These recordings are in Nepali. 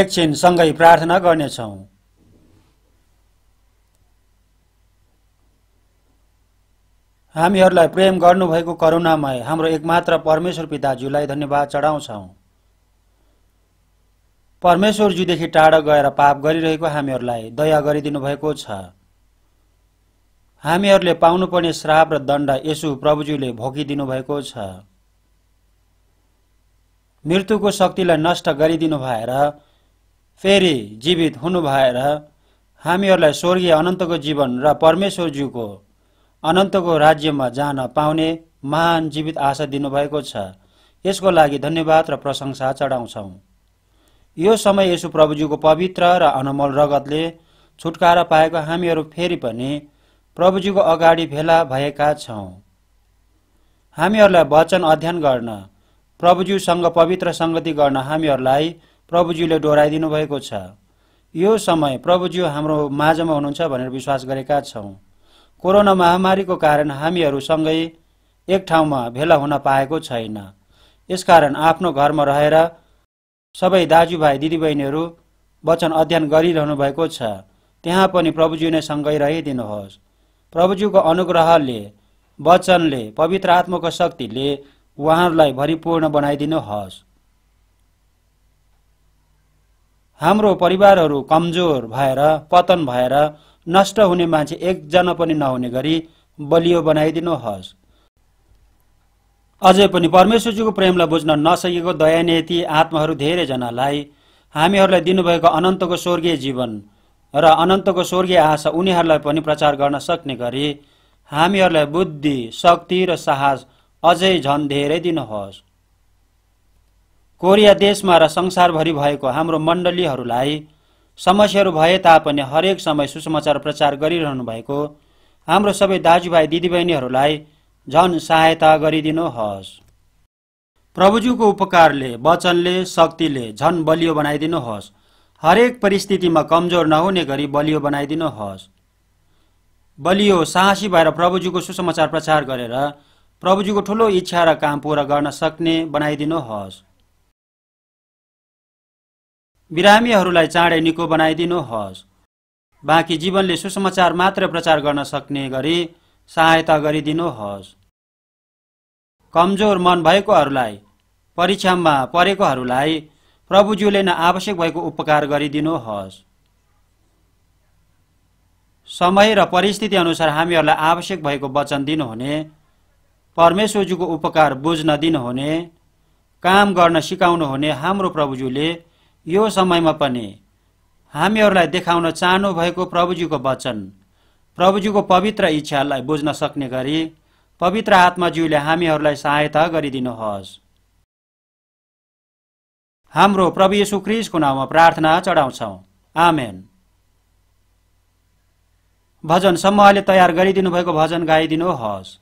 एकछिन सँगै प्रार्थना गर्नेछौँ हामीहरूलाई प्रेम गर्नुभएको करुणामय हाम्रो एकमात्र परमेश्वर पिताज्यूलाई धन्यवाद चढाउँछौँ परमेश्वरज्यूदेखि टाढा गएर पाप गरिरहेको हामीहरूलाई दया गरिदिनु भएको छ हामीहरूले पाउनुपर्ने श्राप र दण्ड यसु प्रभुज्यूले भोगिदिनु भएको छ मृत्युको शक्तिलाई नष्ट गरिदिनु भएर फेरि जीवित हुनु भएर हामीहरूलाई स्वर्गीय अनन्तको जीवन र परमेश्वरज्यूको अनन्तको राज्यमा जान पाउने महान जीवित आशा दिनुभएको छ यसको लागि धन्यवाद र प्रशंसा चढाउँछौँ यो समय यसु प्रभुज्यूको पवित्र र अनमोल रगतले छुटकारा पाएको हामीहरू फेरि पनि प्रभुज्यूको अगाडि भेला भएका छौँ हामीहरूलाई वचन अध्ययन गर्न प्रभुज्यूसँग पवित्र सङ्गति गर्न हामीहरूलाई प्रभुज्यूले डोराइदिनु भएको छ यो समय प्रभुज्यू हाम्रो माझमा हुनुहुन्छ भनेर विश्वास गरेका छौँ कोरोना महामारीको कारण सँगै एक ठाउँमा भेला हुन पाएको छैन यसकारण आफ्नो घरमा रहेर सबै दाजुभाइ दिदीबहिनीहरू वचन अध्ययन गरिरहनु भएको छ त्यहाँ पनि प्रभुज्यू नै सँगै रहिदिनुहोस् प्रभुज्यूको अनुग्रहले वचनले पवित्र आत्माको शक्तिले उहाँहरूलाई भरिपूर्ण बनाइदिनुहोस् हाम्रो परिवारहरू कमजोर भएर पतन भएर नष्ट हुने मान्छे एकजना पनि नहुने गरी बलियो बनाइदिनुहोस् अझै पनि परमेश्वरजीको प्रेमलाई बुझ्न नसकेको दयानेति आत्माहरू धेरैजनालाई हामीहरूलाई दिनुभएको अनन्तको स्वर्गीय जीवन र अनन्तको स्वर्गीय आशा उनीहरूलाई पनि प्रचार गर्न सक्ने गरी हामीहरूलाई बुद्धि शक्ति र साहस अझै झन धेरै दिनुहोस् कोरिया देशमा र संसारभरि भएको हाम्रो मण्डलीहरूलाई समस्याहरू भए तापनि हरेक समय सुसमाचार प्रचार गरिरहनु भएको हाम्रो सबै दाजुभाइ दिदीबहिनीहरूलाई झन सहायता गरिदिनुहोस् प्रभुजीको उपकारले वचनले शक्तिले झन बलियो बनाइदिनुहोस् हरेक परिस्थितिमा कमजोर नहुने गरी बलियो बनाइदिनुहोस् बलियो साहसी भएर प्रभुजीको सुसमाचार प्रचार गरेर प्रभुजीको ठुलो इच्छा र काम पुरा गर्न सक्ने बनाइदिनुहोस् बिरामीहरूलाई चाँडै निको बनाइदिनुहोस् बाँकी जीवनले सुसमाचार मात्र प्रचार गर्न सक्ने गरी सहायता गरिदिनुहोस् कमजोर मन भएकोहरूलाई परीक्षामा परेकोहरूलाई प्रभुज्यूले नै आवश्यक भएको उपकार गरिदिनुहोस् समय र परिस्थिति अनुसार हामीहरूलाई आवश्यक भएको वचन दिनुहुने परमेश्वरज्यूको उपकार बुझ्न दिनुहुने काम गर्न सिकाउनुहुने हाम्रो प्रभुज्यूले यो समयमा पनि हामीहरूलाई देखाउन चाहनु भएको प्रभुजीको वचन प्रभुजीको पवित्र इच्छालाई बुझ्न सक्ने गरी पवित्र आत्माज्यूले हामीहरूलाई सहायता गरिदिनुहोस् हाम्रो प्रभु यशु क्रिसको नाउँमा प्रार्थना चढाउँछौँ आमेन भजन समूहले तयार गरिदिनु भएको भजन गाइदिनुहोस्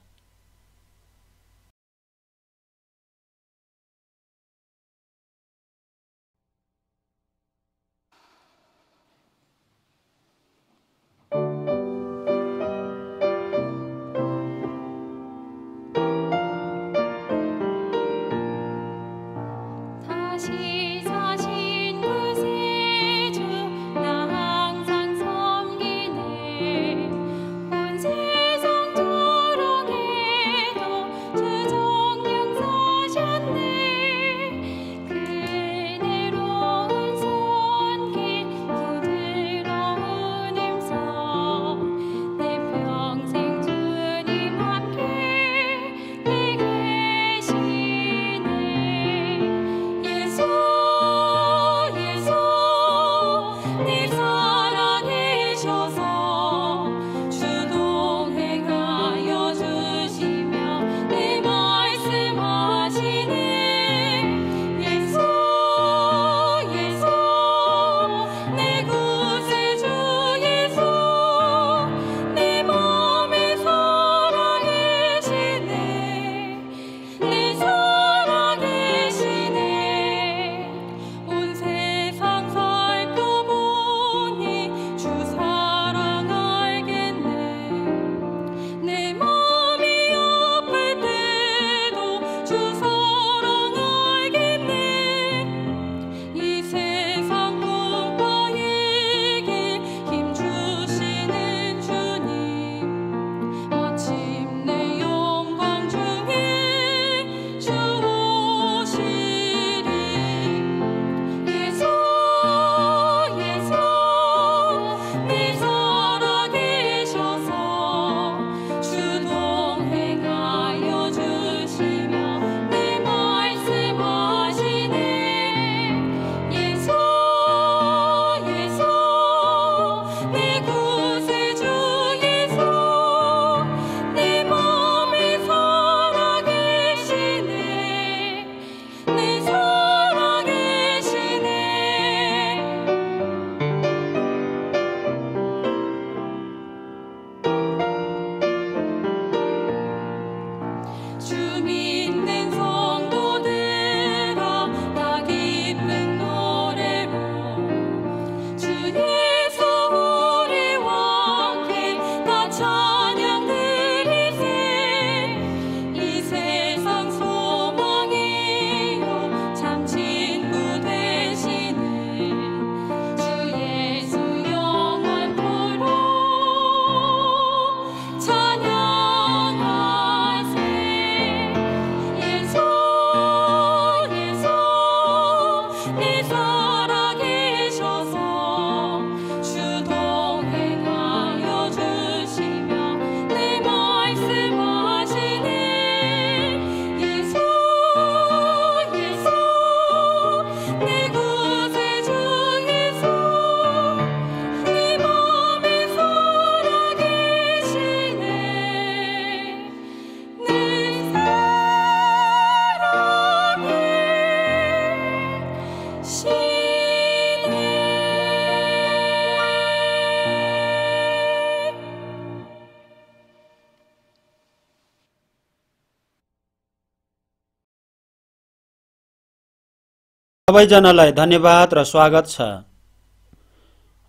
सबैजनालाई धन्यवाद र स्वागत छ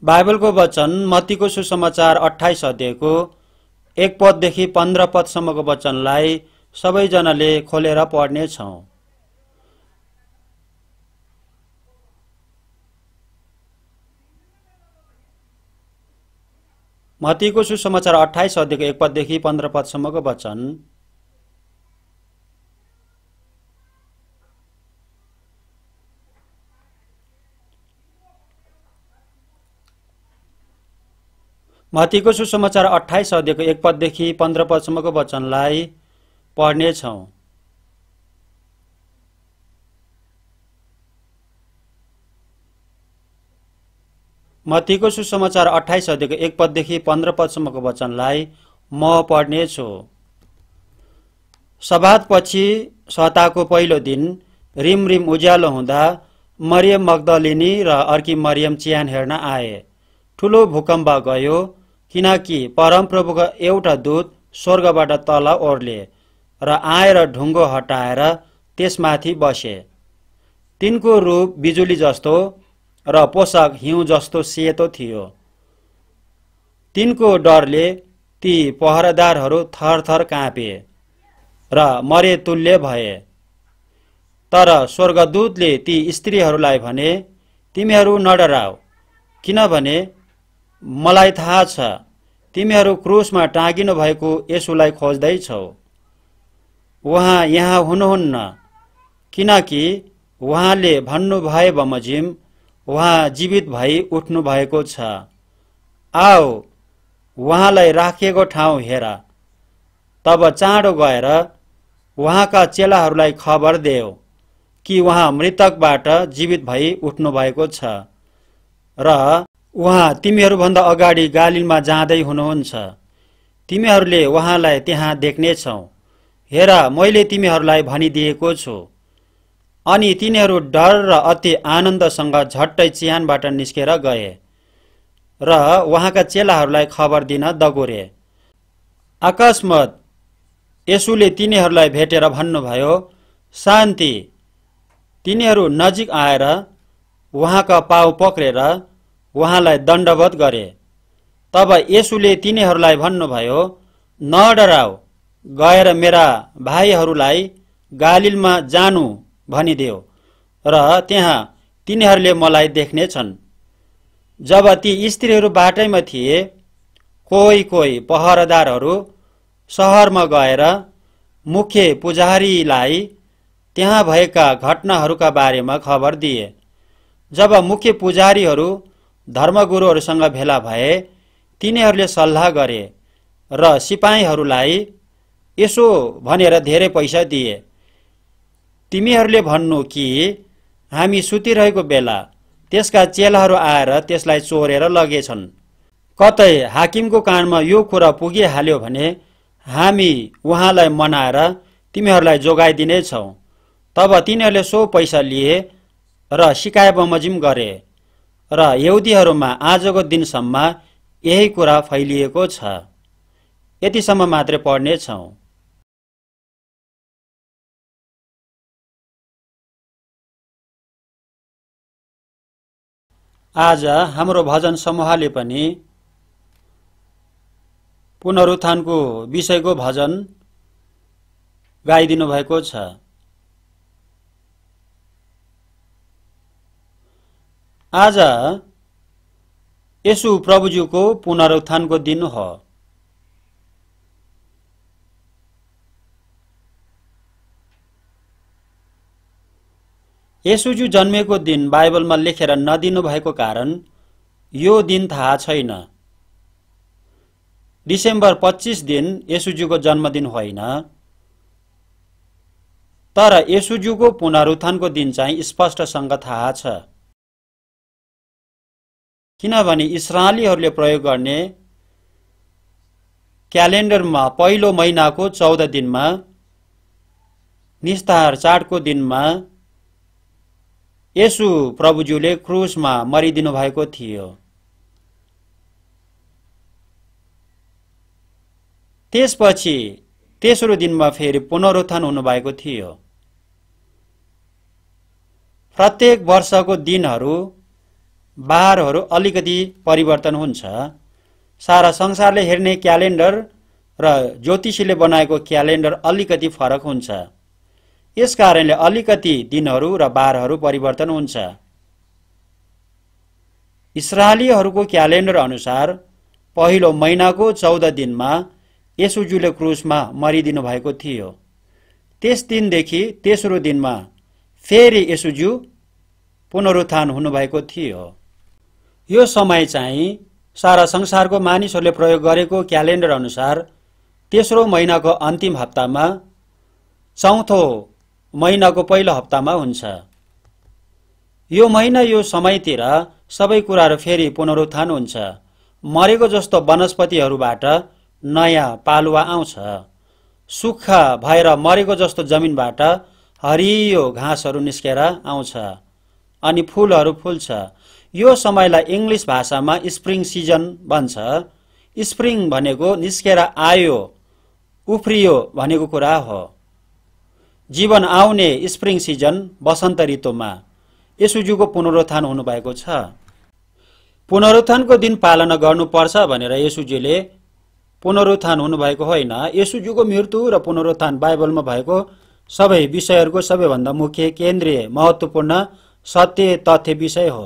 बाइबलको वचन मतीको सुसमाचार अठाइस अध्ययको एक पददेखि पन्ध्र पदसम्मको वचनलाई सबैजनाले खोलेर पढ्नेछौँ मतीको सुसमाचार अठाइस अध्ययको एक पददेखि पन्ध्र पदसम्मको वचन मतीको सुसमाचार अठाइस अध्ययको एक पददेखि पन्ध्र पदसम्मको वचनलाई पढ्नेछौँ मतीको सुसमाचार अठाइस अध्ययको एक पददेखि पन्ध्र पदसम्मको वचनलाई म पढ्नेछु सभातपछि सताको पहिलो दिन रिम रिम उज्यालो हुँदा मरियम मगदलिनी र अर्की मरियम चियान हेर्न आए ठुलो भूकम्प गयो किनकि परमप्रभुको एउटा दूत स्वर्गबाट तल ओर्ले र आएर ढुङ्गो हटाएर त्यसमाथि बसे तिनको रूप बिजुली जस्तो र पोसाक हिउँ जस्तो सेतो थियो तिनको डरले ती पहरादारहरू थरथर काँपे र मरे तुल्य भए तर स्वर्गदूतले ती स्त्रीहरूलाई भने तिमीहरू नडराऊ किनभने मलाई थाहा छ तिमीहरू क्रुसमा टाँगिनु भएको यसुलाई खोज्दैछौ उहाँ यहाँ हुनुहुन्न किनकि उहाँले भन्नुभए बमोजिम उहाँ जीवित भई उठ्नु भएको छ आओ उहाँलाई राखिएको ठाउँ हेर तब चाँडो गएर उहाँका चेलाहरूलाई खबर देऊ कि उहाँ मृतकबाट जीवित भई उठ्नु भएको छ र उहाँ तिमीहरूभन्दा अगाडि गालिनमा जाँदै हुनुहुन्छ तिमीहरूले उहाँलाई त्यहाँ देख्नेछौ हेर मैले तिमीहरूलाई भनिदिएको छु अनि तिनीहरू डर र अति आनन्दसँग झट्टै चिहानबाट निस्केर गए र उहाँका चेलाहरूलाई खबर दिन दगोरे आकस्मत यसुले तिनीहरूलाई भेटेर भन्नुभयो शान्ति तिनीहरू नजिक आएर उहाँका पाउ पक्रेर उहाँलाई दण्डवत गरे तब यसुले तिनीहरूलाई भन्नुभयो नडराओ गएर मेरा भाइहरूलाई गालिलमा जानु भनिदेऊ र त्यहाँ तिनीहरूले मलाई देख्नेछन् जब ती स्त्रीहरू बाटैमा थिए कोही कोही पहरदारहरू सहरमा गएर मुख्य पुजारीलाई त्यहाँ भएका घटनाहरूका बारेमा खबर दिए जब मुख्य पुजारीहरू धर्मगुरुहरूसँग भेला भए तिनीहरूले सल्लाह गरे र सिपाहीहरूलाई यसो भनेर धेरै पैसा दिए तिमीहरूले भन्नु कि हामी सुतिरहेको बेला त्यसका चेलाहरू आएर त्यसलाई चोरेर लगेछन् कतै हाकिमको कानमा यो कुरा पुगिहाल्यो भने हामी उहाँलाई मनाएर तिमीहरूलाई जोगाइदिनेछौँ तब तिनीहरूले सो पैसा लिए र सिकाए बमजिम गरे र यहुदीहरूमा आजको दिनसम्म यही कुरा फैलिएको छ यतिसम्म मात्रै पढ्नेछौँ आज हाम्रो भजन समूहले पनि पुनरुत्थानको विषयको भजन गाइदिनु भएको छ आज यसु प्रभुज्यूको पुनरुत्थानको दिन हो यसुज्यू जन्मेको दिन बाइबलमा लेखेर नदिनु भएको कारण यो दिन थाहा छैन डिसेम्बर पच्चिस दिन यसुज्यूको जन्मदिन होइन तर यसुज्यूको पुनरुत्थानको दिन चाहिँ स्पष्टसँग थाहा छ किनभने इसरायलीहरूले प्रयोग गर्ने क्यालेन्डरमा पहिलो महिनाको चौध दिनमा निस्तार चाडको दिनमा यसु प्रभुज्यूले क्रुसमा मरिदिनु भएको थियो त्यसपछि तेस्रो दिनमा फेरि पुनरुत्थान हुनुभएको थियो प्रत्येक वर्षको दिनहरू बारहरू अलिकति परिवर्तन हुन्छ सारा संसारले हेर्ने क्यालेन्डर र ज्योतिषीले बनाएको क्यालेन्डर अलिकति फरक हुन्छ यस कारणले अलिकति दिनहरू र बारहरू परिवर्तन हुन्छ इसरायलीहरूको क्यालेन्डर अनुसार पहिलो महिनाको चौध दिनमा यसुजुले क्रुसमा मरिदिनु भएको थियो त्यस दिनदेखि तेस्रो दिनमा फेरि यसुजु पुनरुत्थान हुनुभएको थियो यो समय चाहिँ सारा संसारको मानिसहरूले प्रयोग गरेको क्यालेन्डर अनुसार तेस्रो महिनाको अन्तिम हप्तामा चौथो महिनाको पहिलो हप्तामा हुन्छ यो महिना यो समयतिर सबै कुराहरू फेरि पुनरुत्थान हुन्छ मरेको जस्तो वनस्पतिहरूबाट नयाँ पालुवा आउँछ सुक्खा भएर मरेको जस्तो जमिनबाट हरियो घाँसहरू निस्केर आउँछ अनि फुलहरू फुल्छ यो समयलाई इङ्ग्लिस भाषामा स्प्रिङ सिजन भन्छ स्प्रिङ भनेको निस्केर आयो उफ्रियो भनेको कुरा हो जीवन आउने स्प्रिङ सिजन वसन्त ऋतुमा यसुजुको पुनरुत्थान हुनुभएको छ पुनरुत्थानको दिन पालना गर्नुपर्छ भनेर यसुजीले पुनरुत्थान हुनुभएको होइन यसुजुको मृत्यु र पुनरुत्थान बाइबलमा भएको सबै विषयहरूको सबैभन्दा मुख्य केन्द्रीय महत्त्वपूर्ण सत्य तथ्य विषय हो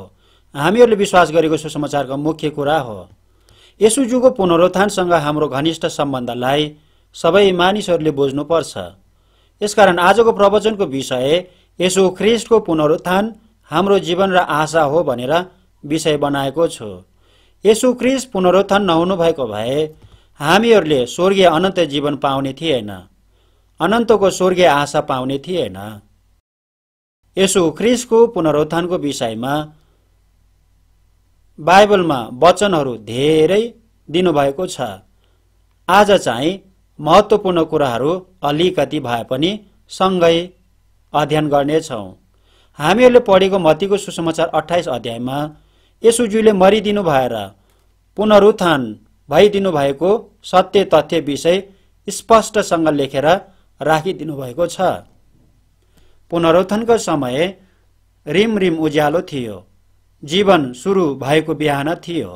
हामीहरूले विश्वास गरेको सुसमाचारको मुख्य कुरा हो यसुजुको पुनरुत्थानसँग हाम्रो घनिष्ठ सम्बन्धलाई सबै मानिसहरूले बुझ्नुपर्छ यसकारण आजको प्रवचनको विषय यसो ख्रिस्टको पुनरुत्थान हाम्रो जीवन र आशा हो भनेर विषय बनाएको छु यसु क्रिस पुनरुत्थान नहुनुभएको भए हामीहरूले स्वर्गीय अनन्त जीवन पाउने थिएन अनन्तको स्वर्गीय आशा पाउने थिएन यसो क्रिसको पुनरुत्थानको विषयमा बाइबलमा वचनहरू धेरै दिनुभएको छ आज चाहिँ महत्त्वपूर्ण कुराहरू अलिकति भए पनि सँगै अध्ययन गर्नेछौँ हामीहरूले पढेको मतीको सुसमाचार अठाइस अध्यायमा यसुज्यूले मरिदिनु भएर पुनरुत्थान भइदिनु भएको सत्य तथ्य विषय स्पष्टसँग लेखेर राखिदिनु भएको छ पुनरुत्थानको समय रिम रिम उज्यालो थियो जीवन सुरु भएको बिहान थियो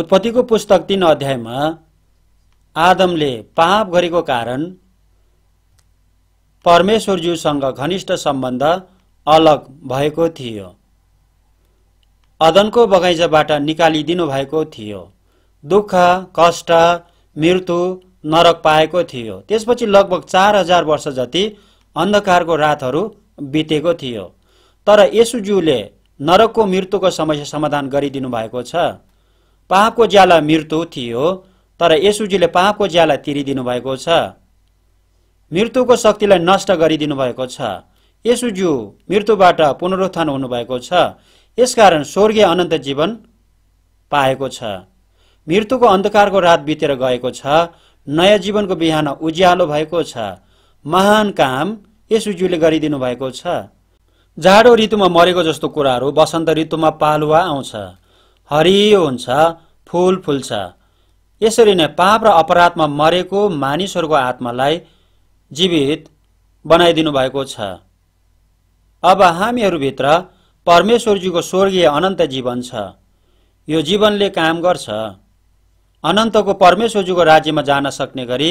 उत्पत्तिको पुस्तक तिन अध्यायमा आदमले पाप गरेको कारण परमेश्वरज्यूसँग घनिष्ठ सम्बन्ध अलग भएको थियो अदनको बगैँचाबाट निकालिदिनु भएको थियो दुःख कष्ट मृत्यु नरक पाएको थियो त्यसपछि लगभग चार हजार वर्ष जति अन्धकारको रातहरू बितेको थियो तर यसुज्यूले नरकको मृत्युको समस्या समाधान गरिदिनु भएको छ पापको ज्याला मृत्यु थियो तर यसुज्यूले पापको ज्याला तिरिदिनु भएको छ मृत्युको शक्तिलाई नष्ट गरिदिनु भएको छ यसुज्यू मृत्युबाट पुनरुत्थान हुनुभएको छ यसकारण स्वर्गीय अनन्त जीवन पाएको छ मृत्युको अन्धकारको रात बितेर गएको छ नयाँ जीवनको बिहान उज्यालो भएको छ महान काम यसुज्यूले गरिदिनु भएको छ जाडो ऋतुमा मरेको जस्तो कुराहरू वसन्त ऋतुमा पालुवा आउँछ हरियो हुन्छ फुल फुल्छ यसरी नै पाप र अपराधमा मरेको मानिसहरूको आत्मालाई जीवित बनाइदिनु भएको छ अब हामीहरूभित्र परमेश्वरजीको स्वर्गीय अनन्त जीवन छ यो जीवनले काम गर्छ अनन्तको परमेश्वरजीको राज्यमा जान सक्ने गरी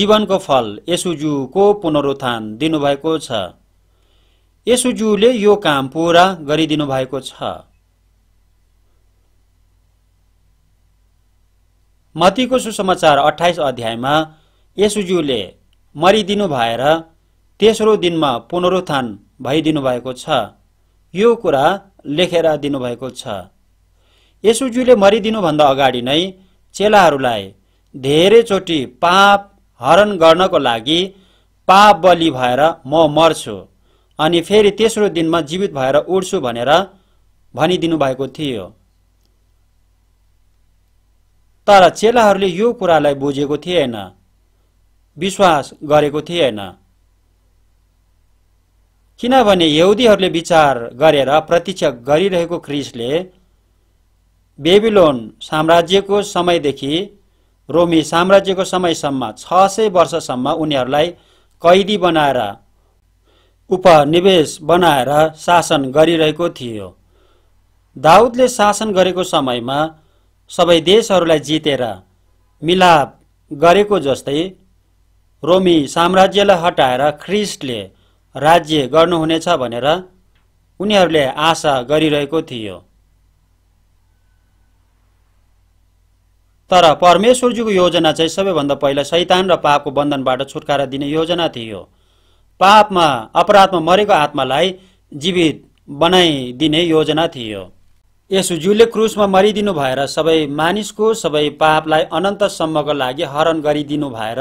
जीवनको फल यसुजुको पुनरुत्थान दिनुभएको छ यसुज्यूले यो काम पूरा गरिदिनु भएको छ मतीको सुसमाचार अठाइस अध्यायमा यसुज्यूले मरिदिनु भएर तेस्रो दिनमा पुनरुत्थान भइदिनु भएको छ यो कुरा लेखेर दिनुभएको छ यसुज्यूले मरिदिनुभन्दा अगाडि नै चेलाहरूलाई धेरैचोटि पाप हरण गर्नको लागि पाप बलि भएर म मर्छु अनि फेरि तेस्रो दिनमा जीवित भएर उड्छु भनेर भनिदिनु भएको थियो तर चेलाहरूले यो कुरालाई बुझेको थिएन विश्वास गरेको थिएन किनभने यहुदीहरूले विचार गरेर प्रतीक्षा गरिरहेको क्रिसले बेबिलोन साम्राज्यको समयदेखि रोमी साम्राज्यको समयसम्म छ सय वर्षसम्म उनीहरूलाई कैदी बनाएर उपनिवेश बनाएर शासन गरिरहेको थियो दाउदले शासन गरेको समयमा सबै देशहरूलाई जितेर मिलाप गरेको जस्तै रोमी साम्राज्यलाई हटाएर ख्रिस्टले राज्य गर्नुहुनेछ भनेर उनीहरूले आशा गरिरहेको थियो तर परमेश्वरजीको योजना चाहिँ सबैभन्दा पहिला शैतान र पापको बन्धनबाट छुटकारा दिने योजना थियो पापमा अपराधमा मरेको आत्मालाई जीवित बनाइदिने योजना थियो यसुज्यूले क्रुसमा मरिदिनु भएर सबै मानिसको सबै पापलाई अनन्तसम्मको लागि हरण गरिदिनु भएर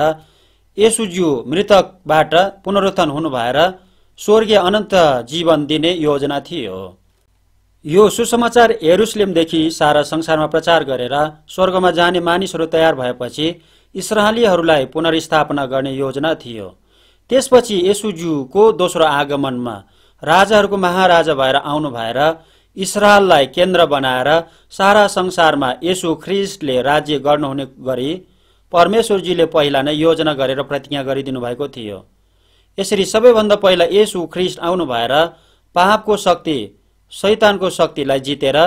यसुज्यू मृतकबाट पुनरुत्थान हुनु भएर स्वर्गीय अनन्त जीवन दिने योजना थियो यो सुसमाचार एरुसलेमदेखि सारा संसारमा प्रचार गरेर स्वर्गमा जाने मानिसहरू तयार भएपछि इसरालीहरूलाई पुनर्स्थापना गर्ने योजना थियो त्यसपछि यसुज्यूको दोस्रो आगमनमा राजाहरूको महाराजा भएर आउनु भएर इसरायललाई केन्द्र बनाएर सारा संसारमा यसु ख्रिस्टले राज्य गर्नुहुने गरी परमेश्वरजीले पहिला नै योजना गरेर प्रतिज्ञा गरिदिनु भएको थियो यसरी सबैभन्दा पहिला यसु ख्रिस्ट आउनु भएर पापको शक्ति शैतानको शक्तिलाई जितेर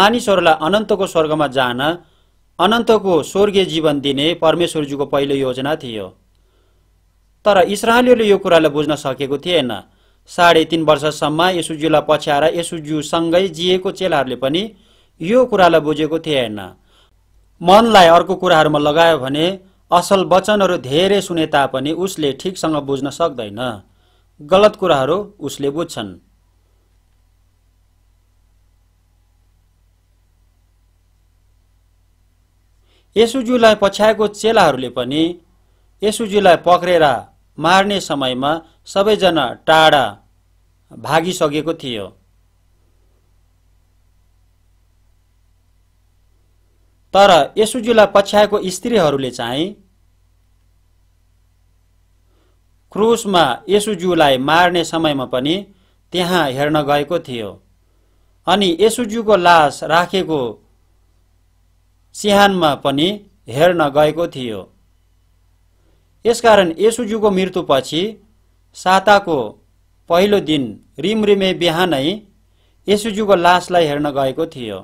मानिसहरूलाई अनन्तको स्वर्गमा जान अनन्तको स्वर्गीय जीवन दिने परमेश्वरजीको पहिलो योजना थियो तर इसरायलीहरूले यो कुरालाई बुझ्न सकेको थिएन साढे तिन वर्षसम्म यसुज्यूलाई पछ्याएर यसुज्यूसँगै जिएको चेलाहरूले पनि यो कुरालाई बुझेको थिएन मनलाई अर्को कुराहरूमा लगायो भने असल वचनहरू धेरै सुने तापनि उसले ठिकसँग बुझ्न सक्दैन गलत कुराहरू उसले बुझ्छन् यसुज्यूलाई पछ्याएको चेलाहरूले पनि यसुज्यूलाई पक्रेर मार्ने समयमा सबैजना टाढा भागिसकेको थियो तर यसुज्यूलाई पछ्याएको स्त्रीहरूले चाहिँ क्रुसमा यसुज्यूलाई मार्ने समयमा पनि त्यहाँ हेर्न गएको थियो अनि यसुज्यूको लास राखेको सिहानमा पनि हेर्न गएको थियो यसकारण यसुज्यूको मृत्युपछि साताको पहिलो दिन रिमरिमे बिहानै येसुज्यूको लासलाई हेर्न गएको थियो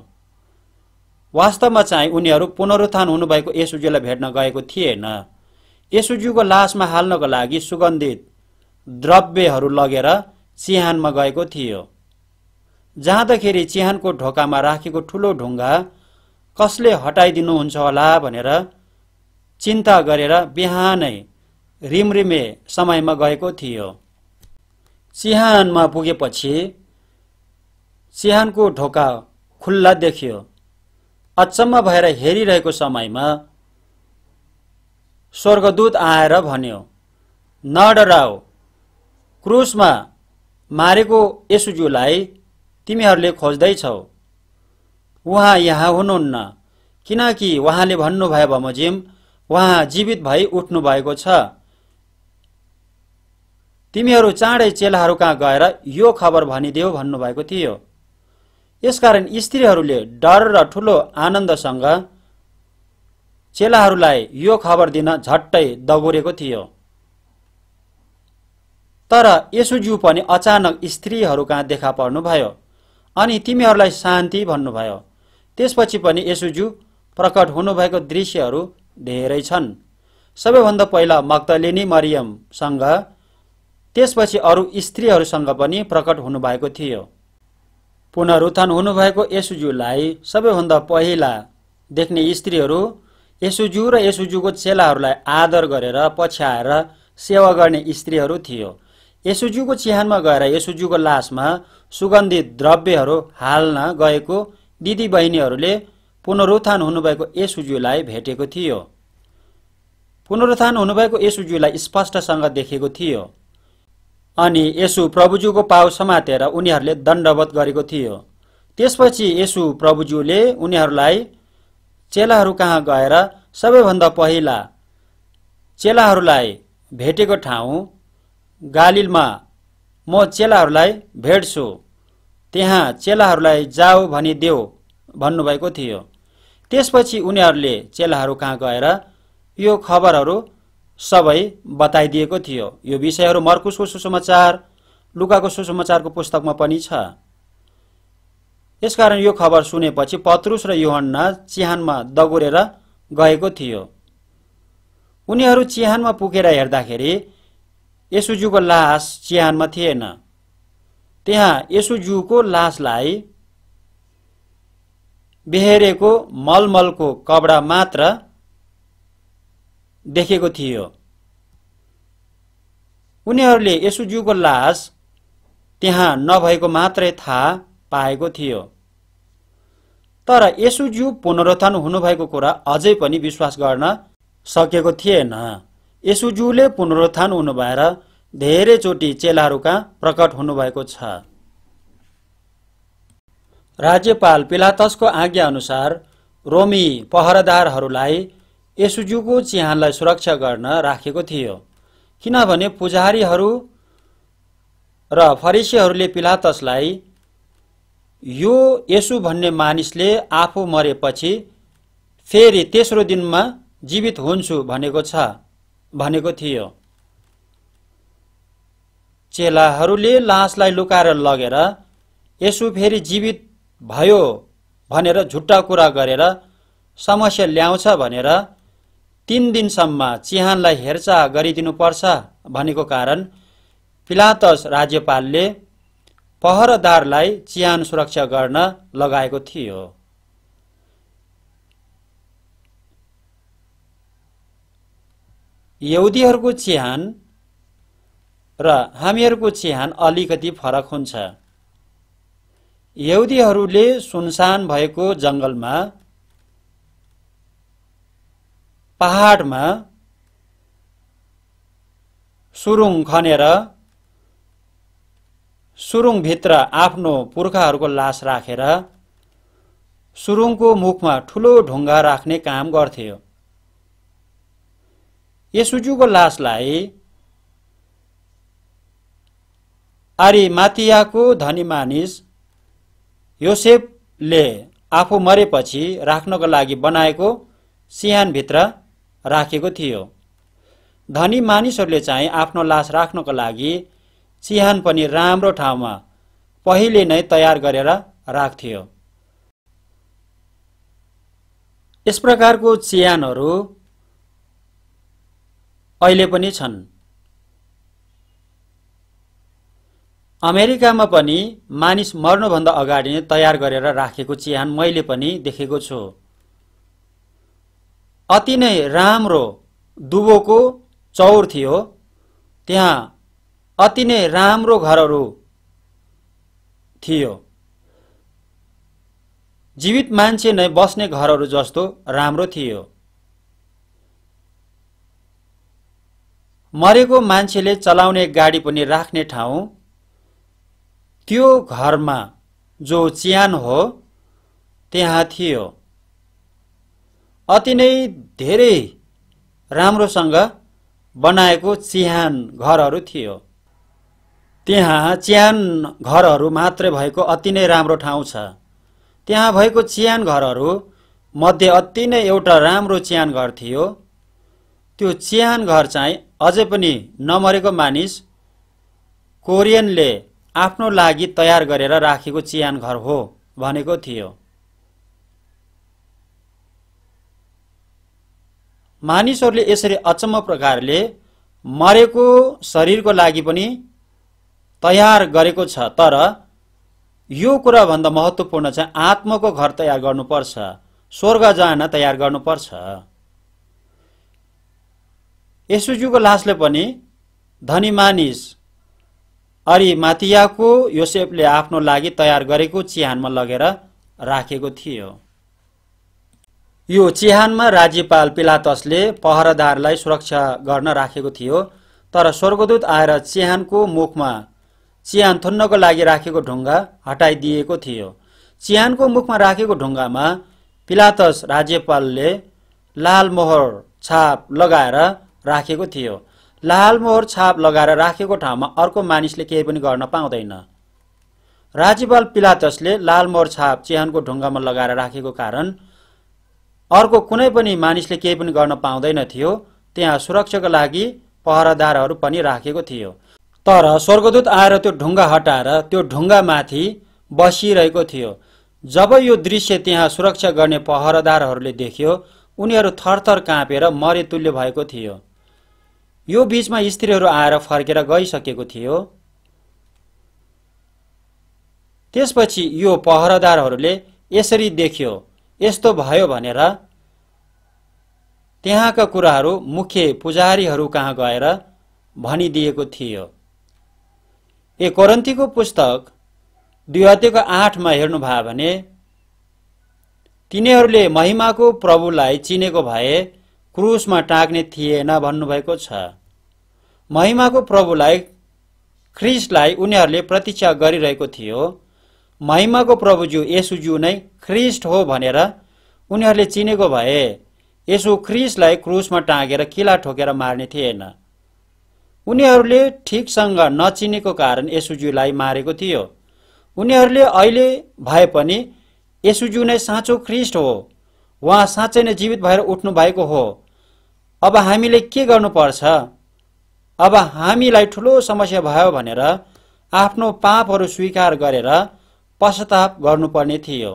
वास्तवमा चाहिँ उनीहरू पुनरुत्थान हुनुभएको येसुज्यूलाई भेट्न गएको थिएन येसुज्यूको लासमा हाल्नको लागि सुगन्धित द्रव्यहरू लगेर चिहानमा गएको थियो जाँदाखेरि चिहानको ढोकामा राखेको ठुलो ढुङ्गा कसले हटाइदिनुहुन्छ होला भनेर चिन्ता गरेर बिहानै रिमरिमे समयमा गएको थियो सिहानमा पुगेपछि सिहानको ढोका खुल्ला देखियो अचम्म भएर हेरिरहेको समयमा स्वर्गदूत आएर भन्यो नडराओ क्रुसमा मारेको यसुज्यूलाई तिमीहरूले खोज्दैछौ उहाँ यहाँ हुनुहुन्न किनकि उहाँले भन्नुभयो बमोजिम उहाँ जीवित भई उठ्नु भएको छ तिमीहरू चाँडै चेलाहरू कहाँ गएर यो खबर भनिदेऊ भन्नुभएको थियो यसकारण स्त्रीहरूले डर र ठुलो आनन्दसँग चेलाहरूलाई यो खबर दिन झट्टै दगुरेको थियो तर यसुज्यू पनि अचानक स्त्रीहरू कहाँ देखा पर्नुभयो अनि तिमीहरूलाई शान्ति भन्नुभयो त्यसपछि पनि यसुज्यू प्रकट हुनुभएको दृश्यहरू धेरै छन् सबैभन्दा पहिला मक्तलिनी मरियमसँग त्यसपछि अरू स्त्रीहरूसँग पनि प्रकट हुनुभएको थियो पुनरुत्थान हुनुभएको यसुज्यूलाई सबैभन्दा पहिला देख्ने स्त्रीहरू यसुजू र यसुजूको चेलाहरूलाई आदर गरेर पछ्याएर सेवा गर्ने स्त्रीहरू थियो यसुजूको चिहानमा गएर यसुजूको लासमा सुगन्धित द्रव्यहरू हाल्न गएको दिदीबहिनीहरूले पुनरुत्थान हुनुभएको यसुज्यूलाई भेटेको थियो पुनरुत्थान हुनुभएको यसुज्यूलाई स्पष्टसँग देखेको थियो अनि यसु प्रभुज्यूको पाउ समातेर उनीहरूले दण्डवत गरेको थियो त्यसपछि यसु प्रभुज्यूले उनीहरूलाई चेलाहरू कहाँ गएर सबैभन्दा पहिला चेलाहरूलाई भेटेको ठाउँ गालिलमा म चेलाहरूलाई भेट्छु त्यहाँ चेलाहरूलाई जाऊ भनिदेऊ भन्नुभएको थियो त्यसपछि उनीहरूले चेलाहरू कहाँ गएर यो खबरहरू सबै बताइदिएको थियो यो विषयहरू मर्कुसको सुसमाचार लुगाको सुसमाचारको पुस्तकमा पनि छ यसकारण यो खबर सुनेपछि पत्रुस र युहन्ना चिहानमा दगुरेर गएको थियो उनीहरू चिहानमा पुगेर हेर्दाखेरि यसुजूको लास चिहानमा थिएन त्यहाँ यसुजूको लासलाई बेहेरेको मलमलको कपडा मात्र देखेको थियो उनीहरूले यसुज्यूको लास त्यहाँ नभएको मात्रै थाहा पाएको थियो तर यसुज्यू पुनरुत्थान हुनुभएको कुरा अझै पनि विश्वास गर्न सकेको थिएन यसुज्यूले पुनरुत्थान हुनुभएर भएर धेरैचोटि चेलाहरूका प्रकट हुनुभएको छ राज्यपाल पिलातसको अनुसार रोमी पहरादारहरूलाई यसुजुको चिहानलाई सुरक्षा गर्न राखेको थियो किनभने पुजारीहरू र फरिसीहरूले पिलातसलाई यो यसु भन्ने मानिसले आफू मरेपछि फेरि तेस्रो दिनमा जीवित हुन्छु भनेको छ भनेको थियो चेलाहरूले लासलाई लुकाएर लगेर यसु फेरि जीवित भयो भनेर झुट्टा कुरा गरेर समस्या ल्याउँछ भनेर तिन दिनसम्म चिहानलाई हेरचाह गरिदिनुपर्छ भनेको कारण फिलातस राज्यपालले पहरदारलाई चिहान सुरक्षा गर्न लगाएको थियो यहुदीहरूको चिहान र हामीहरूको चिहान अलिकति फरक हुन्छ यहुदीहरूले सुनसान भएको जङ्गलमा पहाडमा सुरुङ खनेर सुरुङभित्र आफ्नो पुर्खाहरूको लास राखेर सुरुङको मुखमा ठुलो ढुङ्गा राख्ने काम गर्थ्यो यसुजुको लासलाई आरिमातियाको धनी मानिस योसेफले आफू मरेपछि राख्नको लागि बनाएको सिहानभित्र राखेको थियो धनी मानिसहरूले चाहिँ आफ्नो लास राख्नको लागि सिहान पनि राम्रो ठाउँमा पहिले नै तयार गरेर राख्थ्यो यस प्रकारको चिहानहरू अहिले पनि छन् अमेरिकामा पनि मानिस मर्नुभन्दा अगाडि नै तयार गरेर राखेको चिहान मैले पनि देखेको छु अति नै राम्रो दुबोको चौर थियो त्यहाँ अति नै राम्रो घरहरू थियो जीवित मान्छे नै बस्ने घरहरू जस्तो राम्रो थियो मरेको मान्छेले चलाउने गाडी पनि राख्ने ठाउँ त्यो घरमा जो चियान हो त्यहाँ थियो अति नै धेरै राम्रोसँग बनाएको चिहान घरहरू थियो त्यहाँ चिहान घरहरू मात्रै भएको अति नै राम्रो ठाउँ छ त्यहाँ भएको चिहान घरहरू मध्ये अति नै एउटा राम्रो चिहान घर थियो त्यो चिहान घर चाहिँ अझै पनि नमरेको मानिस कोरियनले आफ्नो लागि तयार गरेर राखेको चियान घर हो भनेको थियो मानिसहरूले यसरी अचम्म प्रकारले मरेको शरीरको लागि पनि तयार गरेको छ तर यो कुराभन्दा महत्त्वपूर्ण चाहिँ आत्माको घर तयार गर्नुपर्छ स्वर्ग जान तयार गर्नुपर्छ यसुजीको लासले पनि धनी मानिस अरि मातियाको योसेफले आफ्नो लागि तयार गरेको चिहानमा लगेर राखेको थियो यो चिहानमा राज्यपाल पिलातसले पहरादारलाई सुरक्षा गर्न राखेको थियो तर स्वर्गदूत आएर चिहानको मुखमा चिहान थुन्नको लागि राखेको ढुङ्गा हटाइदिएको थियो चिहानको मुखमा राखेको ढुङ्गामा पिलातस राज्यपालले लाल मोहर छाप लगाएर राखेको थियो लालमोहर छाप लगाएर राखेको ठाउँमा अर्को मानिसले केही पनि गर्न पाउँदैन राजीवाल पिलातसले लालमोहर छाप चिहानको ढुङ्गामा लगाएर राखेको कारण अर्को कुनै पनि मानिसले केही पनि गर्न पाउँदैन थियो त्यहाँ सुरक्षाको लागि पहरादारहरू पनि राखेको थियो तर स्वर्गदूत आएर त्यो ढुङ्गा हटाएर त्यो ढुङ्गामाथि बसिरहेको थियो जब यो दृश्य त्यहाँ सुरक्षा गर्ने पहरादारहरूले देख्यो उनीहरू थरथर काँपेर मरेतुल्य भएको थियो यो बिचमा स्त्रीहरू आएर फर्केर गइसकेको थियो त्यसपछि यो पहरादारहरूले यसरी देखियो यस्तो भयो भनेर त्यहाँका कुराहरू मुख्य पुजारीहरू कहाँ गएर भनिदिएको थियो ए कोरन्तीको पुस्तक दुईहतेको आठमा हेर्नुभयो भने तिनीहरूले महिमाको प्रभुलाई चिनेको भए क्रुसमा टाग्ने थिएन भन्नुभएको छ महिमाको प्रभुलाई ख्रिसलाई उनीहरूले प्रतीक्षा गरिरहेको थियो महिमाको प्रभुज्यू यसुज्यू नै ख्रिस्ट हो भनेर उनीहरूले चिनेको भए यसो ख्रिसलाई क्रुसमा टाँगेर किला ठोकेर मार्ने थिएन उनीहरूले ठिकसँग नचिनेको कारण यसुज्यूलाई मारेको थियो उनीहरूले अहिले भए पनि यसुज्यू नै साँचो ख्रिस्ट हो उहाँ साँच्चै नै जीवित भएर उठ्नु भएको हो अब हामीले के गर्नुपर्छ अब हामीलाई ठुलो समस्या भयो भनेर आफ्नो पापहरू स्वीकार गरेर पश्चाताप गर्नुपर्ने थियो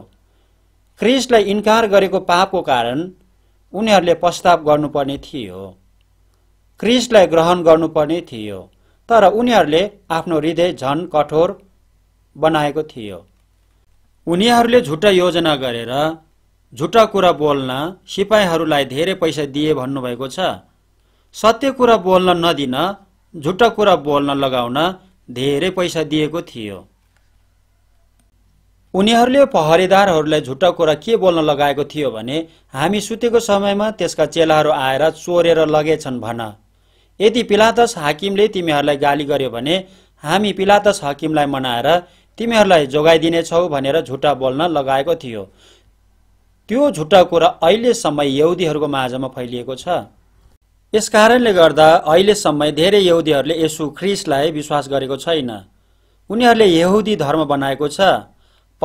क्रिस्टलाई इन्कार गरेको पापको कारण उनीहरूले पश्चाताप गर्नुपर्ने थियो क्रिस्टलाई ग्रहण गर्नुपर्ने थियो तर उनीहरूले आफ्नो हृदय झन कठोर बनाएको थियो उनीहरूले झुट्टा योजना गरेर झुटा कुरा बोल्न सिपाहीहरूलाई धेरै पैसा दिए भन्नुभएको छ सत्य कुरा बोल्न नदिन झुटा कुरा बोल्न लगाउन धेरै पैसा दिएको थियो उनीहरूले पहरेदारहरूलाई झुट्टा कुरा के बोल्न लगाएको थियो भने हामी सुतेको समयमा त्यसका चेलाहरू आएर चोरेर लगेछन् भन यदि पिलातस हाकिमले तिमीहरूलाई गाली गर्यो भने हामी पिलातस हाकिमलाई मनाएर तिमीहरूलाई जोगाइदिनेछौ भनेर झुटा बोल्न लगाएको थियो त्यो झुट्टा कुरा अहिलेसम्म यहुदीहरूको माझमा फैलिएको छ यसकारणले गर्दा अहिलेसम्म धेरै यहुदीहरूले यसु ख्रिसलाई विश्वास गरेको छैन उनीहरूले यहुदी धर्म बनाएको छ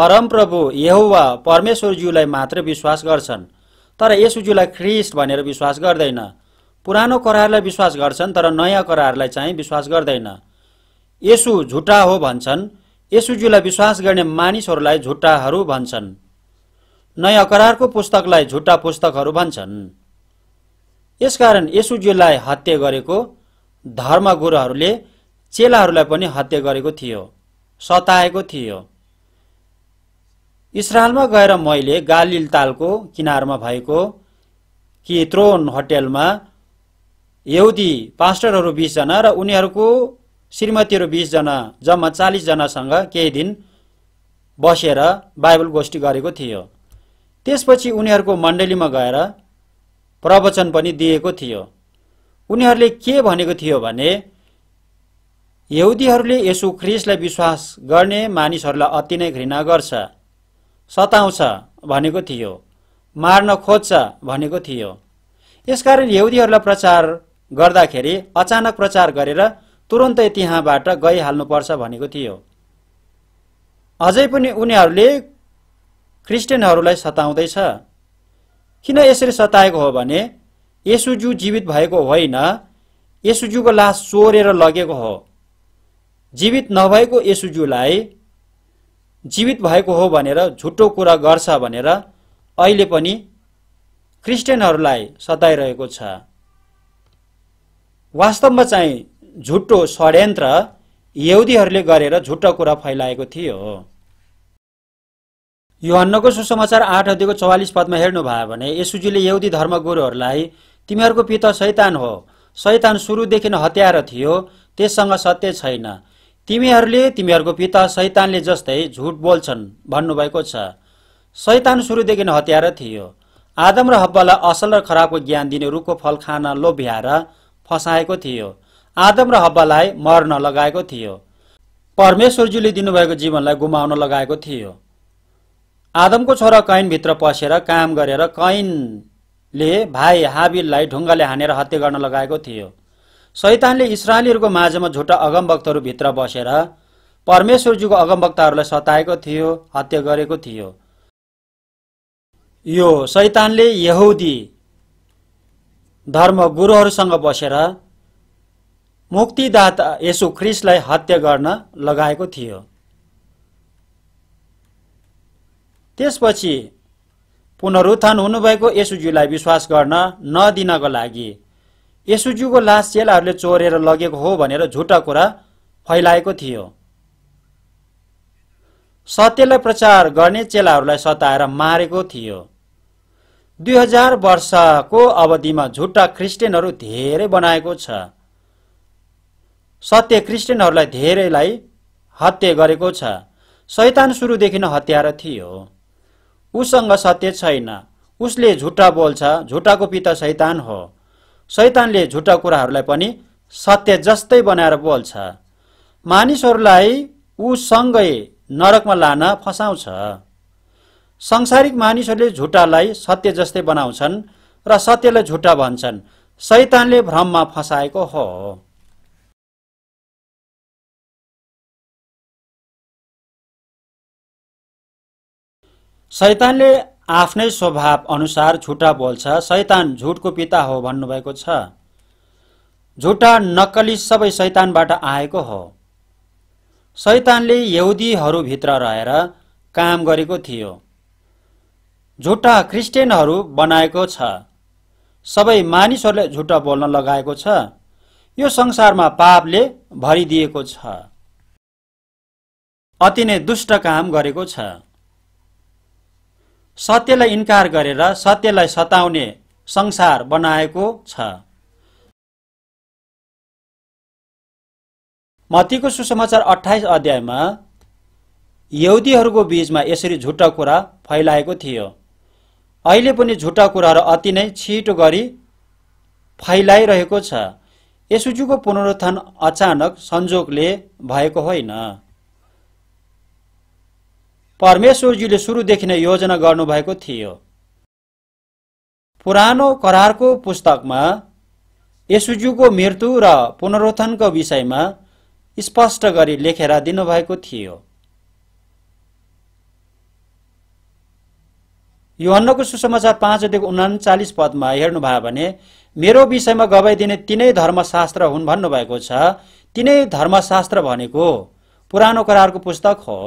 परमप्रभु यहुवा परमेश्वरज्यूलाई मात्र विश्वास गर्छन् तर यसुज्यूलाई ख्रिस्ट भनेर विश्वास गर्दैन पुरानो करारलाई विश्वास गर्छन् तर नयाँ करारलाई चाहिँ विश्वास गर्दैन यसु झुटा हो भन्छन् यसुज्यूलाई विश्वास गर्ने मानिसहरूलाई झुट्टाहरू भन्छन् नयाँ करारको पुस्तकलाई झुट्टा पुस्तकहरू भन्छन् यसकारण यसुज्यूलाई हत्या गरेको धर्मगुरुहरूले चेलाहरूलाई पनि हत्या गरेको थियो सताएको थियो इसरायलमा गएर मैले गालिल तालको किनारमा भएको कि त्रोन होटेलमा यहुदी पास्टरहरू बिसजना र उनीहरूको श्रीमतीहरू बिसजना जम्मा चालिसजनासँग केही दिन बसेर बाइबल गोष्ठी गरेको थियो त्यसपछि उनीहरूको मण्डलीमा गएर प्रवचन पनि दिएको थियो उनीहरूले के भनेको थियो भने यहुदीहरूले यसु ख्रिसलाई विश्वास गर्ने मानिसहरूलाई अति नै घृणा गर्छ सताउँछ भनेको थियो मार्न खोज्छ भनेको थियो यसकारण यहुदीहरूलाई प्रचार गर्दाखेरि अचानक प्रचार गरेर तुरन्तै त्यहाँबाट गइहाल्नुपर्छ भनेको थियो अझै पनि उनीहरूले क्रिस्चियनहरूलाई सताउँदैछ किन यसरी सताएको हो भने यसुजू जीवित भएको होइन यसुजूको लास चोरेर लगेको हो जीवित नभएको यसुज्यूलाई जीवित भएको हो भनेर झुटो कुरा गर्छ भनेर अहिले पनि क्रिस्चियनहरूलाई सताइरहेको छ वास्तवमा चाहिँ झुटो षड्यन्त्र यहुदीहरूले गरेर झुटो कुरा फैलाएको थियो अन्नको सुसमाचार आठ अध्ययको चौवालिस पदमा हेर्नुभयो भने यसुजीले यहुदी धर्मगुरुहरूलाई तिमीहरूको पिता शैतान हो शैतान सुरुदेखि हत्यारो थियो त्यससँग सत्य छैन तिमीहरूले तिमीहरूको पिता शैतानले जस्तै झुट बोल्छन् भन्नुभएको छ शैतान सुरुदेखि हत्यारो थियो आदम र हब्बालाई असल र खराबको ज्ञान दिने रुखको फल खान लोभ्याएर फसाएको थियो आदम र हब्बालाई मर्न लगाएको थियो परमेश्वरजीले दिनुभएको जीवनलाई गुमाउन लगाएको थियो आदमको छोरा कैनभित्र पसेर काम गरेर कैनले भाइ हाबिललाई ढुङ्गाले हानेर हत्या गर्न लगाएको थियो सैतानले इसरायलीहरूको माझमा झुटा अगमभक्तहरू भित्र बसेर परमेश्वरजीको अगमभक्तहरूलाई सताएको थियो हत्या गरेको थियो यो सैतानले यहुदी धर्म गुरुहरूसँग बसेर मुक्तिदाता यसु ख्रिसलाई हत्या गर्न लगाएको थियो त्यसपछि पुनरुत्थान हुनुभएको यसुज्यूलाई विश्वास गर्न नदिनको लागि यसुज्यूको लास चेलाहरूले चोरेर लगेको हो भनेर झुटा कुरा फैलाएको थियो सत्यलाई प्रचार गर्ने चेलाहरूलाई सताएर मारेको थियो दुई हजार वर्षको अवधिमा झुट्टा क्रिस्टियनहरू धेरै बनाएको छ सत्य क्रिस्टियनहरूलाई धेरैलाई हत्या गरेको छ शैतान सुरुदेखि नै हत्यारा थियो उसँग सत्य छैन उसले झुटा बोल्छ झुटाको पिता शैतान हो शैतानले झुटा कुराहरूलाई पनि सत्य जस्तै बनाएर बोल्छ मानिसहरूलाई उसँगै नरकमा लान फसाउँछ सांसारिक मानिसहरूले झुटालाई सत्य जस्तै बनाउँछन् र सत्यलाई झुटा भन्छन् शैतानले भ्रममा फसाएको हो शैतानले आफ्नै स्वभाव अनुसार झुटा बोल्छ शैतान झुटको पिता हो भन्नुभएको छ झुटा नक्कली सबै शैतानबाट आएको हो शैतानले यहुदीहरूभित्र रहेर काम गरेको थियो झुटा क्रिस्टियनहरू बनाएको छ सबै मानिसहरूले झुटा बोल्न लगाएको छ यो संसारमा पापले भरिदिएको छ अति नै दुष्ट काम गरेको छ सत्यलाई इन्कार गरेर सत्यलाई सताउने संसार बनाएको छ मतीको सुसमाचार अठाइस अध्यायमा यहुदीहरूको बीचमा यसरी झुटा कुरा फैलाएको थियो अहिले पनि झुटा कुराहरू अति नै छिटो गरी फैलाइरहेको छ यसुजुको पुनरुत्थान अचानक संजोगले भएको होइन परमेश्वरजीले सुरुदेखि नै योजना गर्नुभएको थियो पुरानो करारको पुस्तकमा यसुज्यूको मृत्यु र पुनरुत्थानको विषयमा स्पष्ट गरी लेखेर दिनुभएको थियो यो अन्नको सुसमाचार पाँचदेखि उनाचालिस पदमा हेर्नुभयो भने मेरो विषयमा गवाई दिने तिनै धर्मशास्त्र हुन् भन्नुभएको छ तिनै धर्मशास्त्र भनेको पुरानो करारको पुस्तक हो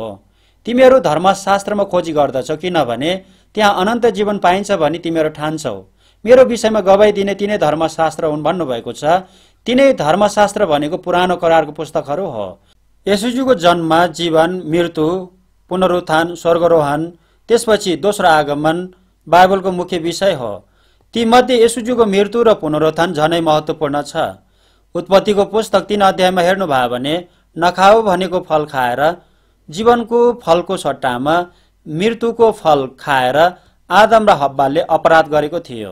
तिमीहरू धर्मशास्त्रमा खोजी गर्दछौ किनभने त्यहाँ अनन्त जीवन पाइन्छ भनी तिमीहरू ठान्छौ मेरो विषयमा गवाई दिने तिनै धर्मशास्त्र हुन् भन्नुभएको छ तिनै धर्मशास्त्र भनेको पुरानो करारको पुस्तकहरू हो यसुजीको जन्म जीवन मृत्यु पुनरुत्थान स्वर्गरोहण त्यसपछि दोस्रो आगमन बाइबलको मुख्य विषय हो तीमध्ये यसुजीको मृत्यु र पुनरुत्थान झनै महत्त्वपूर्ण छ उत्पत्तिको पुस्तक तिन अध्यायमा हेर्नुभयो भने नखाओ भनेको फल खाएर जीवनको फलको सट्टामा मृत्युको फल खाएर आदम र हब्बालले अपराध गरेको थियो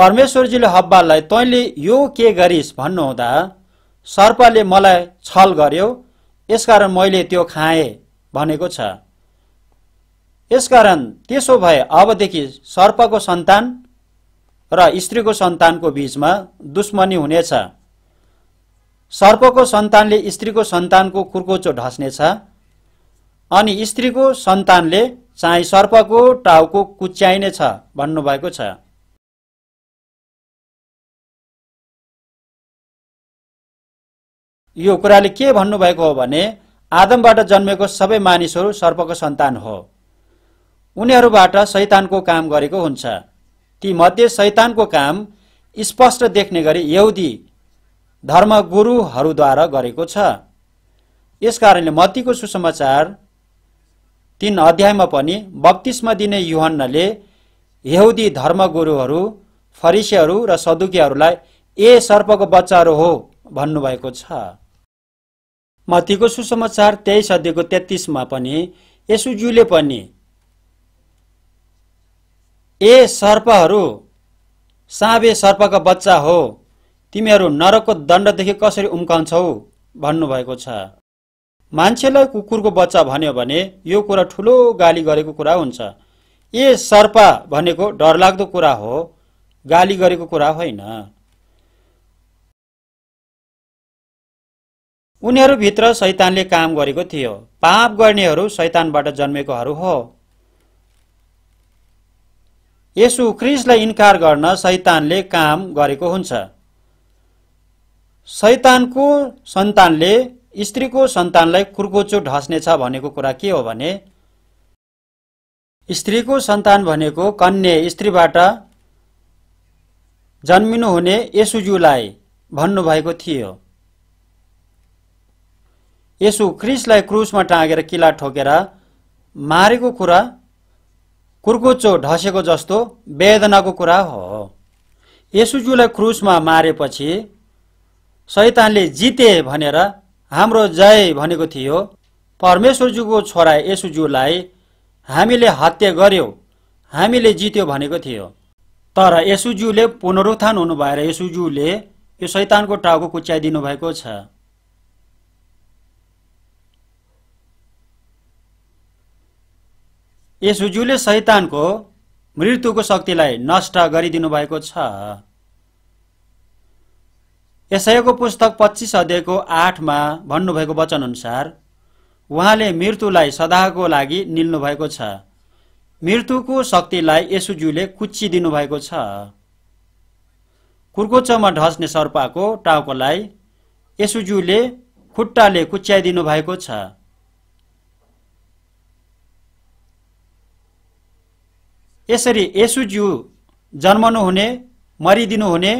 परमेश्वरजीले हब्बालाई तैँले यो के गरिस् भन्नुहुँदा सर्पले मलाई छल गर्यो यसकारण मैले त्यो खाएँ भनेको छ यसकारण त्यसो भए अबदेखि सर्पको सन्तान र स्त्रीको सन्तानको बीचमा दुश्मनी हुनेछ सर्पको सन्तानले स्त्रीको सन्तानको कुर्कोचो ढस्नेछ अनि स्त्रीको सन्तानले चाहिँ सर्पको टाउको कुच्याइनेछ भन्नुभएको छ यो कुराले के भन्नुभएको हो भने आदमबाट जन्मेको सबै मानिसहरू सर्पको सन्तान हो उनीहरूबाट शैतानको काम गरेको हुन्छ ती मध्ये शैतानको काम स्पष्ट देख्ने गरी यहुदी धर्मगुरुहरूद्वारा गरेको छ यसकारणले मतीको सुसमाचार तिन अध्यायमा पनि बक्तिसमा दिने युहन्नले यहुदी धर्मगुरुहरू फरिसेहरू र सदुकीहरूलाई ए सर्पको बच्चाहरू हो भन्नुभएको छ मतीको सुसमाचार तेइस अध्ययको तेत्तिसमा पनि यसुज्यूले पनि ए सर्पहरू साँबे सर्पको बच्चा हो तिमीहरू नरकको दण्डदेखि कसरी उम्काउँछौ भन्नुभएको छ मान्छेलाई कुकुरको बच्चा भन्यो भने यो कुरा ठुलो गाली गरेको कुरा हुन्छ ए सर्प भनेको डरलाग्दो कुरा हो गाली गरेको कुरा होइन उनीहरूभित्र शैतानले काम गरेको थियो पाप गर्नेहरू शैतानबाट जन्मेकोहरू हो यसु क्रिस्टलाई इन्कार गर्न शैतानले काम गरेको हुन्छ शैतानको सन्तानले स्त्रीको सन्तानलाई कुर्कोचो ढस्नेछ भनेको कुरा के हो भने स्त्रीको सन्तान भनेको कन्या स्त्रीबाट जन्मिनुहुने यसुज्यूलाई भन्नुभएको थियो यसु क्रिसलाई क्रुसमा टाँगेर किला ठोकेर मारेको कुरा कुर्कुच्चो ढसेको जस्तो वेदनाको कुरा हो यसुजूलाई क्रुसमा मारेपछि सैतानले जिते भनेर हाम्रो जय भनेको थियो परमेश्वरज्यूको छोरा यसुज्यूलाई हामीले हत्या गर्यो हामीले जित्यो भनेको थियो तर यसुज्यूले पुनरुत्थान हुनुभएर यसुज्यूले यो सैतानको टाउको कुच्याइदिनु भएको छ यसुजुले सैतानको मृत्युको शक्तिलाई नष्ट गरिदिनु भएको छ यसैको पुस्तक पच्चिस अध्ययको आठमा भन्नुभएको वचनअनुसार उहाँले मृत्युलाई सदाको लागि निल्नु भएको छ मृत्युको शक्तिलाई यसुज्यूले कुच्चिदिनु भएको छ कुर्कोचोमा ढस्ने सर्पाको टाउकोलाई यसुज्यूले खुट्टाले कुच्याइदिनु भएको छ यसरी यसुज्यू जन्मनुहुने मरिदिनुहुने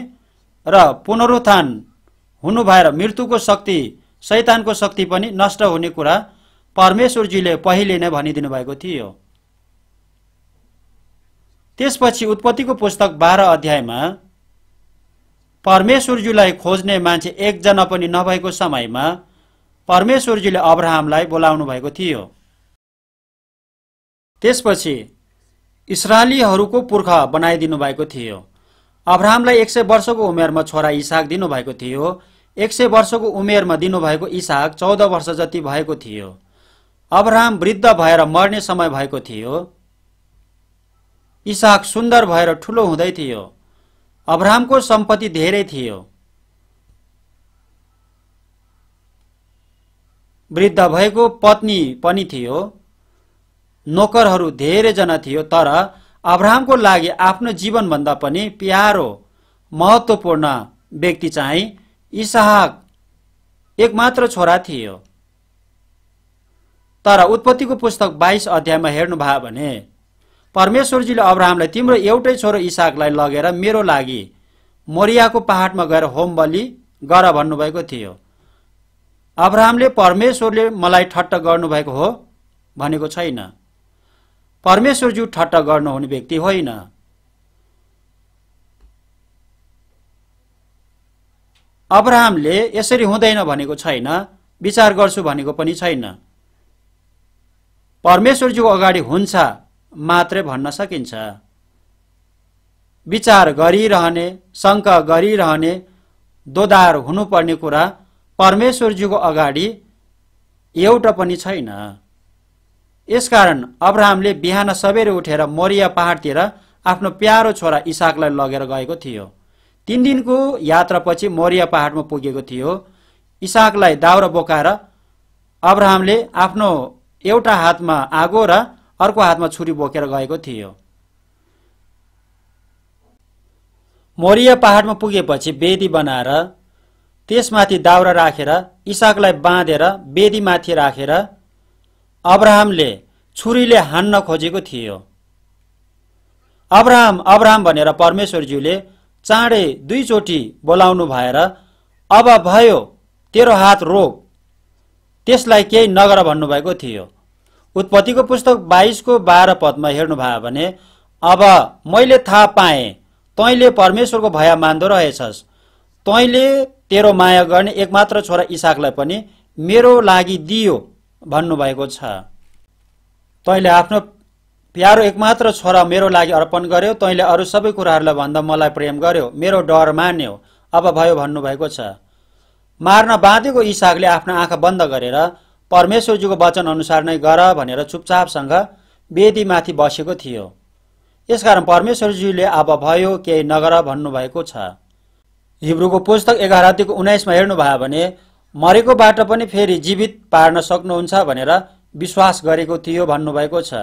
र पुनरुत्थान हुनु भएर मृत्युको शक्ति शैतानको शक्ति पनि नष्ट हुने कुरा परमेश्वरजीले पहिले नै भनिदिनु भएको थियो त्यसपछि उत्पत्तिको पुस्तक बाह्र अध्यायमा परमेश्वरज्यूलाई खोज्ने मान्छे एकजना पनि नभएको समयमा परमेश्वरजीले अब्राहमलाई बोलाउनु भएको थियो त्यसपछि इसरायलीहरूको पुर्खा बनाइदिनु भएको थियो अब्राहमलाई एक सय वर्षको उमेरमा छोरा इसाक दिनुभएको थियो एक सय वर्षको उमेरमा दिनुभएको इसाक चौध वर्ष जति भएको थियो अब्राहम वृद्ध भएर मर्ने समय भएको थियो इसाक सुन्दर भएर ठुलो हुँदै थियो अब्राहमको सम्पत्ति धेरै थियो वृद्ध भएको पत्नी पनि थियो नोकरहरू धेरैजना थियो तर अब्राहमको लागि आफ्नो जीवनभन्दा पनि प्यारो महत्त्वपूर्ण व्यक्ति चाहिँ इसाहक एकमात्र छोरा थियो तर उत्पत्तिको पुस्तक बाइस अध्यायमा हेर्नु हेर्नुभयो भने परमेश्वरजीले अब्राहमलाई तिम्रो एउटै छोरो इसाकलाई लगेर मेरो लागि मोरियाको पहाडमा गएर होम बलि गर भन्नुभएको थियो अब्राहमले परमेश्वरले मलाई ठट्ट गर्नुभएको हो भनेको छैन परमेश्वरज्यू ठट्टा गर्नुहुने व्यक्ति होइन अब्राहमले यसरी हुँदैन भनेको छैन विचार गर्छु भनेको पनि छैन परमेश्वरज्यू अगाडि हुन्छ मात्रै भन्न सकिन्छ विचार गरिरहने शङ्क गरिरहने दोधार हुनुपर्ने कुरा परमेश्वरज्यूको अगाडि एउटा पनि छैन यसकारण अब्राहमले बिहान सबेर उठेर मोरिया पहाडतिर आफ्नो प्यारो छोरा इसाकलाई लगेर गएको थियो तिन दिनको यात्रापछि मोरिया पहाडमा पुगेको थियो इसाकलाई दाउरा बोकाएर अब्राहमले आफ्नो एउटा हातमा आगो र अर्को हातमा छुरी बोकेर गएको थियो मोरिया पहाडमा पुगेपछि बेदी बनाएर त्यसमाथि दाउरा राखेर इसाकलाई बाँधेर बेदीमाथि राखेर अब्राहमले छुरीले हान्न खोजेको थियो अब्राहम अब्राहम भनेर परमेश्वरज्यूले चाँडै दुईचोटि बोलाउनु भएर अब भयो तेरो हात रोग त्यसलाई केही नगर भन्नुभएको थियो उत्पत्तिको पुस्तक बाइसको बाह्र पदमा हेर्नुभयो भने अब मैले थाहा पाएँ तैँले परमेश्वरको भय मान्दो रहेछस् तैँले तेरो माया गर्ने एकमात्र छोरा इसाकलाई पनि मेरो लागि दियो भन्नुभएको छ तैँले आफ्नो प्यारो एकमात्र छोरा मेरो लागि अर्पण गर्यो तैँले अरू सबै कुराहरूलाई भन्दा मलाई प्रेम गर्यो मेरो डर मान्यो अब भयो भन्नुभएको छ मार्न बाँधेको इसाकले आफ्नो आँखा बन्द गरेर परमेश्वरजीको वचन अनुसार नै गर भनेर चुपचापसँग वेदीमाथि बसेको थियो यसकारण परमेश्वरजीले अब भयो केही नगर भन्नुभएको छ हिब्रूको पुस्तक एघारदेखि उन्नाइसमा हेर्नुभयो भने मरेकोबाट पनि फेरि जीवित पार्न सक्नुहुन्छ भनेर विश्वास गरेको थियो भन्नुभएको छ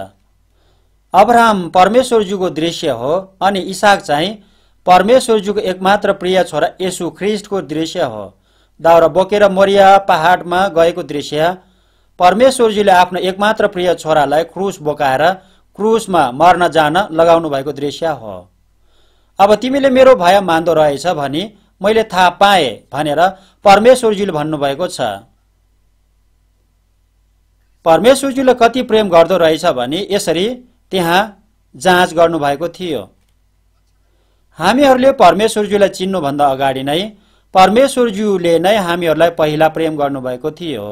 अब्राहम परमेश्वरज्यूको दृश्य हो अनि इसाक चाहिँ परमेश्वरज्यूको एकमात्र प्रिय छोरा यसु ख्रिस्टको दृश्य हो दाउरा बोकेर मोरिया पहाडमा गएको दृश्य परमेश्वरजीले आफ्नो एकमात्र प्रिय छोरालाई क्रुस बोकाएर क्रुसमा मर्न जान लगाउनु भएको दृश्य हो अब तिमीले मेरो भय मान्दो रहेछ भने मैले थाहा पाएँ भनेर परमेश्वरज्यूले भन्नुभएको छ परमेश्वरज्यूले कति प्रेम गर्दो रहेछ भने यसरी त्यहाँ जाँच गर्नुभएको थियो हामीहरूले परमेश्वरज्यूलाई चिन्नुभन्दा अगाडि नै परमेश्वरज्यूले नै हामीहरूलाई पहिला प्रेम गर्नुभएको थियो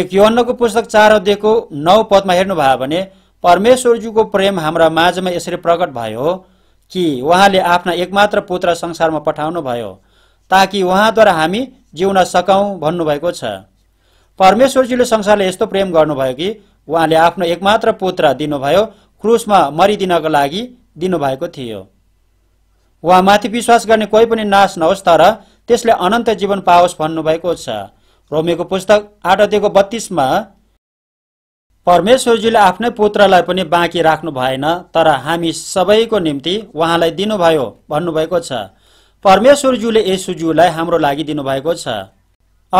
एक योन्नको पुस्तक चार अध्ययको नौ पदमा हेर्नुभयो भने परमेश्वरज्यूको प्रेम हाम्रा माझमा यसरी प्रकट भयो कि उहाँले आफ्ना एकमात्र पुत्र संसारमा पठाउनुभयो ताकि उहाँद्वारा हामी जिउन सकौँ भन्नुभएको छ परमेश्वरजीले संसारले यस्तो प्रेम गर्नुभयो कि उहाँले आफ्नो एकमात्र पुत्र दिनुभयो क्रुसमा मरिदिनको लागि दिनुभएको थियो माथि विश्वास गर्ने कोही पनि नाश नहोस् तर त्यसले अनन्त जीवन पाओस् भन्नुभएको छ रोमेको पुस्तक आठ अध्ययको बत्तीसमा परमेश्वरजीले आफ्नै पुत्रलाई पनि बाँकी राख्नु भएन तर हामी सबैको निम्ति उहाँलाई दिनुभयो भन्नुभएको छ परमेश्वरज्यूले यसुज्यूलाई हाम्रो लागि दिनुभएको छ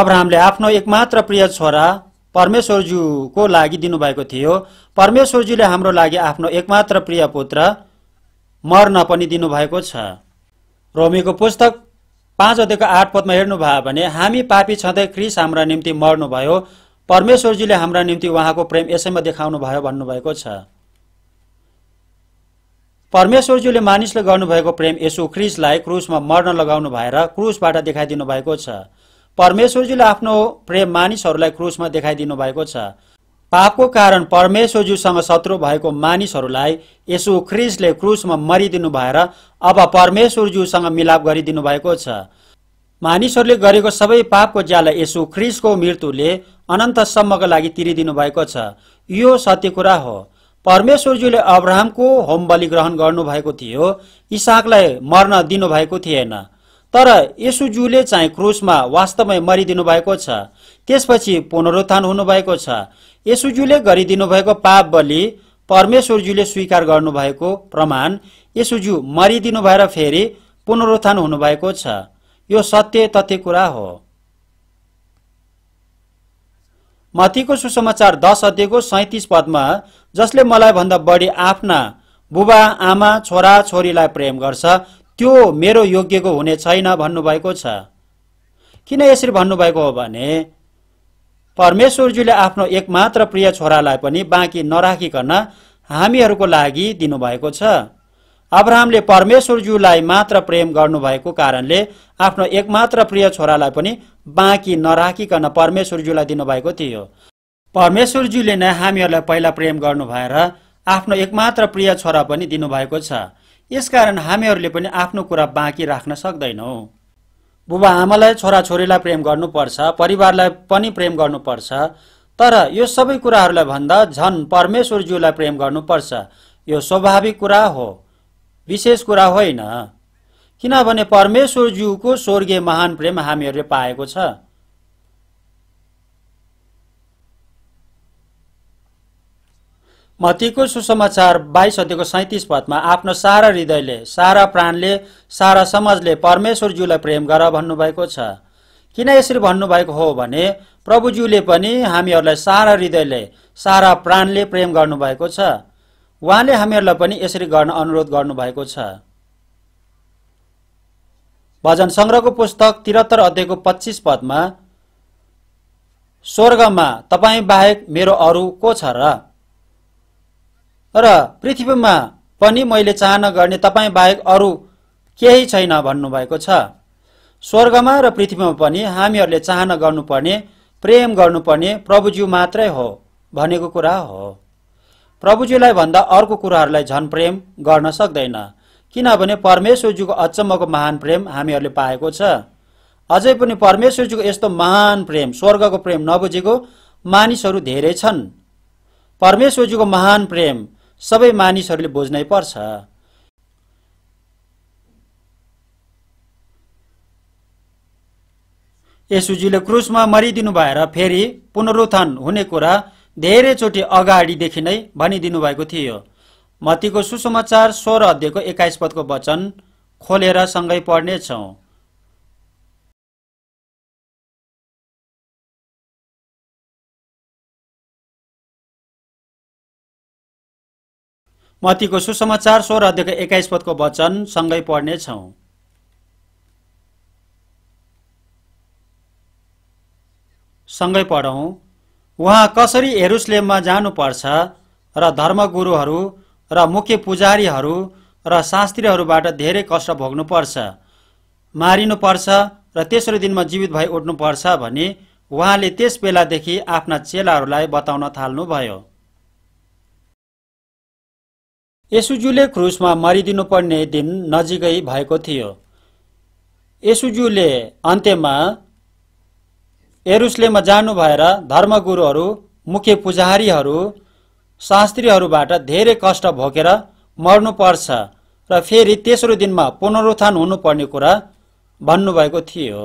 अब्राहमले आफ्नो एकमात्र प्रिय छोरा परमेश्वरज्यूको लागि दिनुभएको थियो परमेश्वरजीले हाम्रो लागि आफ्नो एकमात्र प्रिय पुत्र मर्न पनि दिनुभएको छ रोमीको पुस्तक पाँच अध्ययको आठ पदमा हेर्नुभयो भने हामी पापी छँदै क्रिस हाम्रा निम्ति मर्नुभयो परमेश्वरजीले हाम्रा निम्ति उहाँको प्रेम यसैमा देखाउनु भयो भन्नुभएको छ परमेश्वरज्यूले मानिसले गर्नुभएको प्रेम यसु क्रिसलाई क्रुसमा मर्न लगाउनु भएर क्रुसबाट देखाइदिनु भएको छ परमेश्वरज्यूले आफ्नो प्रेम मानिसहरूलाई क्रुसमा देखाइदिनु भएको छ पापको कारण परमेश्वरज्यूसँग शत्रु भएको मानिसहरूलाई यसु क्रिसले क्रुसमा मरिदिनु भएर अब परमेश्वरज्यूसँग मिलाप गरिदिनु भएको छ मानिसहरूले गरेको सबै पापको ज्याला यसो ख्रिसको मृत्युले अनन्तसम्मको लागि तिरिदिनु भएको छ यो सत्य कुरा हो परमेश्वरज्यूले अब्राहमको होम बलि ग्रहण गर्नुभएको थियो इसाकलाई मर्न दिनुभएको थिएन तर यसुज्यूले चाहिँ क्रुसमा वास्तवमै मरिदिनु भएको छ त्यसपछि पुनरुत्थान हुनुभएको छ यसुज्यूले गरिदिनु भएको पाप बलि परमेश्वरज्यूले स्वीकार गर्नुभएको प्रमाण यसुज्यू मरिदिनु भएर फेरि पुनरुत्थान हुनुभएको छ यो सत्य तथ्य कुरा हो मतीको सुसमाचार दस अध्ययको सैतिस पदमा जसले मलाई भन्दा बढी आफ्ना बुबा आमा छोरा छोरीलाई प्रेम गर्छ त्यो मेरो योग्यको हुने छैन भन्नुभएको छ किन यसरी भन्नुभएको हो भने परमेश्वरज्यूले आफ्नो एकमात्र प्रिय छोरालाई पनि बाँकी नराखिकन हामीहरूको लागि दिनुभएको छ अब्राहमले परमेश्वरज्यूलाई मात्र प्रेम गर्नुभएको कारणले आफ्नो एकमात्र प्रिय छोरालाई पनि बाँकी नराखिकन परमेश्वरज्यूलाई दिनुभएको थियो परमेश्वरज्यूले नै हामीहरूलाई पहिला प्रेम गर्नु भएर आफ्नो एकमात्र प्रिय छोरा पनि दिनुभएको छ यसकारण हामीहरूले पनि आफ्नो कुरा बाँकी राख्न सक्दैनौँ बुबा आमालाई छोराछोरीलाई प्रेम गर्नुपर्छ परिवारलाई पनि प्रेम गर्नुपर्छ तर यो सबै कुराहरूलाई भन्दा झन् परमेश्वरज्यूलाई प्रेम गर्नुपर्छ यो स्वाभाविक कुरा हो विशेष कुरा होइन किनभने परमेश्वरज्यूको स्वर्गीय महान प्रेम हामीहरूले पाएको छ मतीको सुसमाचार बाइस अध्ययको सैतिस पदमा आफ्नो सारा हृदयले सारा प्राणले सारा समाजले परमेश्वरज्यूलाई प्रेम गर भन्नुभएको छ किन यसरी भन्नुभएको हो भने प्रभुज्यूले पनि हामीहरूलाई सारा हृदयले सारा प्राणले प्रेम गर्नुभएको छ उहाँले हामीहरूलाई पनि यसरी गर्न अनुरोध गर्नुभएको छ भजन सङ्ग्रहको पुस्तक त्रिहत्तर अध्ययको पच्चिस पदमा स्वर्गमा तपाईँ बाहेक मेरो अरू को छ र र पृथ्वीमा पनि मैले चाहना गर्ने तपाईँ बाहेक अरू केही छैन भन्नुभएको छ स्वर्गमा र पृथ्वीमा पनि हामीहरूले चाहना गर्नुपर्ने प्रेम गर्नुपर्ने प्रभुज्यू मात्रै हो भनेको कुरा हो प्रभुजीलाई भन्दा अर्को कुराहरूलाई झन प्रेम गर्न सक्दैन किनभने परमेश्वरजीको अचम्मको महान प्रेम हामीहरूले पाएको छ अझै पनि परमेश्वरजीको यस्तो महान प्रेम स्वर्गको प्रेम नबुझेको मानिसहरू धेरै छन् परमेश्वरजीको महान प्रेम सबै मानिसहरूले बुझ्नै पर्छ यसुजीले क्रुसमा मरिदिनु भएर फेरि पुनरुत्थान हुने कुरा धेरैचोटि अगाडिदेखि नै भनिदिनु भएको थियो मतीको सुसमाचार सोह्र अध्ययको एक्काइस पदको वचन खोलेर सँगै पढ्नेछौँ मतीको सुसमाचार सोह्र अध्ययको एक्काइस पदको वचन सँगै पढ्नेछौँ सँगै पढौँ उहाँ कसरी हेरुसलेममा जानुपर्छ र धर्मगुरुहरू र मुख्य पुजारीहरू र शास्त्रीहरूबाट धेरै कष्ट भोग्नुपर्छ मारिनुपर्छ र तेस्रो दिनमा जीवित भई उठ्नुपर्छ भने उहाँले त्यस बेलादेखि आफ्ना चेलाहरूलाई बताउन थाल्नुभयो यसुजूले क्रुसमा मरिदिनुपर्ने दिन नजिकै भएको थियो यसुजूले अन्त्यमा एरुसलेमा जानु भएर धर्मगुरुहरू मुख्य पुजारीहरू शास्त्रीहरूबाट धेरै कष्ट भोगेर मर्नुपर्छ र फेरि तेस्रो दिनमा पुनरुत्थान हुनुपर्ने कुरा भन्नुभएको थियो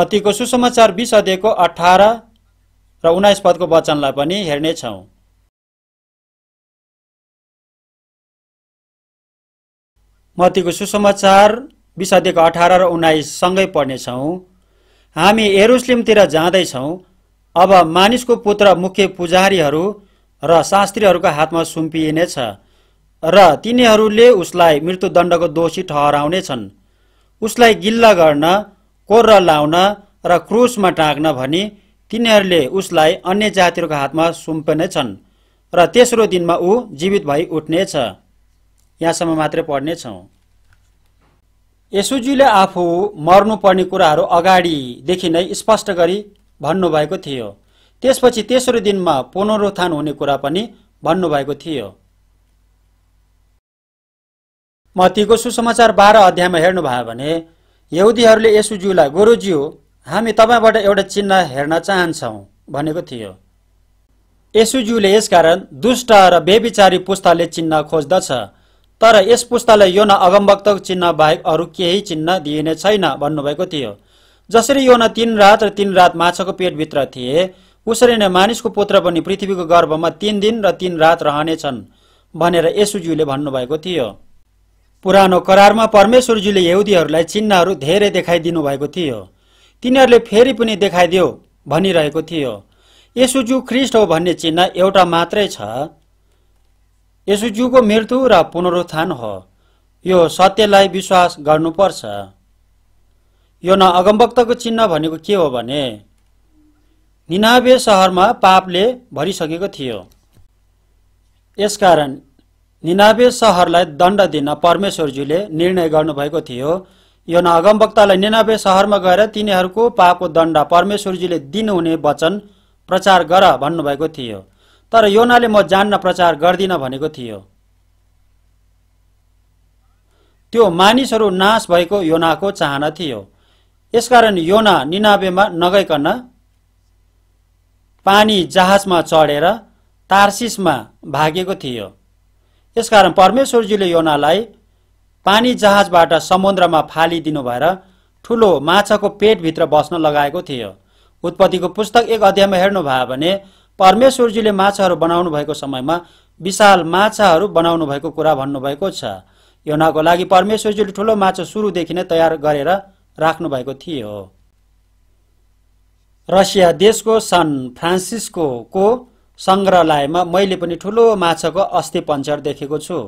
मतीको सुसमाचार बिस अध्ययको अठार र उन्नाइस पदको वचनलाई पनि हेर्नेछौँ मतीको सुसमाचार बिस अठार र उन्नाइससँगै पढ्नेछौँ हामी एरुस्लिमतिर जाँदैछौँ अब मानिसको पुत्र मुख्य पुजारीहरू र शास्त्रीहरूको हातमा सुम्पिनेछ र तिनीहरूले उसलाई मृत्युदण्डको दोषी ठहराउनेछन् उसलाई गिल्ला गर्न कोर लाउन र क्रुसमा टाँग्न भनी तिनीहरूले उसलाई अन्य जातिहरूको हातमा सुम्पनेछन् र तेस्रो दिनमा ऊ जीवित भई उठ्नेछ यहाँसम्म मात्रै पढ्नेछौँ यसुजीले आफू मर्नुपर्ने कुराहरू अगाडिदेखि नै स्पष्ट गरी भन्नुभएको थियो त्यसपछि तेस्रो दिनमा पुनरुत्थान हुने कुरा पनि भन्नुभएको थियो मतीको सुसमाचार बाह्र अध्यायमा हेर्नुभयो भने यहुदीहरूले यसुज्यूलाई गुरुज्यू हामी तपाईँबाट एउटा चिन्ह हेर्न चाहन्छौँ भनेको थियो यसुज्यूले यसकारण दुष्ट र बेविचारी पुस्ताले चिन्ह खोज्दछ तर यस पुस्तालाई योना अगमभक्त चिन्ह बाहेक अरू केही चिन्ह दिइने छैन भन्नुभएको थियो जसरी योना तीन रात र तीन रात माछाको पेटभित्र थिए उसरी नै मानिसको पुत्र पनि पृथ्वीको गर्भमा तीन दिन र तीन रात रहनेछन् भनेर यसुज्यूले भन्नुभएको थियो पुरानो करारमा परमेश्वरज्यूले यहुदीहरूलाई चिन्हहरू धेरै देखाइदिनु भएको थियो तिनीहरूले फेरि पनि देखाइदियो भनिरहेको थियो यसुज्यू ख्रिस्ट हो भन्ने चिन्ह एउटा मात्रै छ यसुज्यूको मृत्यु र पुनरुत्थान हो यो सत्यलाई विश्वास गर्नुपर्छ यो न अगमभक्तको चिन्ह भनेको के हो भने निनाबे सहरमा पापले भरिसकेको थियो यसकारण निनाबे सहरलाई दण्ड दिन परमेश्वरज्यूले निर्णय गर्नुभएको थियो यो न अगमवक्तालाई निनाबे सहरमा गएर तिनीहरूको पापको दण्ड परमेश्वरजीले दिनुहुने वचन प्रचार गर भन्नुभएको थियो तर योनाले म जान्न प्रचार गर्दिन भनेको थियो त्यो मानिसहरू नाश भएको योनाको चाहना थियो यसकारण योना निनाबेमा नगइकन पानी जहाजमा चढेर तारसिसमा भागेको थियो यसकारण परमेश्वरजीले योनालाई पानी जहाजबाट समुद्रमा फालिदिनु भएर ठुलो माछाको पेटभित्र बस्न लगाएको थियो उत्पत्तिको पुस्तक एक अध्यायमा हेर्नु भयो भने परमेश्वरजीले माछाहरू बनाउनु भएको समयमा विशाल माछाहरू बनाउनु भएको कुरा भन्नुभएको छ योनाको लागि परमेश्वरजीले ठुलो माछा सुरुदेखि नै तयार गरेर राख्नु राख्नुभएको थियो रसिया देशको सान फ्रान्सिस्कोको सङ्ग्रहालयमा मैले पनि ठुलो माछाको अस्थि पञ्चर देखेको छु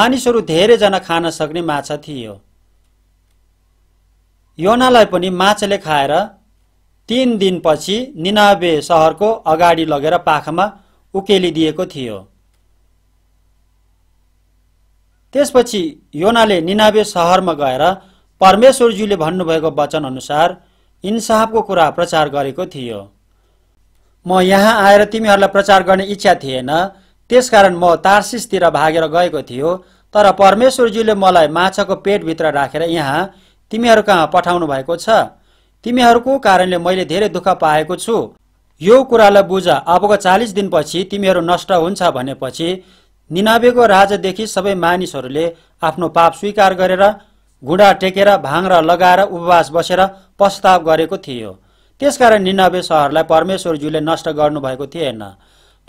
मानिसहरू धेरैजना खान सक्ने माछा थियो योनालाई पनि माछाले खाएर तीन दिनपछि निनाबे सहरको अगाडि लगेर पाखामा उकेलिदिएको थियो त्यसपछि योनाले निनाबे सहरमा गएर परमेश्वरज्यूले भन्नुभएको वचन अनुसार इन्साफको कुरा प्रचार गरेको थियो म यहाँ आएर तिमीहरूलाई प्रचार गर्ने इच्छा थिएन त्यसकारण म तार्सिसतिर भागेर गएको थियो तर परमेश्वरज्यूले मलाई माछाको पेटभित्र राखेर यहाँ तिमीहरू कहाँ पठाउनु भएको छ तिमीहरूको कारणले मैले धेरै दुःख पाएको छु यो कुरालाई बुझ अबको चालिस दिनपछि तिमीहरू नष्ट हुन्छ भनेपछि निनाभेको राजादेखि सबै मानिसहरूले आफ्नो पाप स्वीकार गरेर घुँडा टेकेर भाङ्रा लगाएर उपवास बसेर प्रस्ताव गरेको थियो त्यसकारण निनाबे सहरलाई परमेश्वरज्यूले नष्ट गर्नुभएको थिएन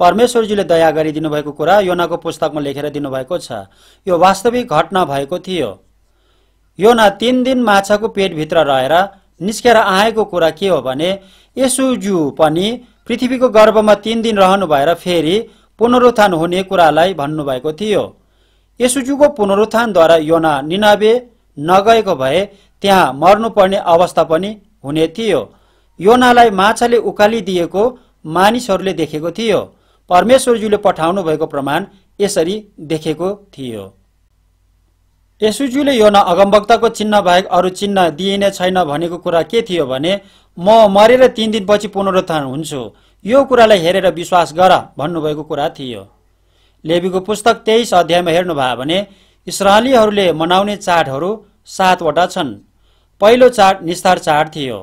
परमेश्वरज्यूले दया गरिदिनु भएको कुरा योनाको पुस्तकमा लेखेर दिनुभएको छ यो वास्तविक घटना भएको थियो योना तिन दिन माछाको पेटभित्र रहेर निस्केर आएको कुरा के हो भने यसुज्यू पनि पृथ्वीको गर्भमा तिन दिन रहनु भएर फेरि पुनरुत्थान हुने कुरालाई भन्नुभएको थियो यसुज्यूको पुनरुत्थानद्वारा योना निनाबे नगएको भए त्यहाँ मर्नुपर्ने अवस्था पनि हुने थियो योनालाई माछाले उकालिदिएको मानिसहरूले देखेको थियो परमेश्वरज्यूले पठाउनु भएको प्रमाण यसरी देखेको थियो एसयुजूले यो न अगमवक्ताको चिन्ह बाहेक अरू चिन्ह दिइने छैन भनेको कुरा के थियो भने म मरेर तिन दिनपछि पुनरुत्थान हुन्छु यो कुरालाई हेरेर विश्वास गर भन्नुभएको कुरा थियो लेबीको पुस्तक तेइस अध्यायमा हेर्नुभयो भने इसरायलीहरूले मनाउने चाडहरू सातवटा छन् पहिलो चाड निस्तार चाड थियो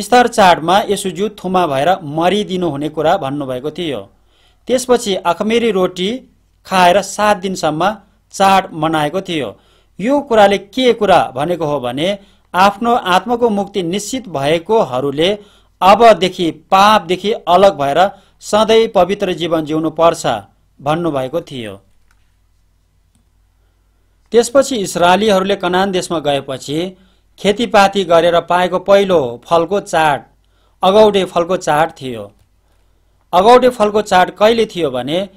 निस्तार चाडमा यसुजू थुमा भएर मरिदिनु हुने कुरा भन्नुभएको थियो त्यसपछि अखमेरी रोटी खाएर सात दिनसम्म चाड मनाएको थियो यो कुराले के कुरा भनेको हो भने आफ्नो आत्माको मुक्ति निश्चित भएकोहरूले अबदेखि पापदेखि अलग भएर सधैँ पवित्र जीवन जिउनु पर्छ भन्नुभएको थियो त्यसपछि इसरायलीहरूले कनान देशमा गएपछि खेतीपाती गरेर पाएको पहिलो फलको चाड अगौडे फलको चाड थियो अगौडे फलको चाड कहिले थियो भने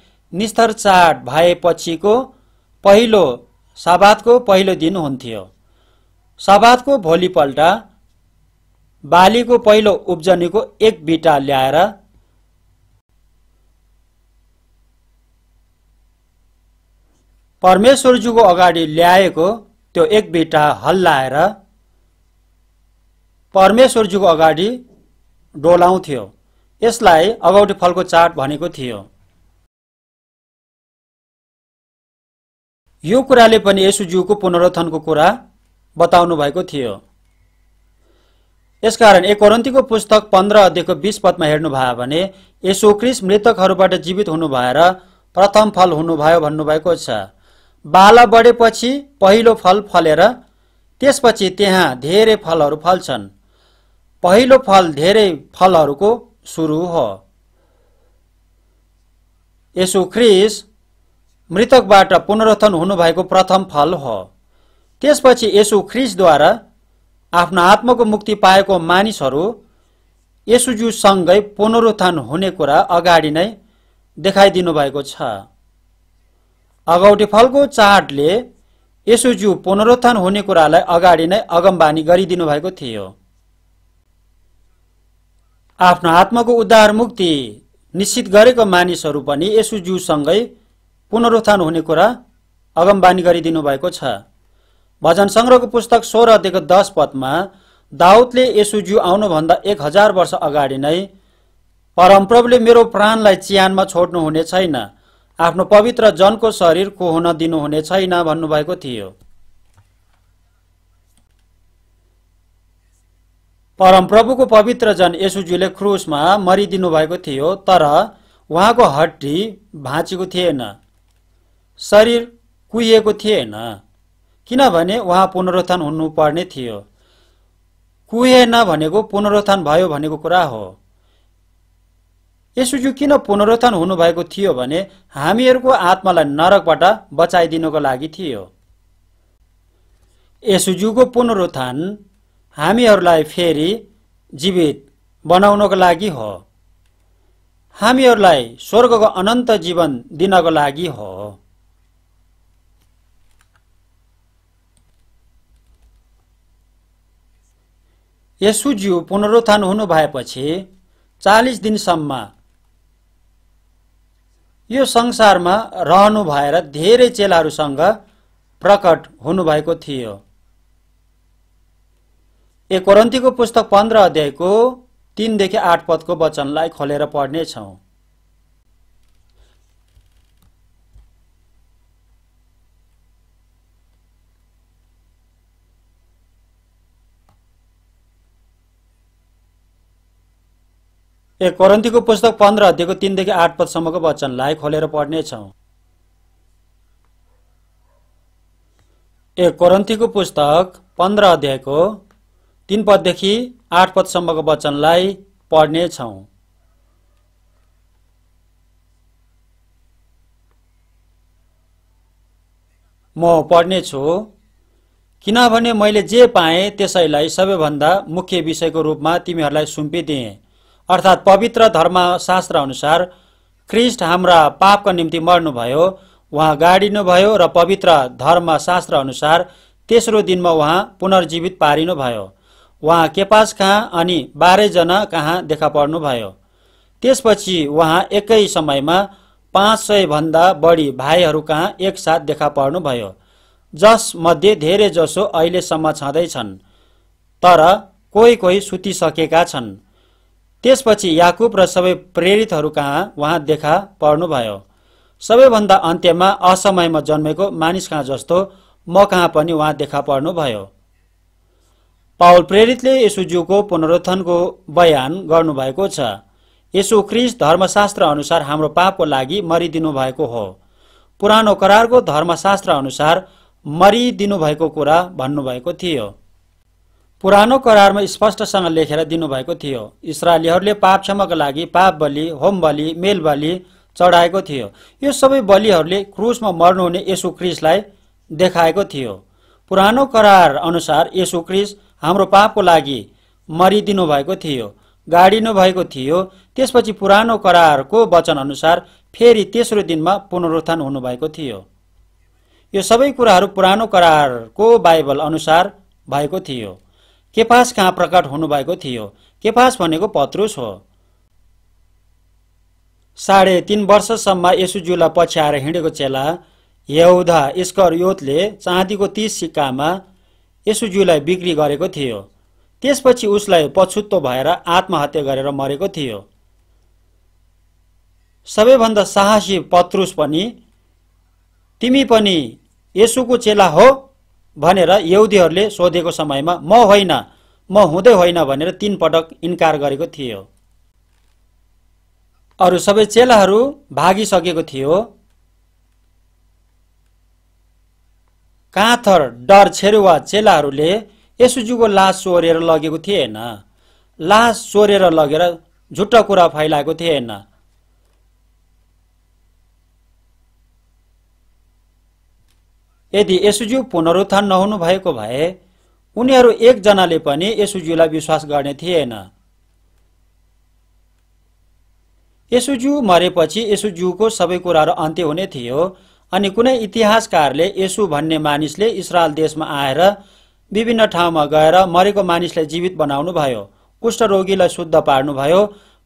निस्तर चाड भएपछिको पहिलो साबातको पहिलो दिन हुन्थ्यो साबातको भोलिपल्ट बालीको पहिलो उब्जनीको एक बिटा ल्याएर परमेश्वरज्यूको अगाडि ल्याएको त्यो एक बिटा हल्लाएर परमेश्वरज्यूको अगाडि डोलाउँथ्यो यसलाई अगौटे फलको चाट भनेको थियो यो कुराले पनि यसुज्यूको पुनरुत्थानको कुरा बताउनु भएको थियो यसकारण एकरन्तीको पुस्तक पन्ध्र अध्ययको बिस पदमा हेर्नु हेर्नुभयो भने क्रिस मृतकहरूबाट जीवित हुनु भएर प्रथम फल हुनुभयो भन्नुभएको छ बाला बढेपछि पहिलो फल फलेर त्यसपछि त्यहाँ धेरै फलहरू फल्छन् पहिलो फल धेरै फलहरूको सुरु हो यसो क्रिस मृतकबाट पुनरुत्थान हुनुभएको प्रथम फल हो त्यसपछि यसु ख्रिसद्वारा आफ्नो आत्माको मुक्ति पाएको मानिसहरू यसुज्यूसँगै पुनरुत्थान हुने कुरा अगाडि नै देखाइदिनु भएको छ अगौटी फलको चाडले यसुज्यू पुनरुत्थान हुने कुरालाई अगाडि नै अगमबानी गरिदिनु भएको थियो आफ्नो आत्माको उद्धार मुक्ति निश्चित गरेको मानिसहरू पनि यसुज्यूसँगै पुनरुत्थान हुने कुरा अगमबानी गरिदिनु भएको छ भजन सङ्ग्रहको पुस्तक सोह्र अध्ययको दस पदमा दाउदले यसुज्यू आउनुभन्दा एक हजार वर्ष अगाडि नै परमप्रभुले मेरो प्राणलाई चियानमा छोड्नुहुने छैन आफ्नो पवित्र जनको शरीर कोहन दिनुहुने छैन भन्नुभएको थियो परमप्रभुको पवित्र जन यसुज्यूले क्रुसमा मरिदिनु भएको थियो तर उहाँको हड्डी भाँचेको थिएन शरीर कुहिएको थिएन किनभने उहाँ पुनरुत्थान हुनुपर्ने थियो कुहेन भनेको पुनरुत्थान भयो भनेको कुरा हो यसुज्यू किन पुनरुत्थान हुनुभएको थियो भने हामीहरूको आत्मालाई नरकबाट बचाइदिनुको लागि थियो यसुजुको पुनरुत्थान हामीहरूलाई फेरि जीवित बनाउनको लागि हो हामीहरूलाई स्वर्गको अनन्त जीवन दिनको लागि हो यसुज्यू पुनरुत्थान हुनु भएपछि चालिस दिनसम्म यो संसारमा रहनु भएर धेरै चेलाहरूसँग प्रकट हुनुभएको थियो ए कोरन्तीको पुस्तक पन्ध्र अध्यायको तिनदेखि आठ पदको वचनलाई खोलेर पढ्नेछौँ ए करन्तीको पुस्तक पन्ध्र अध्ययको तिनदेखि आठ पदसम्मको वचनलाई खोलेर पढ्नेछौँ ए करन्तीको पुस्तक पन्ध्र अध्यायको तिन पददेखि आठ पदसम्मको वचनलाई पढ्नेछौँ म पढ्नेछु किनभने मैले जे पाएँ त्यसैलाई सबैभन्दा मुख्य विषयको रूपमा तिमीहरूलाई सुम्पिदिएँ अर्थात् पवित्र धर्मशास्त्र अनुसार ख्रिस्ट हाम्रा पापको निम्ति मर्नुभयो उहाँ गाडिनुभयो र पवित्र धर्मशास्त्र अनुसार तेस्रो दिनमा उहाँ पुनर्जीवित पारिनुभयो उहाँ केपास कहाँ अनि बाह्रैजना कहाँ देखा पर्नुभयो त्यसपछि उहाँ एकै समयमा पाँच सयभन्दा बढी भाइहरू कहाँ एकसाथ देखा पर्नुभयो जसमध्ये धेरैजसो अहिलेसम्म छँदैछन् तर कोही कोही सुतिसकेका छन् त्यसपछि याकुब र सबै प्रेरितहरू कहाँ उहाँ देखा पर्नुभयो सबैभन्दा अन्त्यमा असमयमा जन्मेको मानिस कहाँ जस्तो म कहाँ पनि उहाँ देखा पर्नुभयो पावल प्रेरितले यशुज्यूको पुनरुत्थानको बयान गर्नुभएको छ यसु क्रिस धर्मशास्त्र अनुसार हाम्रो पापको लागि मरिदिनु भएको हो पुरानो करारको धर्मशास्त्र अनुसार मरिदिनु भएको कुरा भन्नुभएको थियो पुरानो करारमा स्पष्टसँग लेखेर दिनुभएको थियो इसरायलीहरूले पाप क्षमाका लागि पाप बलि होम बलि मेल बलि चढाएको थियो यो सबै बलिहरूले क्रुसमा मर्नुहुने यसु क्रिसलाई देखाएको थियो पुरानो करार अनुसार यसु क्रिस हाम्रो पापको लागि मरिदिनु भएको थियो गाडिनु भएको थियो त्यसपछि पुरानो करारको वचन अनुसार फेरि तेस्रो दिनमा पुनरुत्थान हुनुभएको थियो यो सबै कुराहरू पुरानो करारको बाइबल अनुसार भएको थियो केफास कहाँ प्रकट हुनुभएको थियो केफास भनेको पत्रुस हो साढे तिन वर्षसम्म यसुज्यूलाई पछ्याएर हिँडेको चेला यौधा स्कर योतले चाँदीको तिस सिक्कामा यसुज्यूलाई बिक्री गरेको थियो त्यसपछि उसलाई पछुत्तो भएर आत्महत्या गरेर मरेको थियो सबैभन्दा साहसी पत्रुस पनि तिमी पनि यसुको चेला हो भनेर यहुदीहरूले सोधेको समयमा म होइन म हुँदै होइन भनेर तीन पटक इन्कार गरेको थियो अरू सबै चेलाहरू भागिसकेको थियो काँथर डर छेरुवा चेलाहरूले यसुजुको लास चोरेर लगेको थिएन लास चोरेर लगेर झुट्टा कुरा फैलाएको थिएन यदि यसुज्यू पुनरुत्थान नहुनु भएको भए उनीहरू एकजनाले पनि यसुज्यूलाई विश्वास गर्ने थिएन यसुज्यू मरेपछि यसुज्यूको सबै कुराहरू अन्त्य हुने थियो अनि कुनै इतिहासकारले यसु भन्ने मानिसले इसरायल देशमा आएर विभिन्न ठाउँमा गएर मरेको मानिसलाई जीवित बनाउनु बनाउनुभयो कुष्ठरोगीलाई शुद्ध पार्नुभयो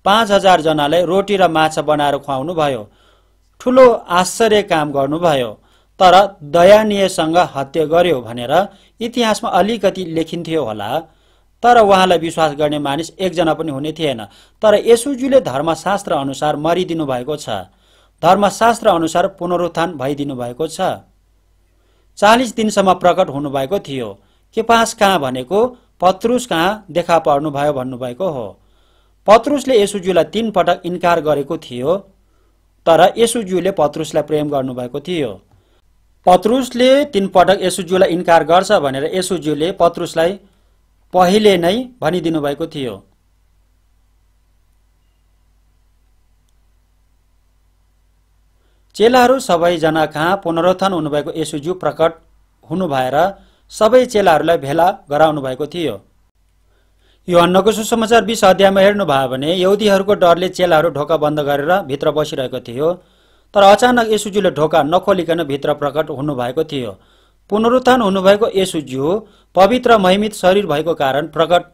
पाँच हजारजनालाई रोटी र माछा बनाएर खुवाउनु भयो ठुलो आश्चर्य काम गर्नुभयो तर दयानीयसँग हत्या गर्यो भनेर इतिहासमा अलिकति लेखिन्थ्यो होला तर उहाँलाई विश्वास गर्ने मानिस एकजना पनि हुने थिएन तर यसुजीले धर्मशास्त्र अनुसार मरिदिनु भएको छ धर्मशास्त्र अनुसार पुनरुत्थान भइदिनु भएको छ चालिस दिनसम्म प्रकट हुनुभएको थियो के पास कहाँ भनेको पत्रुस कहाँ देखा पर्नुभयो भन्नुभएको हो पत्रुसले यसुज्यूलाई तिन पटक इन्कार गरेको थियो तर यसुज्यूले पत्रुसलाई प्रेम गर्नुभएको थियो पत्रुसले तिन पटक यसुज्यूलाई इन्कार गर्छ भनेर यसुज्यूले पत्रुसलाई पहिले नै भनिदिनु भएको थियो चेलाहरू सबैजना कहाँ पुनरुत्थान हुनुभएको यसुज्यू प्रकट हुनु भएर सबै चेलाहरूलाई भेला गराउनु भएको थियो यो अन्नको सुसमाचार बिस अध्यायमा हेर्नुभयो भने यौदीहरूको डरले चेलाहरू ढोका बन्द गरेर भित्र बसिरहेको थियो तर अचानक यसुज्यूले ढोका नखोलिकन भित्र प्रकट हुनुभएको थियो पुनरुत्थान हुनुभएको यसुज्यू पवित्र महिमित शरीर भएको कारण प्रकट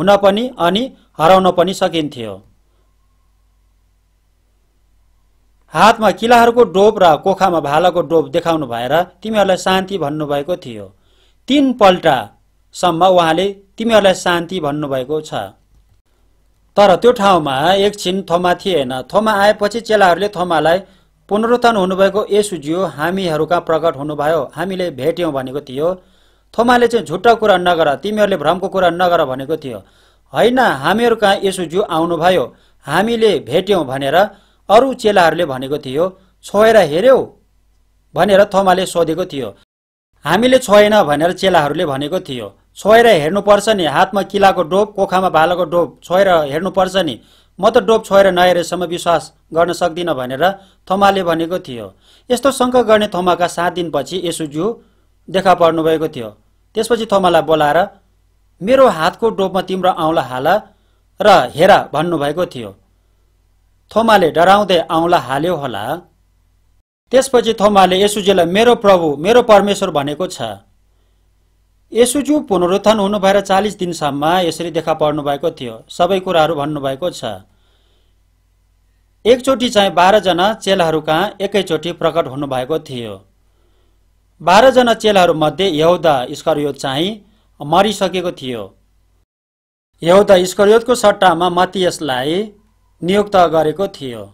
हुन पनि अनि हराउन पनि सकिन्थ्यो हातमा किलाहरूको डोप र कोखामा भालाको डोप देखाउनु भएर तिमीहरूलाई शान्ति भन्नुभएको थियो तीन पल्टसम्म उहाँले तिमीहरूलाई शान्ति भन्नुभएको छ तर त्यो ठाउँमा एकछिन थोमा थिएन थोमा आएपछि चेलाहरूले थोमालाई पुनरुत्थान हुनुभएको जिउ हामीहरूका प्रकट हुनुभयो हामीले भेट्यौँ भनेको थियो थोमाले चाहिँ झुट्टा कुरा नगर तिमीहरूले भ्रमको कुरा नगर भनेको थियो होइन हामीहरू कहाँ जिउ आउनुभयो हामीले भेट्यौँ भनेर अरू चेलाहरूले भनेको थियो छोएर हेऱ्यौ भनेर थोमाले सोधेको थियो हामीले छोएन भनेर चेलाहरूले भनेको थियो छोएर हेर्नुपर्छ नि हातमा किलाको डोप कोखामा भालाको डोप छोएर हेर्नुपर्छ नि म त डोप छोएर नहेरेसम्म विश्वास गर्न सक्दिनँ भनेर थोमाले भनेको थियो यस्तो शङ्का गर्ने थोमाका सात दिनपछि यसुज्यू देखा पर्नुभएको थियो त्यसपछि थोमालाई बोलाएर मेरो हातको डोपमा तिम्रो आउँला हाल र हेर भन्नुभएको थियो थोमाले डराउँदै आउँला हाल्यो होला त्यसपछि थोमाले यसुजीलाई मेरो प्रभु मेरो परमेश्वर भनेको छ यसुज्यू पुनरुत्थान हुनुभएर चालिस दिनसम्म यसरी देखा पर्नु भएको थियो सबै कुराहरू भन्नुभएको छ एकचोटि चाहिँ बाह्रजना चेलहरू कहाँ एकैचोटि प्रकट हुनुभएको थियो बाह्रजना मध्ये यहुदा स्करयोत चाहिँ मरिसकेको थियो यहुदा स्करयोतको सट्टामा मतियसलाई नियुक्त गरेको थियो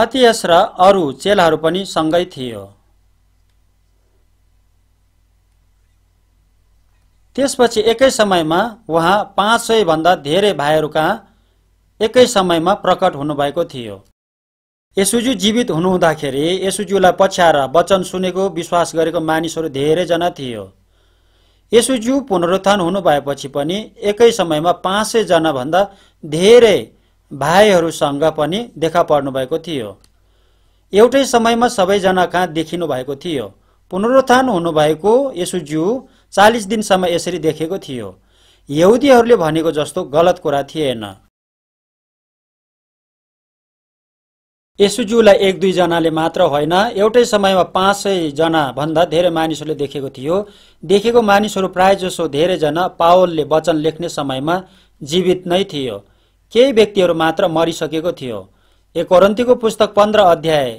मतियस र अरू चेलाहरू पनि सँगै थियो त्यसपछि एकै समयमा उहाँ पाँच भन्दा धेरै भाइहरूका एकै समयमा प्रकट हुनुभएको थियो यसुजू जीवित हुनुहुँदाखेरि यसुज्यूलाई पछ्याएर वचन सुनेको विश्वास गरेको मानिसहरू धेरैजना थियो यसुज्यू पुनरुत्थान हुनु भएपछि पनि एकै समयमा पाँच भन्दा धेरै भाइहरूसँग पनि देखा पर्नुभएको थियो एउटै समयमा सबैजना कहाँ देखिनु भएको थियो पुनरुत्थान हुनुभएको यसुज्यू चालिस दिनसम्म यसरी देखेको थियो यहुदीहरूले भनेको जस्तो गलत कुरा थिएन यसुज्यूलाई एक दुईजनाले मात्र होइन एउटै समयमा पाँच सयजना भन्दा धेरै मानिसहरूले देखेको थियो देखेको मानिसहरू प्रायःजसो धेरैजना पावलले वचन लेख्ने समयमा जीवित नै थियो केही व्यक्तिहरू मात्र मरिसकेको थियो एक पुस्तक पन्ध्र अध्याय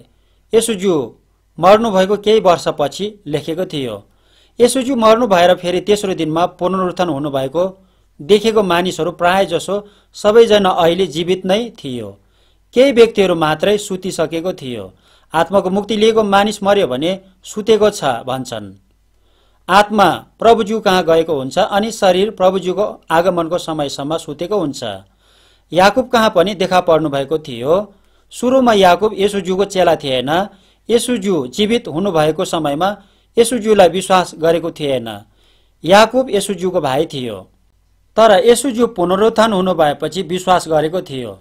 यसुज्यू मर्नुभएको केही वर्षपछि लेखेको थियो यसोजी मर्नु भएर फेरि तेस्रो दिनमा पुनरुत्थान हुनुभएको देखेको मानिसहरू प्राय जसो सबैजना अहिले जीवित नै थियो केही व्यक्तिहरू मात्रै सुतिसकेको थियो आत्माको मुक्ति लिएको मानिस मर्यो भने सुतेको छ भन्छन् आत्मा प्रभुज्यू कहाँ गएको हुन्छ अनि शरीर प्रभुज्यूको आगमनको समयसम्म सुतेको हुन्छ याकुब कहाँ पनि देखा पर्नु भएको थियो सुरुमा याकुब यसुज्यूको चेला थिएन यसुज्यू जीवित हुनुभएको समयमा यसुज्यूलाई विश्वास गरेको थिएन याकुब यसुज्यूको भाइ थियो तर यसुज्यू पुनरुत्थान हुनु भएपछि विश्वास गरेको थियो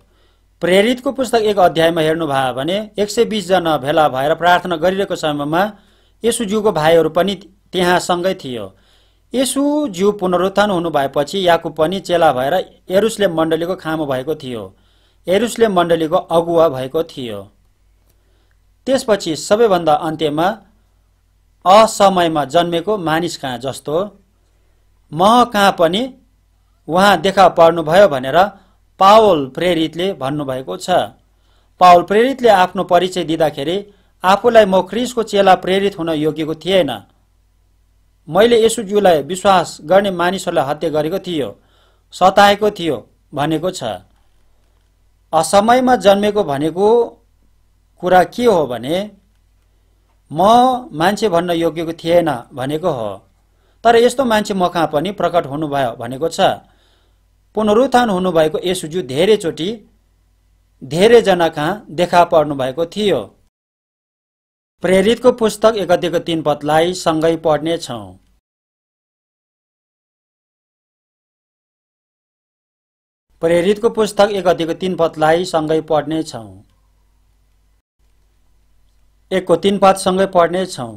प्रेरितको पुस्तक एक अध्यायमा हेर्नुभयो भने एक सय बिसजना भेला भएर प्रार्थना गरिरहेको समयमा यसुज्यूको भाइहरू पनि त्यहाँसँगै सँगै थियो यसुज्यू पुनरुत्थान हुनु भएपछि याकुब पनि चेला भएर एरुसले मण्डलीको खामो भएको थियो एरुसले मण्डलीको अगुवा भएको थियो त्यसपछि सबैभन्दा अन्त्यमा असमयमा जन्मेको मानिस कहाँ जस्तो म कहाँ पनि उहाँ देखा पर्नुभयो भनेर पावल प्रेरितले भन्नुभएको छ पावल प्रेरितले आफ्नो परिचय दिँदाखेरि आफूलाई म क्रिसको चेला प्रेरित हुन योग्यको थिएन मैले यसुज्यूलाई विश्वास गर्ने मानिसहरूलाई हत्या गरेको थियो सताएको थियो भनेको छ असमयमा जन्मेको भनेको कुरा के हो भने म मान्छे भन्न योग्यको थिएन भनेको हो तर यस्तो मान्छे म कहाँ पनि प्रकट हुनुभयो भनेको छ पुनरुत्थान हुनुभएको यसुज्यू धेरैचोटि धेरैजना कहाँ देखा पर्नु भएको थियो प्रेरितको पुस्तक एक तीन पदलाई सँगै पढ्नेछौँ प्रेरितको पुस्तक एक तीन पदलाई सँगै पढ्नेछौँ एकको तिन पात सँगै पढ्नेछौँ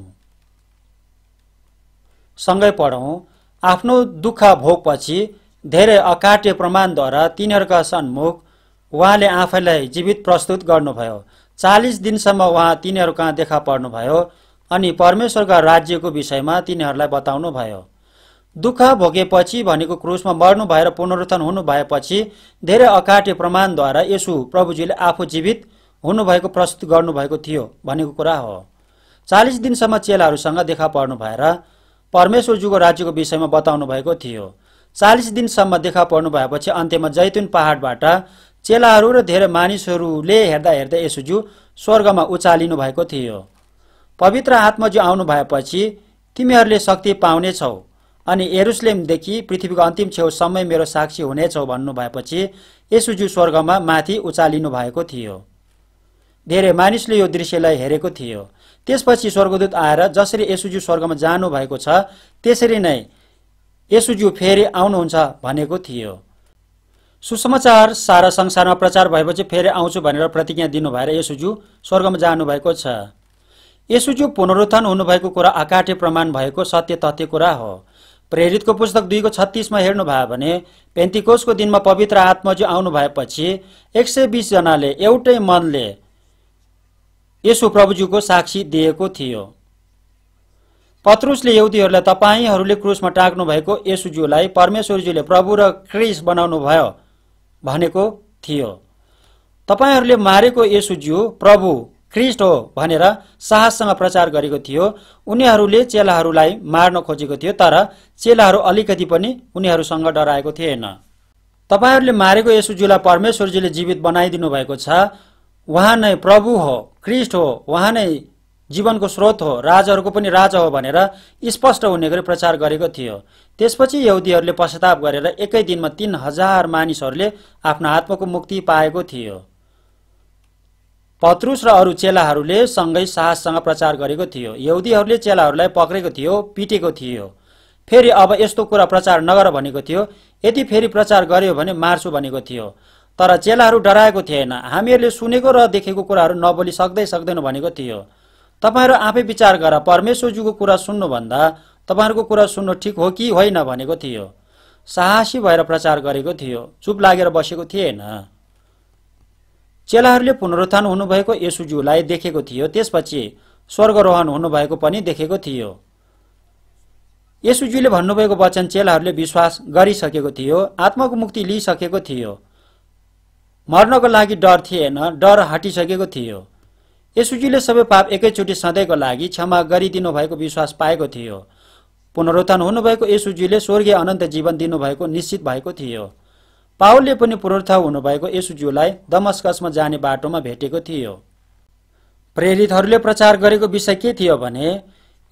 सँगै पढौँ आफ्नो दुःख भोगपछि धेरै अकाट्य प्रमाणद्वारा तिनीहरूका सन्मुख उहाँले आफैलाई जीवित प्रस्तुत गर्नुभयो चालिस दिनसम्म उहाँ तिनीहरू कहाँ देखा पर्नुभयो अनि परमेश्वरका राज्यको विषयमा तिनीहरूलाई बताउनुभयो दुःख भोगेपछि भनेको क्रुसमा मर्नु भएर पुनरुत्थान हुनु भएपछि धेरै अकाट्य प्रमाणद्वारा यसु प्रभुजीले आफू जीवित हुनुभएको प्रस्तुत गर्नुभएको थियो भनेको कुरा हो चालिस दिनसम्म चेलाहरूसँग देखा पर्नु भएर परमेश्वरज्यूको राज्यको विषयमा बताउनु भएको थियो चालिस दिनसम्म देखा पर्नु भएपछि अन्त्यमा जैतुन पहाडबाट चेलाहरू र धेरै मानिसहरूले हेर्दा हेर्दै यसुज्यू स्वर्गमा उचालिनु भएको थियो पवित्र आत्माज्यू आउनु भएपछि तिमीहरूले शक्ति पाउनेछौ अनि एरुसलेमदेखि पृथ्वीको अन्तिम छेउसम्म मेरो साक्षी हुनेछौ भन्नु भएपछि यसुज्यू स्वर्गमा माथि उचालिनु भएको थियो धेरै मानिसले यो दृश्यलाई हेरेको थियो त्यसपछि स्वर्गदूत आएर जसरी यसुज्यू स्वर्गमा जानुभएको छ त्यसरी नै यसुज्यू फेरि आउनुहुन्छ भनेको थियो सुसमाचार सारा संसारमा प्रचार भएपछि फेरि आउँछु भनेर प्रतिज्ञा दिनुभएर यसुज्यू स्वर्गमा जानुभएको छ यसुज्यू पुनरुत्थान हुनुभएको कुरा आकाठे प्रमाण भएको सत्य तथ्य कुरा हो प्रेरितको पुस्तक दुईको छत्तिसमा हेर्नुभयो भने पेन्तिकोसको दिनमा पवित्र आत्मज्यू आउनु भएपछि एक सय बिसजनाले एउटै मनले यसो प्रभुज्यूको साक्षी दिएको थियो पत्रुसले यहुदीहरूलाई तपाईँहरूले क्रुसमा टाग्नु भएको यसुज्यूलाई परमेश्वरज्यूले प्रभु र क्रिस बनाउनु भयो भनेको थियो तपाईँहरूले मारेको यसुज्यू प्रभु क्रिस्ट हो भनेर साहससँग प्रचार गरेको थियो उनीहरूले चेलाहरूलाई मार्न खोजेको थियो तर चेलाहरू अलिकति पनि उनीहरूसँग डराएको थिएन तपाईँहरूले मारेको यसुज्यूलाई परमेश्वरजीले जीवित बनाइदिनु भएको छ उहाँ नै प्रभु हो क्रिस्ट हो उहाँ नै जीवनको स्रोत हो राजहरूको पनि राजा हो भनेर स्पष्ट हुने गरी प्रचार गरेको थियो त्यसपछि यहुदीहरूले पश्चाताप गरेर एकै दिनमा तिन हजार मानिसहरूले आफ्नो आत्माको मुक्ति पाएको थियो पत्रुस र अरू चेलाहरूले सँगै साहससँग प्रचार गरेको थियो यहुदीहरूले चेलाहरूलाई पक्रेको थियो पिटेको थियो फेरि अब यस्तो कुरा प्रचार नगर भनेको थियो यति फेरि प्रचार गर्यो भने मार्छु भनेको थियो तर चेलाहरू डराएको थिएन हामीहरूले सुनेको र देखेको कुराहरू नबोली सक्दै सक्दैन भनेको थियो तपाईँहरू आफै विचार गर परमेश्वरज्यूको कुरा सुन्नुभन्दा तपाईँहरूको कुरा सुन्नु ठिक हो कि होइन भनेको थियो साहसी भएर प्रचार गरेको थियो चुप लागेर बसेको थिएन चेलाहरूले पुनरुत्थान हुनुभएको यसुज्यूलाई देखेको थियो त्यसपछि स्वर्गरोहण हुनुभएको पनि देखेको थियो यसुज्यूले भन्नुभएको वचन चेलाहरूले विश्वास गरिसकेको थियो आत्माको मुक्ति लिइसकेको थियो मर्नको लागि डर थिएन डर हटिसकेको थियो यसुजीले सबै पाप एकैचोटि सधैँको लागि क्षमा गरिदिनु भएको विश्वास पाएको थियो पुनरुत्थान हुनुभएको यसुजीले स्वर्गीय अनन्त जीवन दिनुभएको निश्चित भएको थियो पावलले पनि पुनरुत्थान हुनुभएको यसुज्यूलाई दमस्कसमा जाने बाटोमा भेटेको थियो प्रेरितहरूले प्रचार गरेको विषय के थियो भने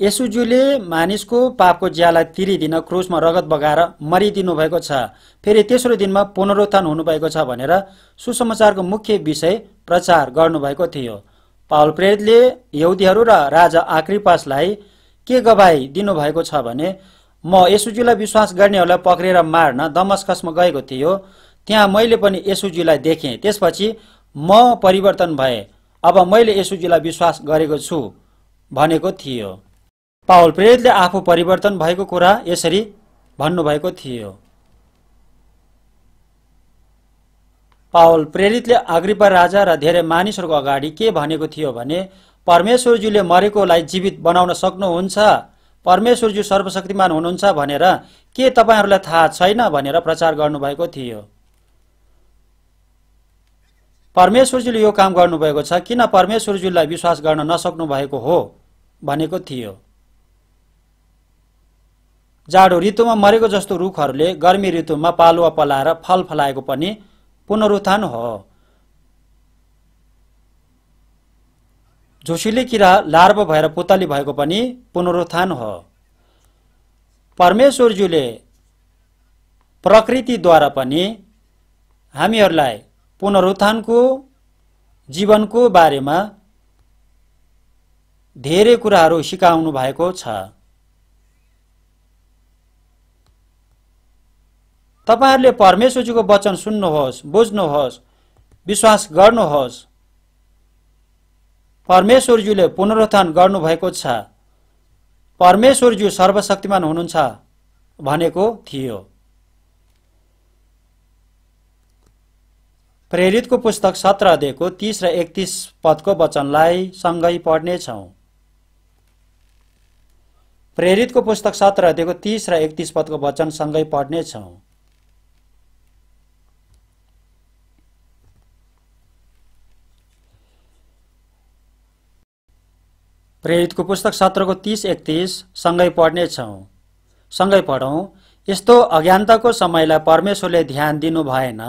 यसुज्यूले मानिसको पापको ज्यालाई तिरिदिन क्रुसमा रगत बगाएर मरिदिनु भएको छ फेरि तेस्रो दिनमा पुनरुत्थान हुनुभएको छ भनेर सुसमाचारको मुख्य विषय प्रचार गर्नुभएको थियो पावल प्रेरितले यहुदीहरू र राजा आक्रिपासलाई के गवाई दिनुभएको छ भने म यसुज्यूलाई विश्वास गर्नेहरूलाई पक्रेर मार्न दमस्कसमा गएको थियो त्यहाँ मैले पनि यसुज्यूलाई देखेँ त्यसपछि म परिवर्तन भए अब मैले यसुज्यूलाई विश्वास गरेको छु भनेको थियो पावल प्रेरितले आफू परिवर्तन भएको कुरा यसरी भन्नुभएको थियो पावल प्रेरितले अग्रिपा राजा र धेरै मानिसहरूको अगाडि के भनेको थियो भने परमेश्वरज्यूले मरेकोलाई जीवित बनाउन सक्नुहुन्छ परमेश्वरज्यू सर्वशक्तिमान हुनुहुन्छ भनेर के तपाईँहरूलाई थाहा छैन भनेर प्रचार गर्नुभएको थियो परमेश्वरज्यूले यो काम गर्नुभएको छ किन परमेश्वरज्यूलाई विश्वास गर्न नसक्नु भएको हो भनेको थियो जाडो ऋतुमा मरेको जस्तो रुखहरूले गर्मी ऋतुमा पालुवा पलाएर फल फलाएको पनि पुनरुत्थान हो झुसिले किरा लार्भ भएर पुतली भएको पनि पुनरुत्थान हो परमेश्वरज्यूले प्रकृतिद्वारा पनि हामीहरूलाई पुनरुत्थानको जीवनको बारेमा धेरै कुराहरू सिकाउनु भएको छ तपाईँहरूले परमेश्वरजीको वचन सुन्नुहोस् बुझ्नुहोस् विश्वास गर्नुहोस् परमेश्वरज्यूले पुनरुत्थान गर्नुभएको छ परमेश्वरज्यू सर्वशक्तिमान हुनुहुन्छ भनेको थियो प्रेरितको पुस्तक सत्र दिएको तिस र एकतिस पदको वचनलाई सँगै पढ्नेछौँ प्रेरितको पुस्तक सत्र दिएको तिस र एकतिस पदको वचन सँगै पढ्नेछौँ प्रेरितको पुस्तक सत्रको तिस एकतिस सँगै पढ्नेछौँ सँगै पढौँ यस्तो अज्ञानताको समयलाई परमेश्वरले ध्यान दिनु भएन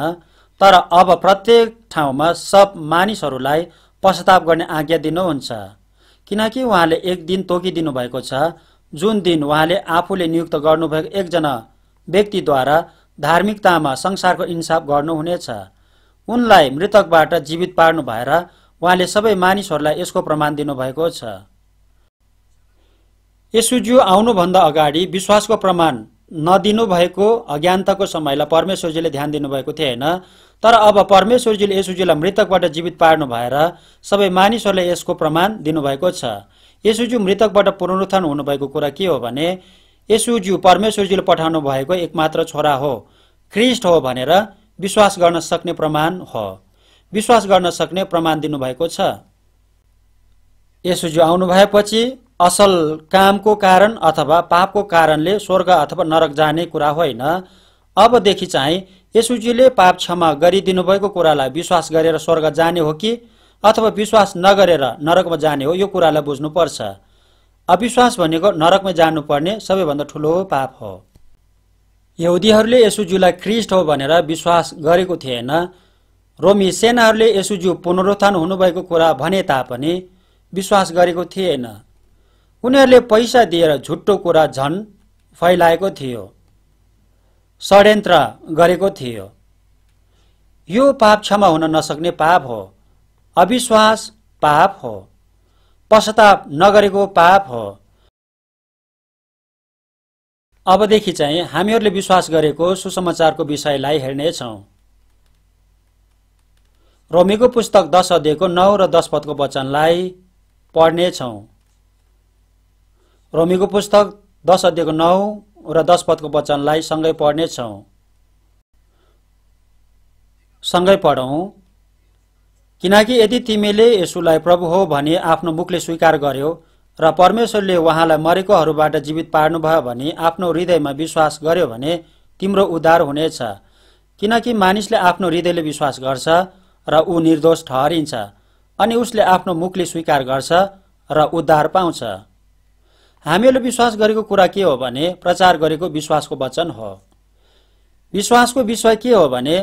तर अब प्रत्येक ठाउँमा सब मानिसहरूलाई पश्चाताप गर्ने आज्ञा दिनुहुन्छ किनकि उहाँले एक दिन तोकिदिनु भएको छ जुन दिन उहाँले आफूले नियुक्त गर्नुभएको एकजना व्यक्तिद्वारा धार्मिकतामा संसारको इन्साफ गर्नुहुनेछ उनलाई मृतकबाट जीवित पार्नु भएर उहाँले सबै मानिसहरूलाई यसको प्रमाण दिनुभएको छ यसुज्यू आउनुभन्दा अगाडि विश्वासको प्रमाण नदिनु भएको अज्ञानताको समयलाई परमेश्वरजीले ध्यान दिनुभएको थियो होइन तर अब परमेश्वरजीले यसुजीलाई मृतकबाट जीवित पार्नु भएर सबै मानिसहरूले यसको प्रमाण दिनुभएको छ यसुज्यू मृतकबाट पुनरुत्थान हुनुभएको कुरा के हो भने यसुज्यू परमेश्वरजीले पठाउनु भएको एकमात्र छोरा हो ख्रिस्ट हो भनेर विश्वास गर्न सक्ने प्रमाण हो विश्वास गर्न सक्ने प्रमाण दिनुभएको छ यसुज्यू आउनु भएपछि असल कामको कारण अथवा पापको कारणले स्वर्ग अथवा नरक जाने कुरा होइन अबदेखि चाहिँ यसुजीले पाप क्षमा गरिदिनु भएको कुरालाई विश्वास गरेर स्वर्ग जाने हो कि अथवा विश्वास नगरेर नरकमा जाने हो यो कुरालाई बुझ्नुपर्छ अविश्वास भनेको नरकमा जानुपर्ने सबैभन्दा ठुलो पाप हो यहुदीहरूले यसुज्यूलाई क्रिस्ट हो भनेर विश्वास गरेको थिएन रोमी सेनाहरूले यसुज्यू पुनरुत्थान हुनुभएको कुरा भने तापनि विश्वास गरेको थिएन उनीहरूले पैसा दिएर झुट्टो कुरा झन् फैलाएको थियो षड्यन्त्र गरेको थियो यो पाप क्षमा हुन नसक्ने पाप हो अविश्वास पाप हो पश्चाताप नगरेको पाप हो अबदेखि चाहिँ हामीहरूले विश्वास गरेको सुसमाचारको विषयलाई हेर्नेछौँ रोमीको पुस्तक दश अध्ययको नौ र दस पदको वचनलाई पढ्नेछौँ रोमीको पुस्तक दस अध्ययको नौ र दस पदको वचनलाई सँगै पढ्नेछौँ सँगै पढौँ किनकि यदि तिमीले यसुलाई प्रभु हो भने आफ्नो मुखले स्वीकार गर्यो र परमेश्वरले उहाँलाई मरेकोहरूबाट जीवित पार्नुभयो भने आफ्नो हृदयमा विश्वास गर्यो भने तिम्रो उद्धार हुनेछ किनकि मानिसले आफ्नो हृदयले विश्वास गर्छ र ऊ निर्दोष ठहरिन्छ अनि उसले आफ्नो मुखले स्वीकार गर्छ र उद्धार पाउँछ हामीहरूले विश्वास गरेको कुरा के हो भने प्रचार गरेको विश्वासको वचन हो विश्वासको विषय के हो भने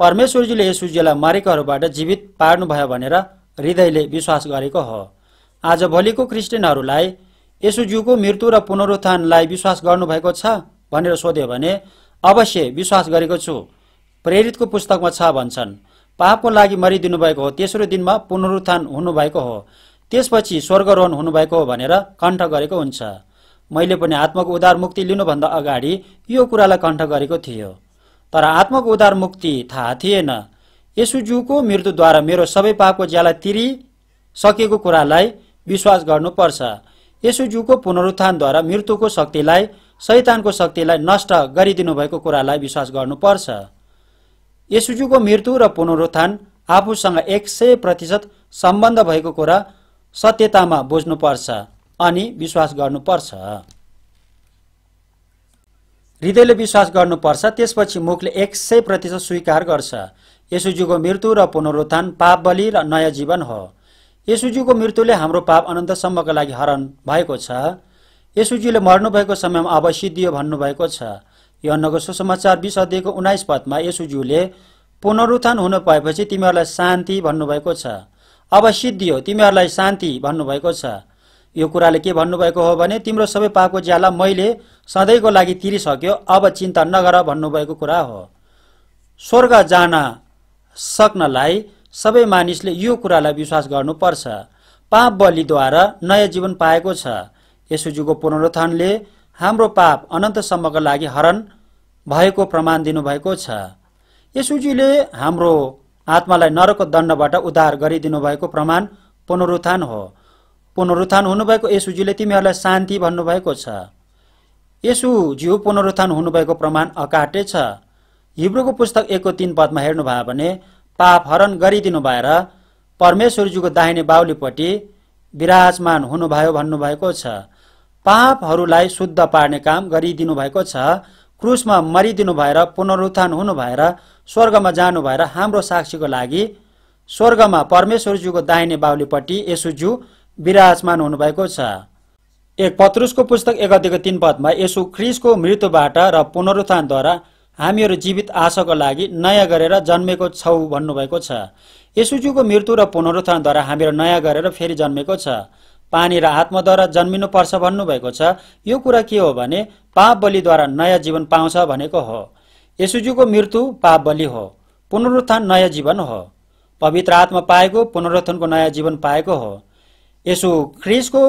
परमेश्वरजीले यसुजीलाई मरेकोहरूबाट जीवित पार्नुभयो भनेर हृदयले विश्वास गरेको हो आज भोलिको क्रिस्चियनहरूलाई यसुज्यूको मृत्यु र पुनरुत्थानलाई विश्वास गर्नुभएको छ भनेर सोध्यो भने अवश्य विश्वास गरेको छु प्रेरितको पुस्तकमा छ भन्छन् पापको लागि मरिदिनु भएको हो तेस्रो दिनमा पुनरुत्थान हुनुभएको हो त्यसपछि स्वर्गरोहण हुनुभएको हो भनेर कण्ठ गरेको हुन्छ मैले पनि आत्मको उद्धार मुक्ति लिनुभन्दा अगाडि यो कुरालाई कण्ठ गरेको थियो तर आत्मको उद्धार मुक्ति थाहा थिएन यसुज्यूको मृत्युद्वारा मेरो सबै पापको ज्याला तिरिसकेको कुरालाई विश्वास गर्नुपर्छ यसुज्यूको पुनरुत्थानद्वारा मृत्युको शक्तिलाई शैतानको शक्तिलाई नष्ट गरिदिनु भएको कुरालाई विश्वास गर्नुपर्छ यसुज्यूको मृत्यु र पुनरुत्थान आफूसँग एक सय प्रतिशत सम्बन्ध भएको कुरा सत्यतामा बुझ्नुपर्छ अनि विश्वास गर्नुपर्छ हृदयले विश्वास गर्नुपर्छ त्यसपछि मुखले एक सय प्रतिशत स्वीकार गर्छ यशुजीको मृत्यु र पुनरुत्थान पाप बलि र नयाँ जीवन हो यसुजीको मृत्युले हाम्रो पाप अनन्तसम्मको लागि हरण भएको छ यसुजीले मर्नुभएको समयमा अवश्य दियो भन्नुभएको छ यो अन्नको सुसमाचार बिस अध्ययको उन्नाइस पदमा यसुज्यूले पुनरुत्थान हुन पाएपछि तिमीहरूलाई शान्ति भन्नुभएको छ अब सिद्धि हो तिमीहरूलाई शान्ति भन्नुभएको छ यो कुराले के भन्नुभएको हो भने तिम्रो सबै पापको ज्याला मैले सधैँको लागि तिरिसक्यो अब चिन्ता नगर भन्नुभएको कुरा हो स्वर्ग जान सक्नलाई सबै मानिसले यो कुरालाई विश्वास गर्नुपर्छ पाप बलिद्वारा नयाँ जीवन पाएको छ यसुजीको पुनरुत्थानले हाम्रो पाप अनन्तसम्मको लागि हरण भएको प्रमाण दिनुभएको छ यसुजीले हाम्रो आत्मालाई नरको दण्डबाट उद्धार गरिदिनु भएको प्रमाण पुनरुत्थान हो पुनरुत्थान हुनुभएको यसुजीले तिमीहरूलाई शान्ति भन्नुभएको छ यसुज्यू पुनरुत्थान हुनुभएको प्रमाण अकाटे छ हिब्रूको पुस्तक एकको तिन पदमा हेर्नु हेर्नुभयो भने पाप हरण गरिदिनु भएर परमेश्वरजीको दाहिने बाहुलीपट्टि विराजमान हुनुभयो भन्नुभएको छ पापहरूलाई शुद्ध पार्ने काम गरिदिनु भएको छ क्रुसमा मरिदिनु भएर पुनरुत्थान हुनु भएर स्वर्गमा जानु भएर हाम्रो साक्षीको लागि स्वर्गमा परमेश्वरज्यूको दाहिने बाहुलीपट्टि यसुज्यू विराजमान हुनुभएको छ एक पत्रुसको पुस्तक एक अधिको तिन पदमा यसु ख्रिसको मृत्युबाट र पुनरुत्थानद्वारा हामीहरू जीवित आशाको लागि नयाँ गरेर जन्मेको छौँ भन्नुभएको छ यसुज्यूको मृत्यु र पुनरुत्थानद्वारा हामीहरू नयाँ गरेर फेरि जन्मेको छ पानी र आत्मद्वारा जन्मिनुपर्छ भन्नुभएको छ यो कुरा के हो भने पाप बलिद्वारा नयाँ जीवन पाउँछ भनेको हो यसुजीको मृत्यु पाप बलि हो पुनरुत्थान नयाँ जीवन हो पवित्र आत्मा पाएको पुनरुत्थानको नयाँ जीवन पाएको हो यसु ख्रिसको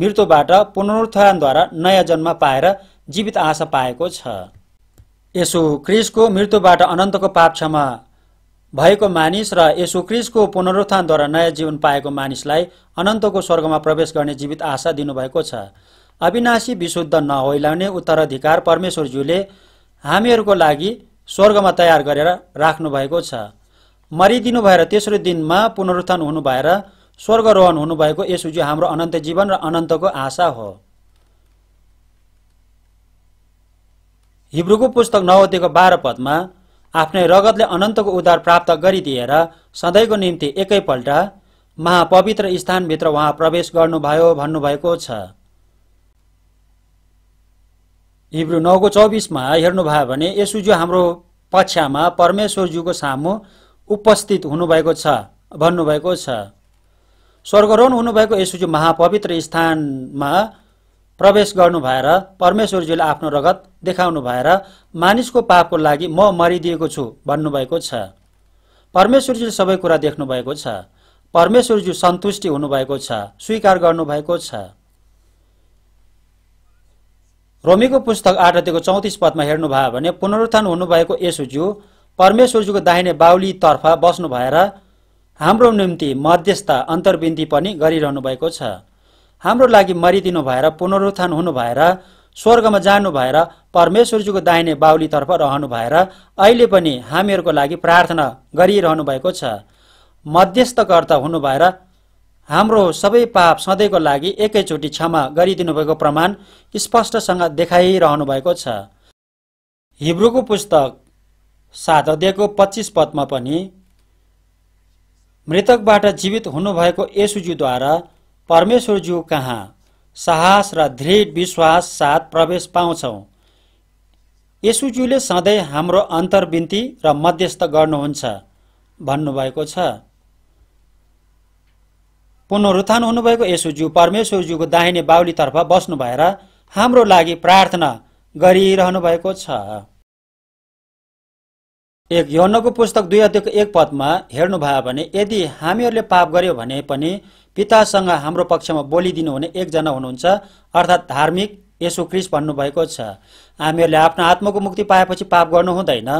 मृत्युबाट पुनरुत्थानद्वारा नयाँ जन्म पाएर जीवित आशा पाएको छ यसु क्रिसको मृत्युबाट अनन्तको पाप क्षमा भएको मानिस र क्रिसको पुनरुत्थानद्वारा नयाँ जीवन पाएको मानिसलाई अनन्तको स्वर्गमा प्रवेश गर्ने जीवित आशा दिनुभएको छ अविनाशी विशुद्ध नहोइलाउने उत्तराधिकार परमेश्वरज्यूले हामीहरूको लागि स्वर्गमा तयार गरेर राख्नुभएको छ मरिदिनु भएर तेस्रो दिनमा पुनरुत्थान हुनु भएर स्वर्गरोहण हुनुभएको यसुज्यू हाम्रो अनन्त जीवन र अनन्तको आशा हो हिब्रूको पुस्तक नवतीको बाह्र पदमा आफ्नै रगतले अनन्तको उद्धार प्राप्त गरिदिएर सधैँको निम्ति एकैपल्ट महापवित्र स्थानभित्र उहाँ प्रवेश गर्नुभयो भन्नुभएको छ हिब्रु नौको चौबिसमा हेर्नुभयो भने यसुज्यू हाम्रो पक्षमा परमेश्वरज्यूको सामु उपस्थित हुनुभएको छ भन्नुभएको छ स्वर्गरोहण हुनुभएको यसुज्यू महापवित्र स्थानमा प्रवेश गर्नु भएर परमेश्वरज्यूले आफ्नो रगत देखाउनु भएर मानिसको पापको लागि म मरिदिएको छु भन्नुभएको छ परमेश्वरज्यूले सबै कुरा देख्नुभएको छ परमेश्वरज्यू सन्तुष्टि हुनुभएको छ स्वीकार गर्नुभएको छ रोमीको पुस्तक आठ चौतिस पदमा हेर्नुभयो भने पुनरुत्थान हुनुभएको यसुज्यू परमेश्वरज्यूको दाहिने बाहुलीतर्फ बस्नु भएर हाम्रो निम्ति मध्यस्थ अन्तर्विन्दी पनि गरिरहनु भएको छ हाम्रो लागि मरिदिनु भएर पुनरुत्थान हुनु भएर स्वर्गमा जानु भएर परमेश्वरजीको दाहिने बाहुलीतर्फ रहनु भएर अहिले पनि हामीहरूको लागि प्रार्थना गरिरहनु भएको छ मध्यस्थकर्ता हुनु भएर हाम्रो सबै पाप सधैँको लागि एकैचोटि क्षमा गरिदिनु भएको प्रमाण स्पष्टसँग देखाइरहनु भएको छ हिब्रूको पुस्तक सात अध्ययको पच्चिस पदमा पनि मृतकबाट जीवित हुनुभएको यसुजीद्वारा परमेश्वरज्यू कहाँ साहस र दृढ विश्वास साथ प्रवेश पाउँछौँ यसुज्यूले सधैँ हाम्रो अन्तर्विन्ती र मध्यस्थ गर्नुहुन्छ भन्नुभएको छ पुनरुत्थान हुनुभएको यसुज्यू परमेश्वरज्यूको दाहिने बाहुलीतर्फ बस्नु भएर हाम्रो लागि प्रार्थना गरिरहनु भएको छ एक यौनको पुस्तक दुई अध्ययको एक पदमा हेर्नु हेर्नुभयो भने यदि हामीहरूले पाप गर्यो भने पनि पितासँग हाम्रो पक्षमा बोलिदिनु हुने एकजना हुनुहुन्छ अर्थात् धार्मिक यसो क्रिस भन्नुभएको छ हामीहरूले आफ्नो आत्माको मुक्ति पाएपछि पाप गर्नु हुँदैन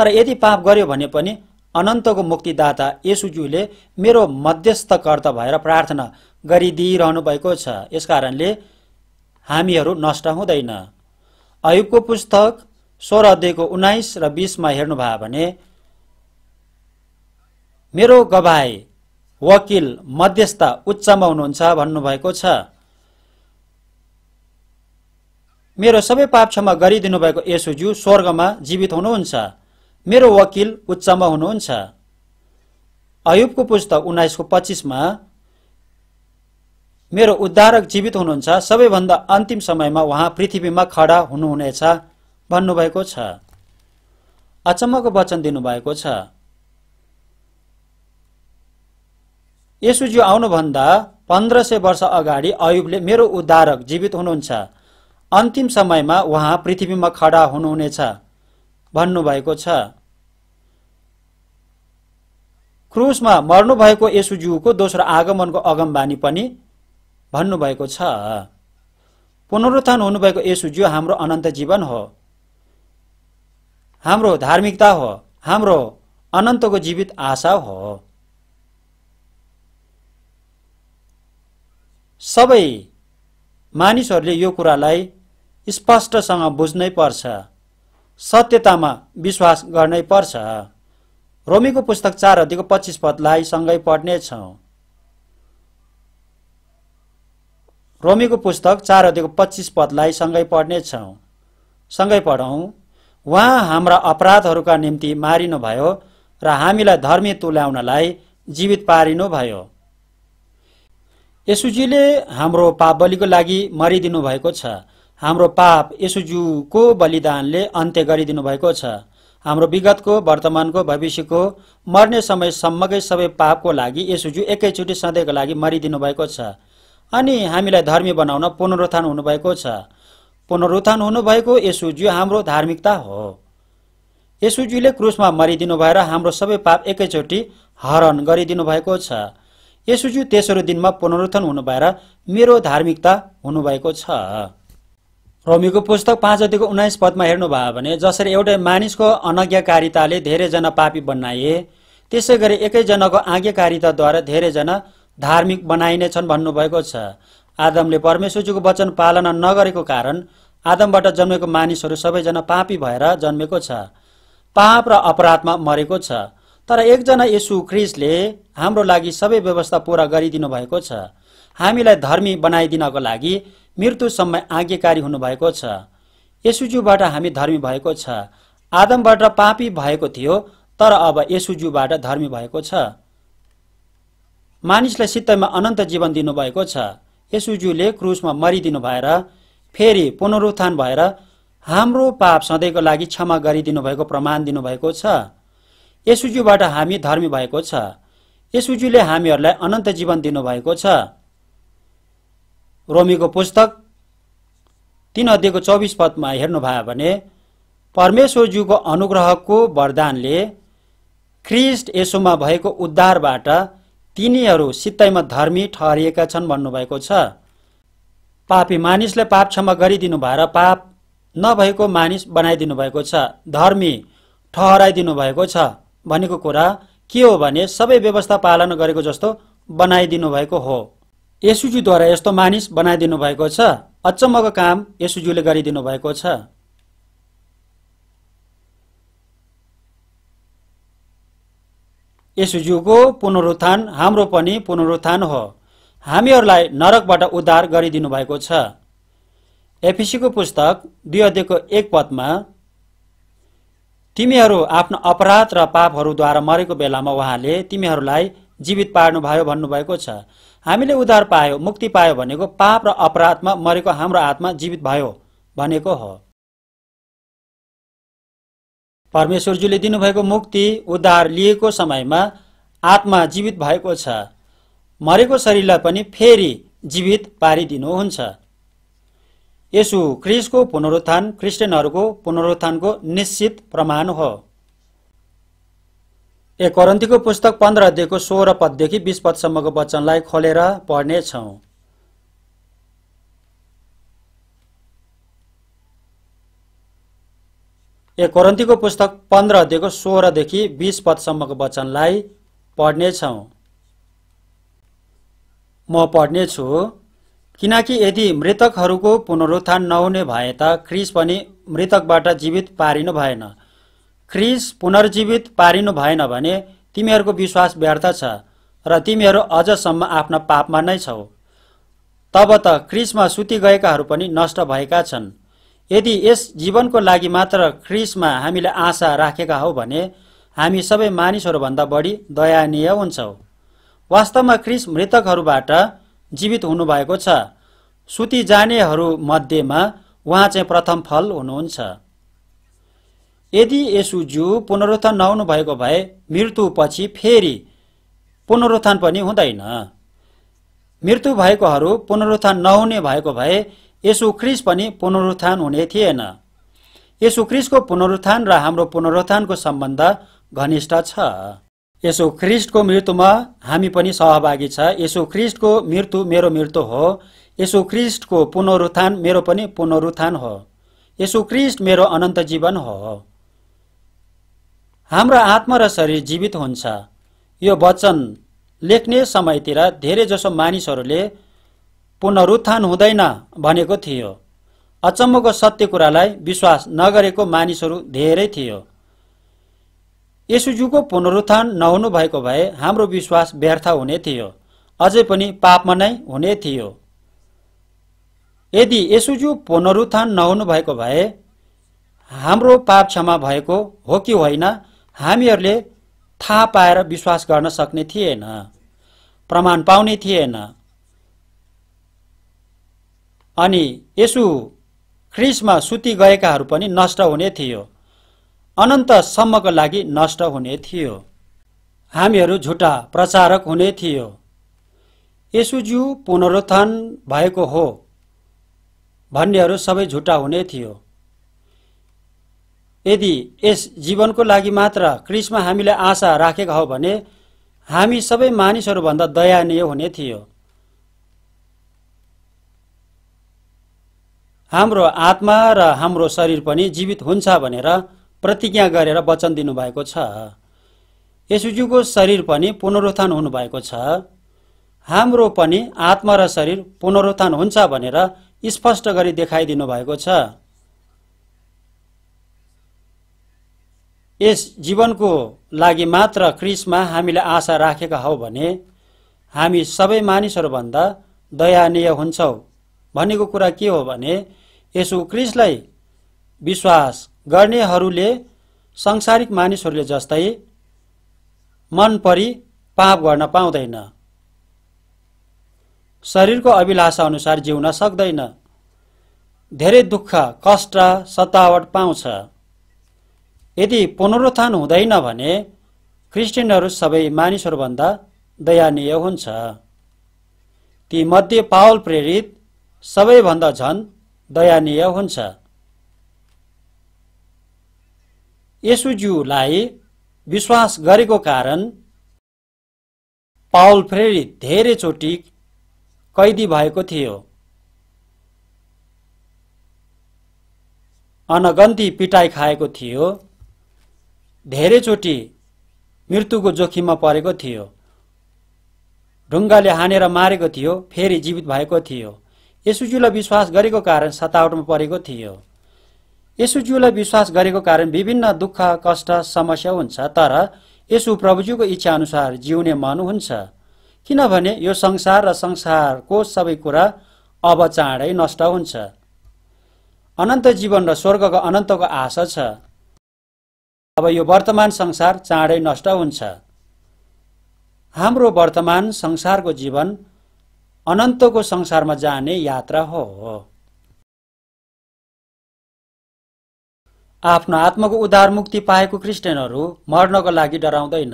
तर यदि पाप गर्यो भने पनि अनन्तको मुक्तिदाता यसुज्यूले मेरो मध्यस्थकर्ता भएर प्रार्थना गरिदिइरहनु भएको छ यसकारणले हामीहरू नष्ट हुँदैन अयुबको पुस्तक सोह्र अध्ययको उन्नाइस र बिसमा हेर्नुभयो भने मेरो गवाई वकिल मध्यस्थ उच्चमा हुनुहुन्छ भन्नुभएको छ मेरो सबै पाप क्षमा गरिदिनु भएको यसुज्यू स्वर्गमा जीवित हुनुहुन्छ मेरो वकिल उच्चमा हुनुहुन्छ अयुबको पुस्तक उन्नाइसको पच्चिसमा मेरो उद्धारक जीवित हुनुहुन्छ सबैभन्दा अन्तिम समयमा उहाँ पृथ्वीमा खडा हुनुहुनेछ भन्नुभएको छ अचम्मको वचन दिनुभएको छ यसुज्यू आउनुभन्दा पन्ध्र सय वर्ष अगाडि अयुबले मेरो उद्धारक जीवित हुनुहुन्छ अन्तिम समयमा उहाँ पृथ्वीमा खडा हुनुहुनेछ भन्नुभएको छ क्रुसमा मर्नुभएको यसुज्यूको दोस्रो आगमनको अगमबानी पनि भन्नुभएको छ पुनरुत्थान हुनुभएको यसुज्यू हाम्रो अनन्त जीवन हो हाम्रो धार्मिकता हो हाम्रो अनन्तको जीवित आशा हो सबै मानिसहरूले यो कुरालाई स्पष्टसँग बुझ्नै पर्छ सत्यतामा विश्वास गर्नै पर्छ रोमीको पुस्तक चार अधिको पच्चिस पदलाई सँगै पढ्नेछौँ रोमीको पुस्तक चार अधिको पच्चिस पदलाई सँगै पढ्नेछौँ सँगै पढौँ उहाँ हाम्रा अपराधहरूका निम्ति मारिनुभयो र हामीलाई धर्मी तुल्याउनलाई जीवित पारिनुभयो यसुजीले हाम्रो पाप बलिको लागि मरिदिनु भएको छ हाम्रो पाप यसुज्यूको बलिदानले अन्त्य गरिदिनु भएको छ हाम्रो विगतको वर्तमानको भविष्यको मर्ने समयसम्मकै सबै पापको लागि यसुजू एकैचोटि सधैँको लागि मरिदिनु भएको छ अनि हामीलाई धर्मी बनाउन पुनरुत्थान हुनुभएको छ पुनरुत्थान हुनुभएको यसुज्यू हाम्रो धार्मिकता हो यसुज्यूले क्रुसमा मरिदिनु भएर हाम्रो सबै पाप एकैचोटि हरण गरिदिनु भएको छ यसुज्यू तेस्रो दिनमा पुनरुत्थान हुनु भएर मेरो धार्मिकता हुनुभएको छ रोमीको पुस्तक पाँच जतिको उन्नाइस पदमा हेर्नुभयो भने जसरी एउटै मानिसको अनज्ञाकारिताले धेरैजना पापी बनाइए त्यसै गरी एकैजनाको आज्ञाकारिताद्वारा धेरैजना धार्मिक बनाइनेछन् भन्नुभएको छ आदमले परमेश्वरजीको वचन पालना नगरेको कारण आदमबाट जन्मेको मानिसहरू सबैजना पापी भएर जन्मेको छ पाप र अपराधमा मरेको छ तर एकजना यसु क्रिसले हाम्रो लागि सबै व्यवस्था पुरा गरिदिनु भएको छ हामीलाई धर्मी बनाइदिनको लागि मृत्युसम्म आज्ञाकारी हुनुभएको छ यसुज्यूबाट हामी धर्मी भएको छ आदमबाट पापी भएको थियो तर अब यसुज्यूबाट धर्मी भएको छ मानिसलाई सित्तैमा अनन्त जीवन दिनुभएको छ यसुज्यूले क्रुसमा मरिदिनु भएर फेरि पुनरुत्थान भएर हाम्रो पाप सधैँको लागि क्षमा गरिदिनु भएको प्रमाण दिनुभएको छ यसुज्यूबाट हामी धर्मी भएको छ यसुज्यूले हामीहरूलाई अनन्त जीवन दिनुभएको छ रोमीको पुस्तक तिन अध्ययको चौबिस पदमा हेर्नुभयो भने परमेश्वरज्यूको अनुग्रहको वरदानले ख्रिस्ट यसोमा भएको उद्धारबाट तिनीहरू सित्तैमा धर्मी ठहरिएका छन् भन्नुभएको छ पापी मानिसले पाप क्षमा गरिदिनु भएर पाप नभएको मानिस बनाइदिनु भएको छ धर्मी ठहराइदिनु भएको छ भनेको कुरा के हो भने सबै व्यवस्था पालन गरेको जस्तो बनाइदिनु भएको हो यसुजीद्वारा यस्तो मानिस बनाइदिनु भएको छ अचम्मको काम यसुजीले गरिदिनु भएको छ यसुज्यूको पुनरुत्थान हाम्रो पनि पुनरुत्थान हो हामीहरूलाई नरकबाट उद्धार गरिदिनु भएको छ एफिसीको पुस्तक दुई अध्ययको एक पदमा तिमीहरू आफ्नो अपराध र पापहरूद्वारा मरेको बेलामा उहाँले तिमीहरूलाई जीवित पार्नुभयो भन्नुभएको छ हामीले उद्धार पायो मुक्ति पायो भनेको पाप र अपराधमा मरेको हाम्रो आत्मा जीवित भयो भनेको हो परमेश्वरज्यूले दिनुभएको मुक्ति उद्धार लिएको समयमा आत्मा जीवित भएको छ मरेको शरीरलाई पनि फेरि जीवित पारिदिनुहुन्छ यसु क्रिसको पुनरुत्थान क्रिस्चियनहरूको पुनरुत्थानको निश्चित प्रमाण हो एक करन्तीको पुस्तक पन्ध्र अध्ययको सोह्र पददेखि बिस पदसम्मको वचनलाई खोलेर पढ्नेछौँ ए कोरन्तीको पुस्तक पन्ध्र अध्ययको सोह्रदेखि बिस पदसम्मको वचनलाई पढ्नेछौँ म पढ्नेछु किनकि यदि मृतकहरूको पुनरुत्थान नहुने भए त क्रिस पनि मृतकबाट जीवित पारिनु भएन क्रिस पुनर्जीवित पारिनु भएन भने तिमीहरूको विश्वास व्यर्थ छ र तिमीहरू अझसम्म आफ्ना पापमा नै छौ तब त क्रिसमा सुति गएकाहरू पनि नष्ट भएका छन् यदि यस जीवनको लागि मात्र क्रिसमा हामीले आशा राखेका हौ भने हामी सबै मानिसहरूभन्दा बढी दयानीय हुन्छौँ वास्तवमा क्रिस मृतकहरूबाट जीवित हुनुभएको छ सुति जानेहरू मध्येमा उहाँ चाहिँ प्रथम फल हुनुहुन्छ यदि यसुज्यू पुनरुत्थान नहुनु भएको भए मृत्युपछि फेरि पुनरुत्थान पनि हुँदैन मृत्यु भएकोहरू पुनरुत्थान नहुने भएको भए ख्रिस पनि पुनरुत्थान हुने थिएन यसुख्रिसको पुनरुत्थान र हाम्रो पुनरुत्थानको सम्बन्ध घनिष्ठ छ यसो ख्रिस्टको मृत्युमा हामी पनि सहभागी छ यसो ख्रिस्टको मृत्यु मेरो मृत्यु हो यसो ख्रिस्टको पुनरुत्थान मेरो पनि पुनरुत्थान हो यसो ख्रिस्ट मेरो अनन्त जीवन हो हाम्रो आत्मा र शरीर जीवित हुन्छ यो वचन लेख्ने समयतिर धेरैजसो मानिसहरूले पुनरुत्थान हुँदैन भनेको थियो अचम्मको सत्य कुरालाई विश्वास नगरेको मानिसहरू धेरै थियो यसुज्यूको पुनरुत्थान नहुनु भएको भए हाम्रो विश्वास व्यर्थ हुने थियो अझै पनि पापमा नै हुने थियो यदि यसुज्यू पुनरुत्थान नहुनु भएको भए हाम्रो पाप क्षमा भएको हो कि होइन हामीहरूले थाहा पाएर विश्वास गर्न सक्ने थिएन प्रमाण पाउने थिएन अनि यसु ख्रिसमा सुति गएकाहरू पनि नष्ट हुने थियो अनन्तसम्मको लागि नष्ट हुने थियो हामीहरू झुटा प्रचारक हुने थियो यसुज्यू पुनरुत्थान भएको हो भन्नेहरू सबै झुटा हुने थियो यदि यस जीवनको लागि मात्र क्रिसमा हामीले आशा राखेका हो भने हामी सबै मानिसहरूभन्दा दयानीय हुने थियो हाम्रो आत्मा र हाम्रो शरीर पनि जीवित हुन्छ भनेर प्रतिज्ञा गरेर वचन दिनुभएको छ यसुज्यूको शरीर पनि पुनरुत्थान हुनुभएको छ हाम्रो पनि आत्मा र शरीर पुनरुत्थान हुन्छ भनेर स्पष्ट गरी देखाइदिनु भएको छ यस जीवनको लागि मात्र क्रिसमा हामीले आशा राखेका हौ भने हामी सबै मानिसहरूभन्दा दयानीय हुन्छौँ भनेको कुरा के हो भने यसो क्रिस्टलाई विश्वास गर्नेहरूले सांसारिक मानिसहरूले जस्तै मन परि पाप गर्न पाउँदैन शरीरको अभिलाषा अनुसार जिउन सक्दैन धेरै दुःख कष्ट सतावट पाउँछ यदि पुनरुत्थान हुँदैन भने क्रिस्चियनहरू सबै मानिसहरूभन्दा दयानीय हुन्छ ती मध्ये पावल प्रेरित सबैभन्दा झन् दयानीय हुन्छ यसुज्यूलाई विश्वास गरेको कारण पावल फ्रेरी धेरैचोटि कैदी भएको थियो अनगन्ती पिटाइ खाएको थियो धेरैचोटि मृत्युको जोखिममा परेको थियो ढुङ्गाले हानेर मारेको थियो फेरि जीवित भएको थियो यसुज्यूलाई विश्वास गरेको कारण सतावटमा परेको थियो यसुज्यूलाई विश्वास गरेको कारण विभिन्न दुःख कष्ट समस्या हुन्छ तर यसु प्रभुज्यूको अनुसार जिउने मन हुन्छ किनभने यो संसार र संसारको सबै कुरा अब चाँडै नष्ट हुन्छ अनन्त जीवन र स्वर्गको अनन्तको आशा छ अब यो वर्तमान संसार चाँडै नष्ट हुन्छ हाम्रो वर्तमान संसारको जीवन अनन्तको संसारमा जाने यात्रा हो आफ्नो आत्माको उद्धार मुक्ति पाएको क्रिस्टियनहरू मर्नको लागि डराउँदैन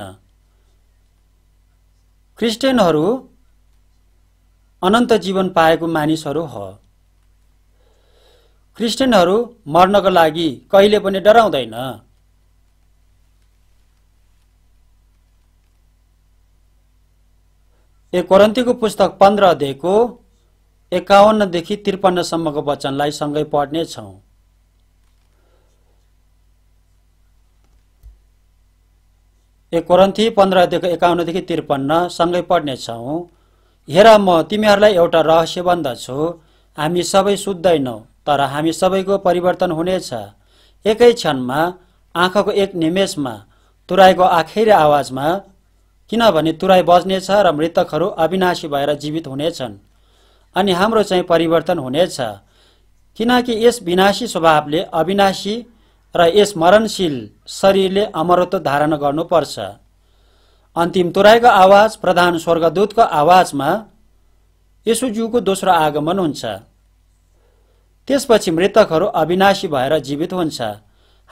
क्रिस्चियनहरू अनन्त जीवन पाएको मानिसहरू हो क्रिस्टियनहरू मर्नको लागि कहिले पनि डराउँदैन ए कोरन्तीको पुस्तक पन्ध्र अध्यायको एकाउन्नदेखि त्रिपन्नसम्मको वचनलाई सँगै पढ्नेछौँ ए कोरन्थी पन्ध्र अध्ययको एकाउन्नदेखि त्रिपन्न सँगै पढ्नेछौँ हेर म तिमीहरूलाई एउटा रहस्य भन्दछु हामी सबै सुत्दैनौँ तर हामी सबैको परिवर्तन हुनेछ एकै क्षणमा आँखाको एक निमेषमा तुराईको आखेरी आवाजमा किनभने तुराई बज्नेछ र मृतकहरू अविनाशी भएर जीवित हुनेछन् अनि हाम्रो चाहिँ परिवर्तन हुनेछ किनकि यस विनाशी स्वभावले अविनाशी र यस मरणशील शरीरले अमरत्व धारण गर्नुपर्छ अन्तिम तुराईको आवाज प्रधान स्वर्गदूतको आवाजमा यसुज्यूको दोस्रो आगमन हुन्छ त्यसपछि मृतकहरू अविनाशी भएर जीवित हुन्छ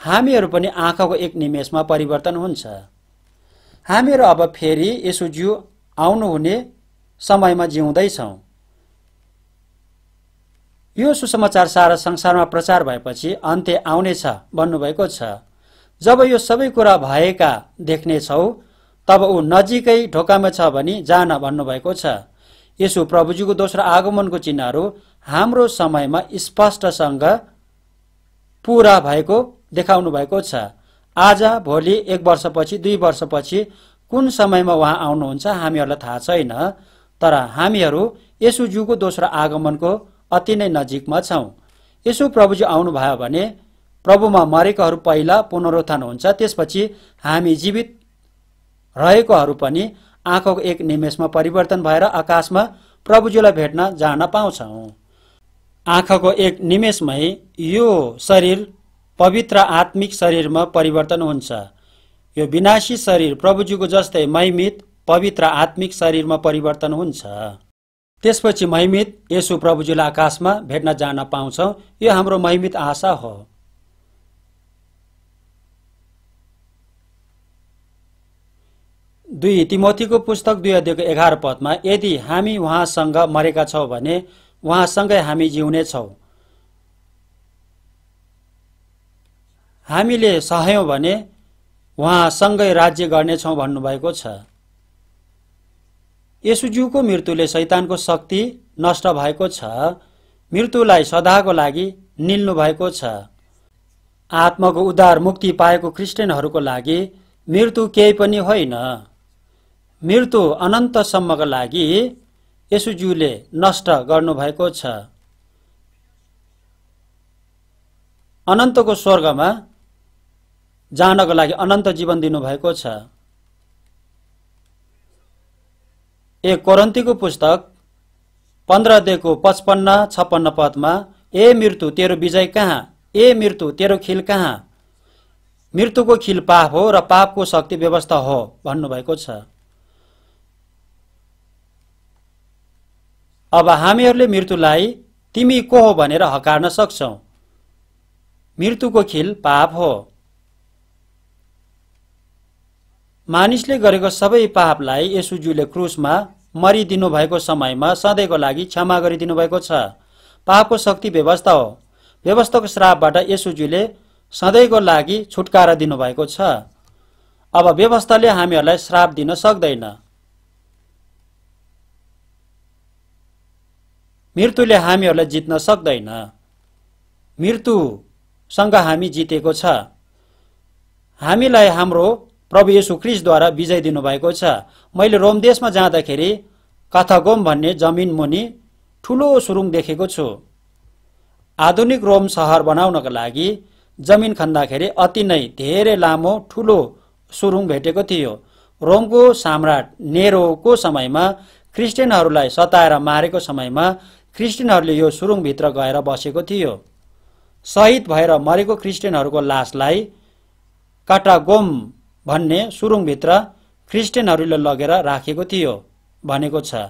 हामीहरू पनि आँखाको एक निमेषमा परिवर्तन हुन्छ हामीहरू अब फेरि यसोज्यू आउनुहुने समयमा जिउँदैछौँ यो सुसमाचार सारा संसारमा प्रचार भएपछि अन्त्य आउनेछ भन्नुभएको छ जब यो सबै कुरा भएका देख्नेछौ तब ऊ नजिकै ढोकामा छ भने जान भन्नुभएको छ यसो प्रभुजीको दोस्रो आगमनको चिन्हहरू हाम्रो समयमा स्पष्टसँग पुरा भएको देखाउनु भएको छ आज भोलि एक वर्षपछि दुई वर्षपछि कुन समयमा उहाँ आउनुहुन्छ हामीहरूलाई थाहा छैन तर हामीहरू यसुज्यूको दोस्रो आगमनको अति नै नजिकमा छौँ यसो प्रभुजी आउनुभयो भने प्रभुमा मरेकोहरू पहिला पुनरुत्थान हुन्छ त्यसपछि हामी जीवित रहेकोहरू पनि आँखाको एक निमेषमा परिवर्तन भएर आकाशमा प्रभुजीलाई भेट्न जान पाउँछौँ आँखाको एक निमेषमै यो शरीर पवित्र आत्मिक शरीरमा परिवर्तन हुन्छ यो विनाशी शरीर प्रभुजीको जस्तै महिमित पवित्र आत्मिक शरीरमा परिवर्तन हुन्छ त्यसपछि महिमित यसो प्रभुजीलाई आकाशमा भेट्न जान पाउँछौँ यो हाम्रो महिमित आशा हो दुई तिमोथीको पुस्तक दुई अध्ययको एघार पदमा यदि हामी उहाँसँग मरेका छौँ भने उहाँसँगै हामी जिउनेछौँ हामीले सहायौँ भने उहाँ सँगै राज्य गर्नेछौँ भन्नुभएको छ यसुज्यूको मृत्युले शैतानको शक्ति नष्ट भएको छ मृत्युलाई सदाको लागि निल्नु भएको छ आत्माको उद्धार मुक्ति पाएको क्रिस्टियनहरूको लागि मृत्यु केही पनि होइन मृत्यु अनन्तसम्मको लागि यसुज्यूले नष्ट गर्नुभएको छ अनन्तको स्वर्गमा जानको लागि अनन्त जीवन दिनुभएको छ ए कोरन्तीको पुस्तक पन्ध्रदेखिको पचपन्न छप्पन्न पदमा ए मृत्यु तेरो विजय कहाँ ए मृत्यु तेरो खिल कहाँ मृत्युको खिल पाप हो र पापको शक्ति व्यवस्था हो भन्नुभएको छ अब हामीहरूले मृत्युलाई तिमी को हो भनेर हकार्न सक्छौ मृत्युको खिल पाप हो मानिसले गरेको सबै पापलाई यसुज्यूले क्रुसमा मरिदिनु भएको समयमा सधैँको लागि क्षमा गरिदिनु भएको छ पापको शक्ति व्यवस्था हो व्यवस्थाको श्रापबाट यसुज्यूले सधैँको लागि छुटकारा दिनुभएको छ अब व्यवस्थाले हामीहरूलाई श्राप दिन सक्दैन मृत्युले हामीहरूलाई जित्न सक्दैन मृत्युसँग हामी जितेको छ हामीलाई हाम्रो प्रभु यशु क्रिसद्वारा विजय दिनुभएको छ मैले रोम देशमा जाँदाखेरि कथागोम भन्ने जमिन मुनि ठुलो सुरुङ देखेको छु आधुनिक रोम सहर बनाउनका लागि जमिन खन्दाखेरि अति नै धेरै लामो ठुलो सुरुङ भेटेको थियो रोमको साम्राट नेरोको समयमा क्रिस्टियनहरूलाई सताएर मारेको समयमा क्रिस्टियनहरूले यो सुरुङभित्र गएर बसेको थियो शहीद भएर मरेको क्रिस्टियनहरूको लासलाई काटागोम भन्ने सुरुङभित्र क्रिस्टियनहरूले लगेर राखेको थियो भनेको छ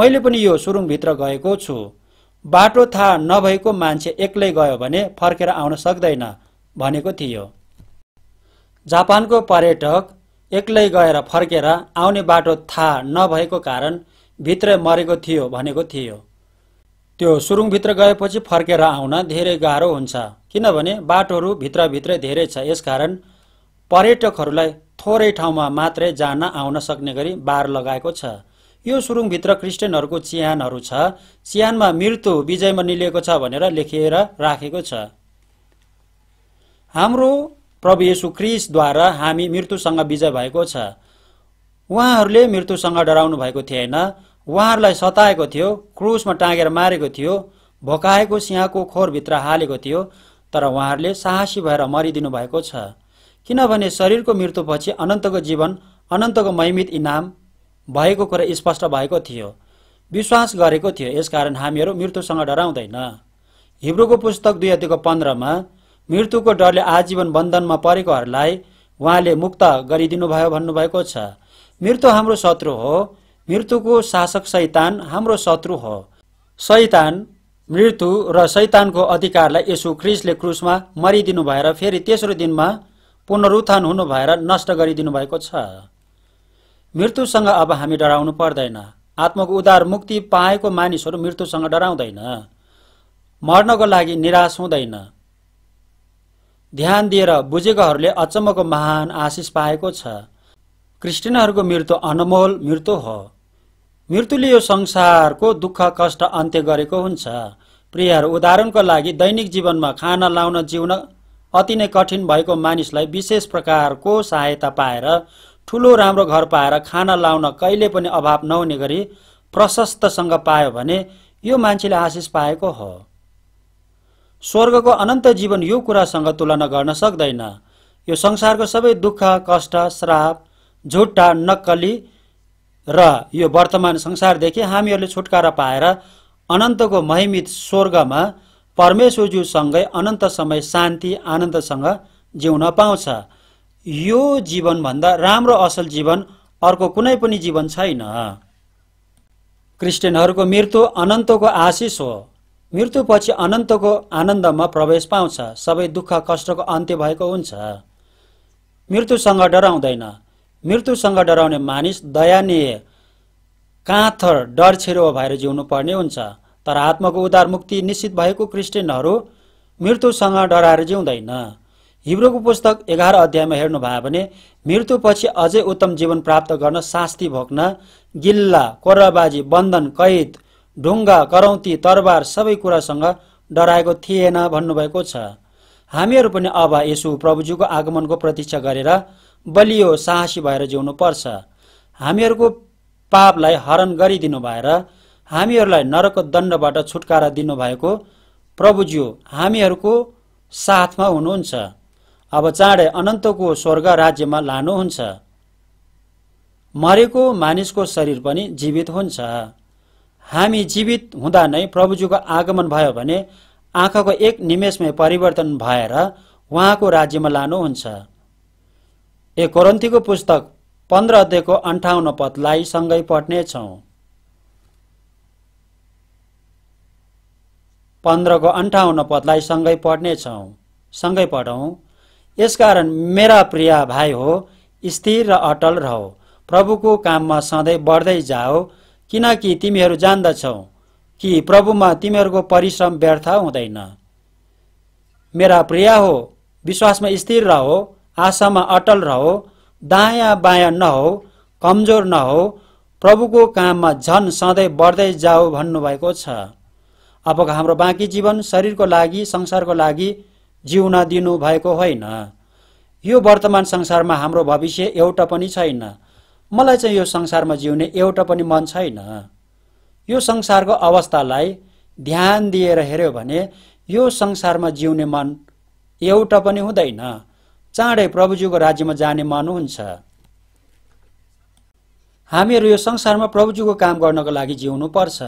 मैले पनि यो सुरुङभित्र गएको छु बाटो थाहा नभएको मान्छे एक्लै गयो भने फर्केर आउन सक्दैन भनेको थियो जापानको पर्यटक एक्लै गएर फर्केर आउने बाटो थाहा नभएको कारण भित्र मरेको थियो भनेको थियो त्यो सुरुङभित्र गएपछि फर्केर आउन धेरै गाह्रो हुन्छ किनभने बाटोहरू भित्रभित्रै धेरै छ यसकारण पर्यटकहरूलाई थोरै ठाउँमा मात्रै जान आउन सक्ने गरी बार लगाएको छ यो सुरुङभित्र क्रिस्टियनहरूको चिहानहरू छ चिहानमा मृत्यु विजयमा निलिएको छ भनेर लेखिएर राखेको छ हाम्रो प्रभु येशु क्रिसद्वारा हामी मृत्युसँग विजय भएको छ उहाँहरूले मृत्युसँग डराउनु भएको थिएन उहाँहरूलाई सताएको थियो क्रुसमा टाँगेर मारेको थियो भोकाएको सिंहको खोरभित्र हालेको थियो तर उहाँहरूले साहसी भएर मरिदिनु भएको छ किनभने शरीरको मृत्युपछि अनन्तको जीवन अनन्तको महिमित इनाम भएको कुरा स्पष्ट भएको थियो विश्वास गरेको थियो यसकारण हामीहरू मृत्युसँग डराउँदैन हिब्रूको पुस्तक दुई अधिको पन्ध्रमा मृत्युको डरले आजीवन बन्धनमा परेकोहरूलाई उहाँले मुक्त गरिदिनु गरिदिनुभयो भन्नुभएको छ मृत्यु हाम्रो शत्रु हो मृत्युको शासक शैतान हाम्रो शत्रु हो शैतान मृत्यु र शैतानको अधिकारलाई यसु क्रिसले क्रुसमा मरिदिनु भएर फेरि तेस्रो दिनमा पुनरुत्थान हुनु भएर नष्ट गरिदिनु भएको छ मृत्युसँग अब हामी डराउनु पर्दैन आत्मको उदार मुक्ति पाएको मानिसहरू मृत्युसँग डराउँदैन मर्नको लागि निराश हुँदैन ध्यान दिएर बुझेकाहरूले अचम्मको महान आशिष पाएको छ क्रिस्टियनहरूको मृत्यु अनमोल मृत्यु हो मृत्युले यो संसारको दुःख कष्ट अन्त्य गरेको हुन्छ प्रियहरू उदाहरणको लागि दैनिक जीवनमा खाना लाउन जिउन अति नै कठिन भएको मानिसलाई विशेष प्रकारको सहायता पाएर ठुलो राम्रो घर पाएर खाना लाउन कहिले पनि अभाव नहुने गरी प्रशस्तसँग पायो भने यो मान्छेले आशिष पाएको हो स्वर्गको अनन्त जीवन यो कुरासँग तुलना गर्न सक्दैन यो संसारको सबै दुःख कष्ट श्राप झुट्टा नक्कली र यो वर्तमान संसारदेखि हामीहरूले छुटकारा पाएर अनन्तको महिमित स्वर्गमा परमेश्वरज्यूसँगै अनन्त समय शान्ति आनन्दसँग जिउन पाउँछ यो जीवनभन्दा राम्रो असल जीवन अर्को कुनै पनि जीवन छैन क्रिस्टियनहरूको मृत्यु अनन्तको आशिष हो मृत्युपछि अनन्तको आनन्दमा प्रवेश पाउँछ सबै दुःख कष्टको अन्त्य भएको हुन्छ मृत्युसँग डराउँदैन मृत्युसँग डराउने मानिस दयानीय काँथर डरछेरो भएर जिउनु पर्ने हुन्छ तर आत्माको उद्धार मुक्ति निश्चित भएको क्रिस्टियनहरू मृत्युसँग डराएर जिउँदैन हिब्रोको पुस्तक एघार अध्यायमा हेर्नुभयो भने मृत्युपछि अझै उत्तम जीवन प्राप्त गर्न शास्ति भोग्न गिल्ला कोराबाजी बन्धन कैद ढुङ्गा करौती तरबार सबै कुरासँग डराएको थिएन भन्नुभएको छ हामीहरू पनि अब यसो प्रभुजीको आगमनको प्रतीक्षा गरेर बलियो साहसी भएर जिउनु पर्छ हामीहरूको पापलाई हरण गरिदिनु भएर हामीहरूलाई नरक दण्डबाट छुटकारा दिनुभएको प्रभुज्यू हामीहरूको साथमा हुनुहुन्छ अब चाँडै अनन्तको स्वर्ग राज्यमा लानुहुन्छ मरेको मानिसको शरीर पनि जीवित हुन्छ हामी जीवित हुँदा नै प्रभुज्यूको आगमन भयो भने आँखाको एक निमेषमै परिवर्तन भएर उहाँको राज्यमा लानुहुन्छ ए कोरन्थीको पुस्तक पन्ध्र अध्ययको अन्ठाउन्न पदलाई सँगै पढ्नेछौँ पन्ध्रको अन्ठाउन्न पदलाई सँगै पढ्नेछौँ सँगै पढौँ यसकारण मेरा प्रिय भाइ हो स्थिर र अटल रह प्रभुको काममा सधैँ बढ्दै जाओ किनकि तिमीहरू जान्दछौ कि प्रभुमा तिमीहरूको परिश्रम व्यर्थ हुँदैन मेरा प्रिय हो विश्वासमा स्थिर रह आशामा अटल रहो दायाँ बायाँ नहो कमजोर नहो प्रभुको काममा झन सधैँ बढ्दै जाओ भन्नुभएको छ अबको हाम्रो बाँकी जीवन शरीरको लागि संसारको लागि जिउन दिनु भएको होइन यो वर्तमान संसारमा हाम्रो भविष्य एउटा पनि छैन मलाई चाहिँ यो संसारमा जिउने एउटा पनि मन छैन यो संसारको अवस्थालाई ध्यान दिएर हेऱ्यो भने यो संसारमा जिउने मन एउटा पनि हुँदैन चाँडै प्रभुजीको राज्यमा जाने मन हुन्छ हामीहरू यो संसारमा प्रभुजीको काम गर्नको लागि जिउनु पर्छ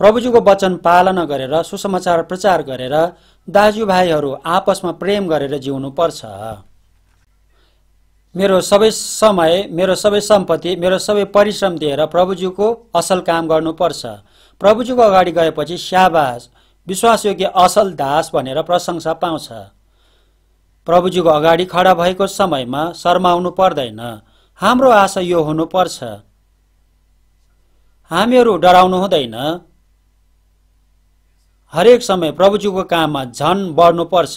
प्रभुजीको वचन पालना गरेर सुसमाचार प्रचार गरेर दाजुभाइहरू आपसमा प्रेम गरेर जिउनु पर्छ मेरो सबै समय मेरो सबै सम्पत्ति मेरो सबै परिश्रम दिएर प्रभुजीको असल काम गर्नुपर्छ प्रभुजीको अगाडि गएपछि स्याबास विश्वासयोग्य असल दास भनेर प्रशंसा पाउँछ प्रभुजीको अगाडि खडा भएको समयमा शर्माउनु पर्दैन हाम्रो आशा यो हुनुपर्छ हामीहरू डराउनु हुँदैन हरेक समय प्रभुज्यूको काममा झन बढ्नुपर्छ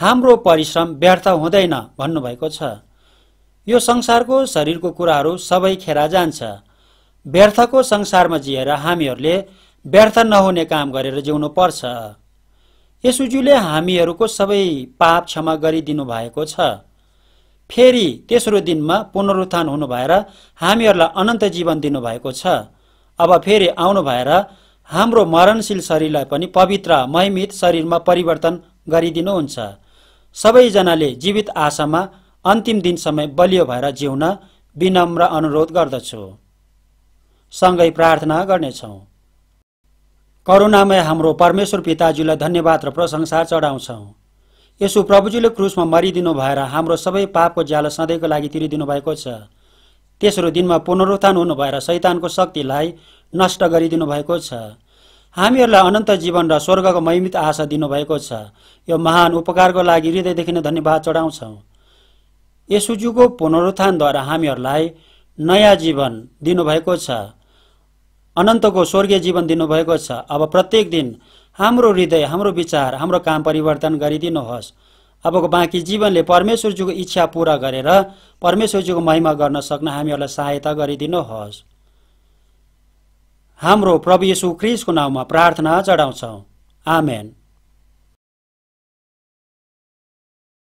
हाम्रो परिश्रम व्यर्थ हुँदैन भन्नुभएको छ यो संसारको शरीरको कुराहरू सबै खेर जान्छ व्यर्थको संसारमा जिएर हामीहरूले व्यर्थ नहुने काम गरेर जिउनु पर्छ यसुज्यूले हामीहरूको सबै पाप क्षमा गरिदिनु भएको छ फेरि तेस्रो दिनमा पुनरुत्थान हुनु भएर हामीहरूलाई अनन्त जीवन दिनुभएको छ अब फेरि आउनु भएर हाम्रो मरणशील शरीरलाई पनि पवित्र महिमित शरीरमा परिवर्तन गरिदिनुहुन्छ सबैजनाले जीवित आशामा अन्तिम दिनसम्म बलियो भएर जिउन विनम्र अनुरोध गर्दछु सँगै प्रार्थना गर्नेछौँ करुणामय हाम्रो परमेश्वर पिताजीलाई धन्यवाद र प्रशंसा चढाउँछौँ यसो प्रभुजीले क्रुसमा मरिदिनु भएर हाम्रो सबै पापको ज्याला सधैँको लागि तिरिदिनु भएको छ तेस्रो दिनमा पुनरुत्थान हुनुभएर शैतानको शक्तिलाई नष्ट गरिदिनु भएको छ हामीहरूलाई अनन्त जीवन र स्वर्गको महिमित आशा दिनुभएको छ यो महान उपकारको लागि हृदयदेखि नै धन्यवाद चढाउँछौँ यसुज्यूको पुनरुत्थानद्वारा हामीहरूलाई नयाँ जीवन दिनुभएको छ अनन्तको स्वर्गीय जीवन दिनुभएको छ अब प्रत्येक दिन हाम्रो हृदय हाम्रो विचार हाम्रो काम परिवर्तन गरिदिनुहोस् अबको बाँकी जीवनले परमेश्वरज्यूको इच्छा पुरा गरेर परमेश्वरज्यूको महिमा गर्न सक्न हामीहरूलाई सहायता गरिदिनुहोस् हाम्रो प्रभु यसु क्रिसको नाउँमा प्रार्थना चढाउँछौँ आमेन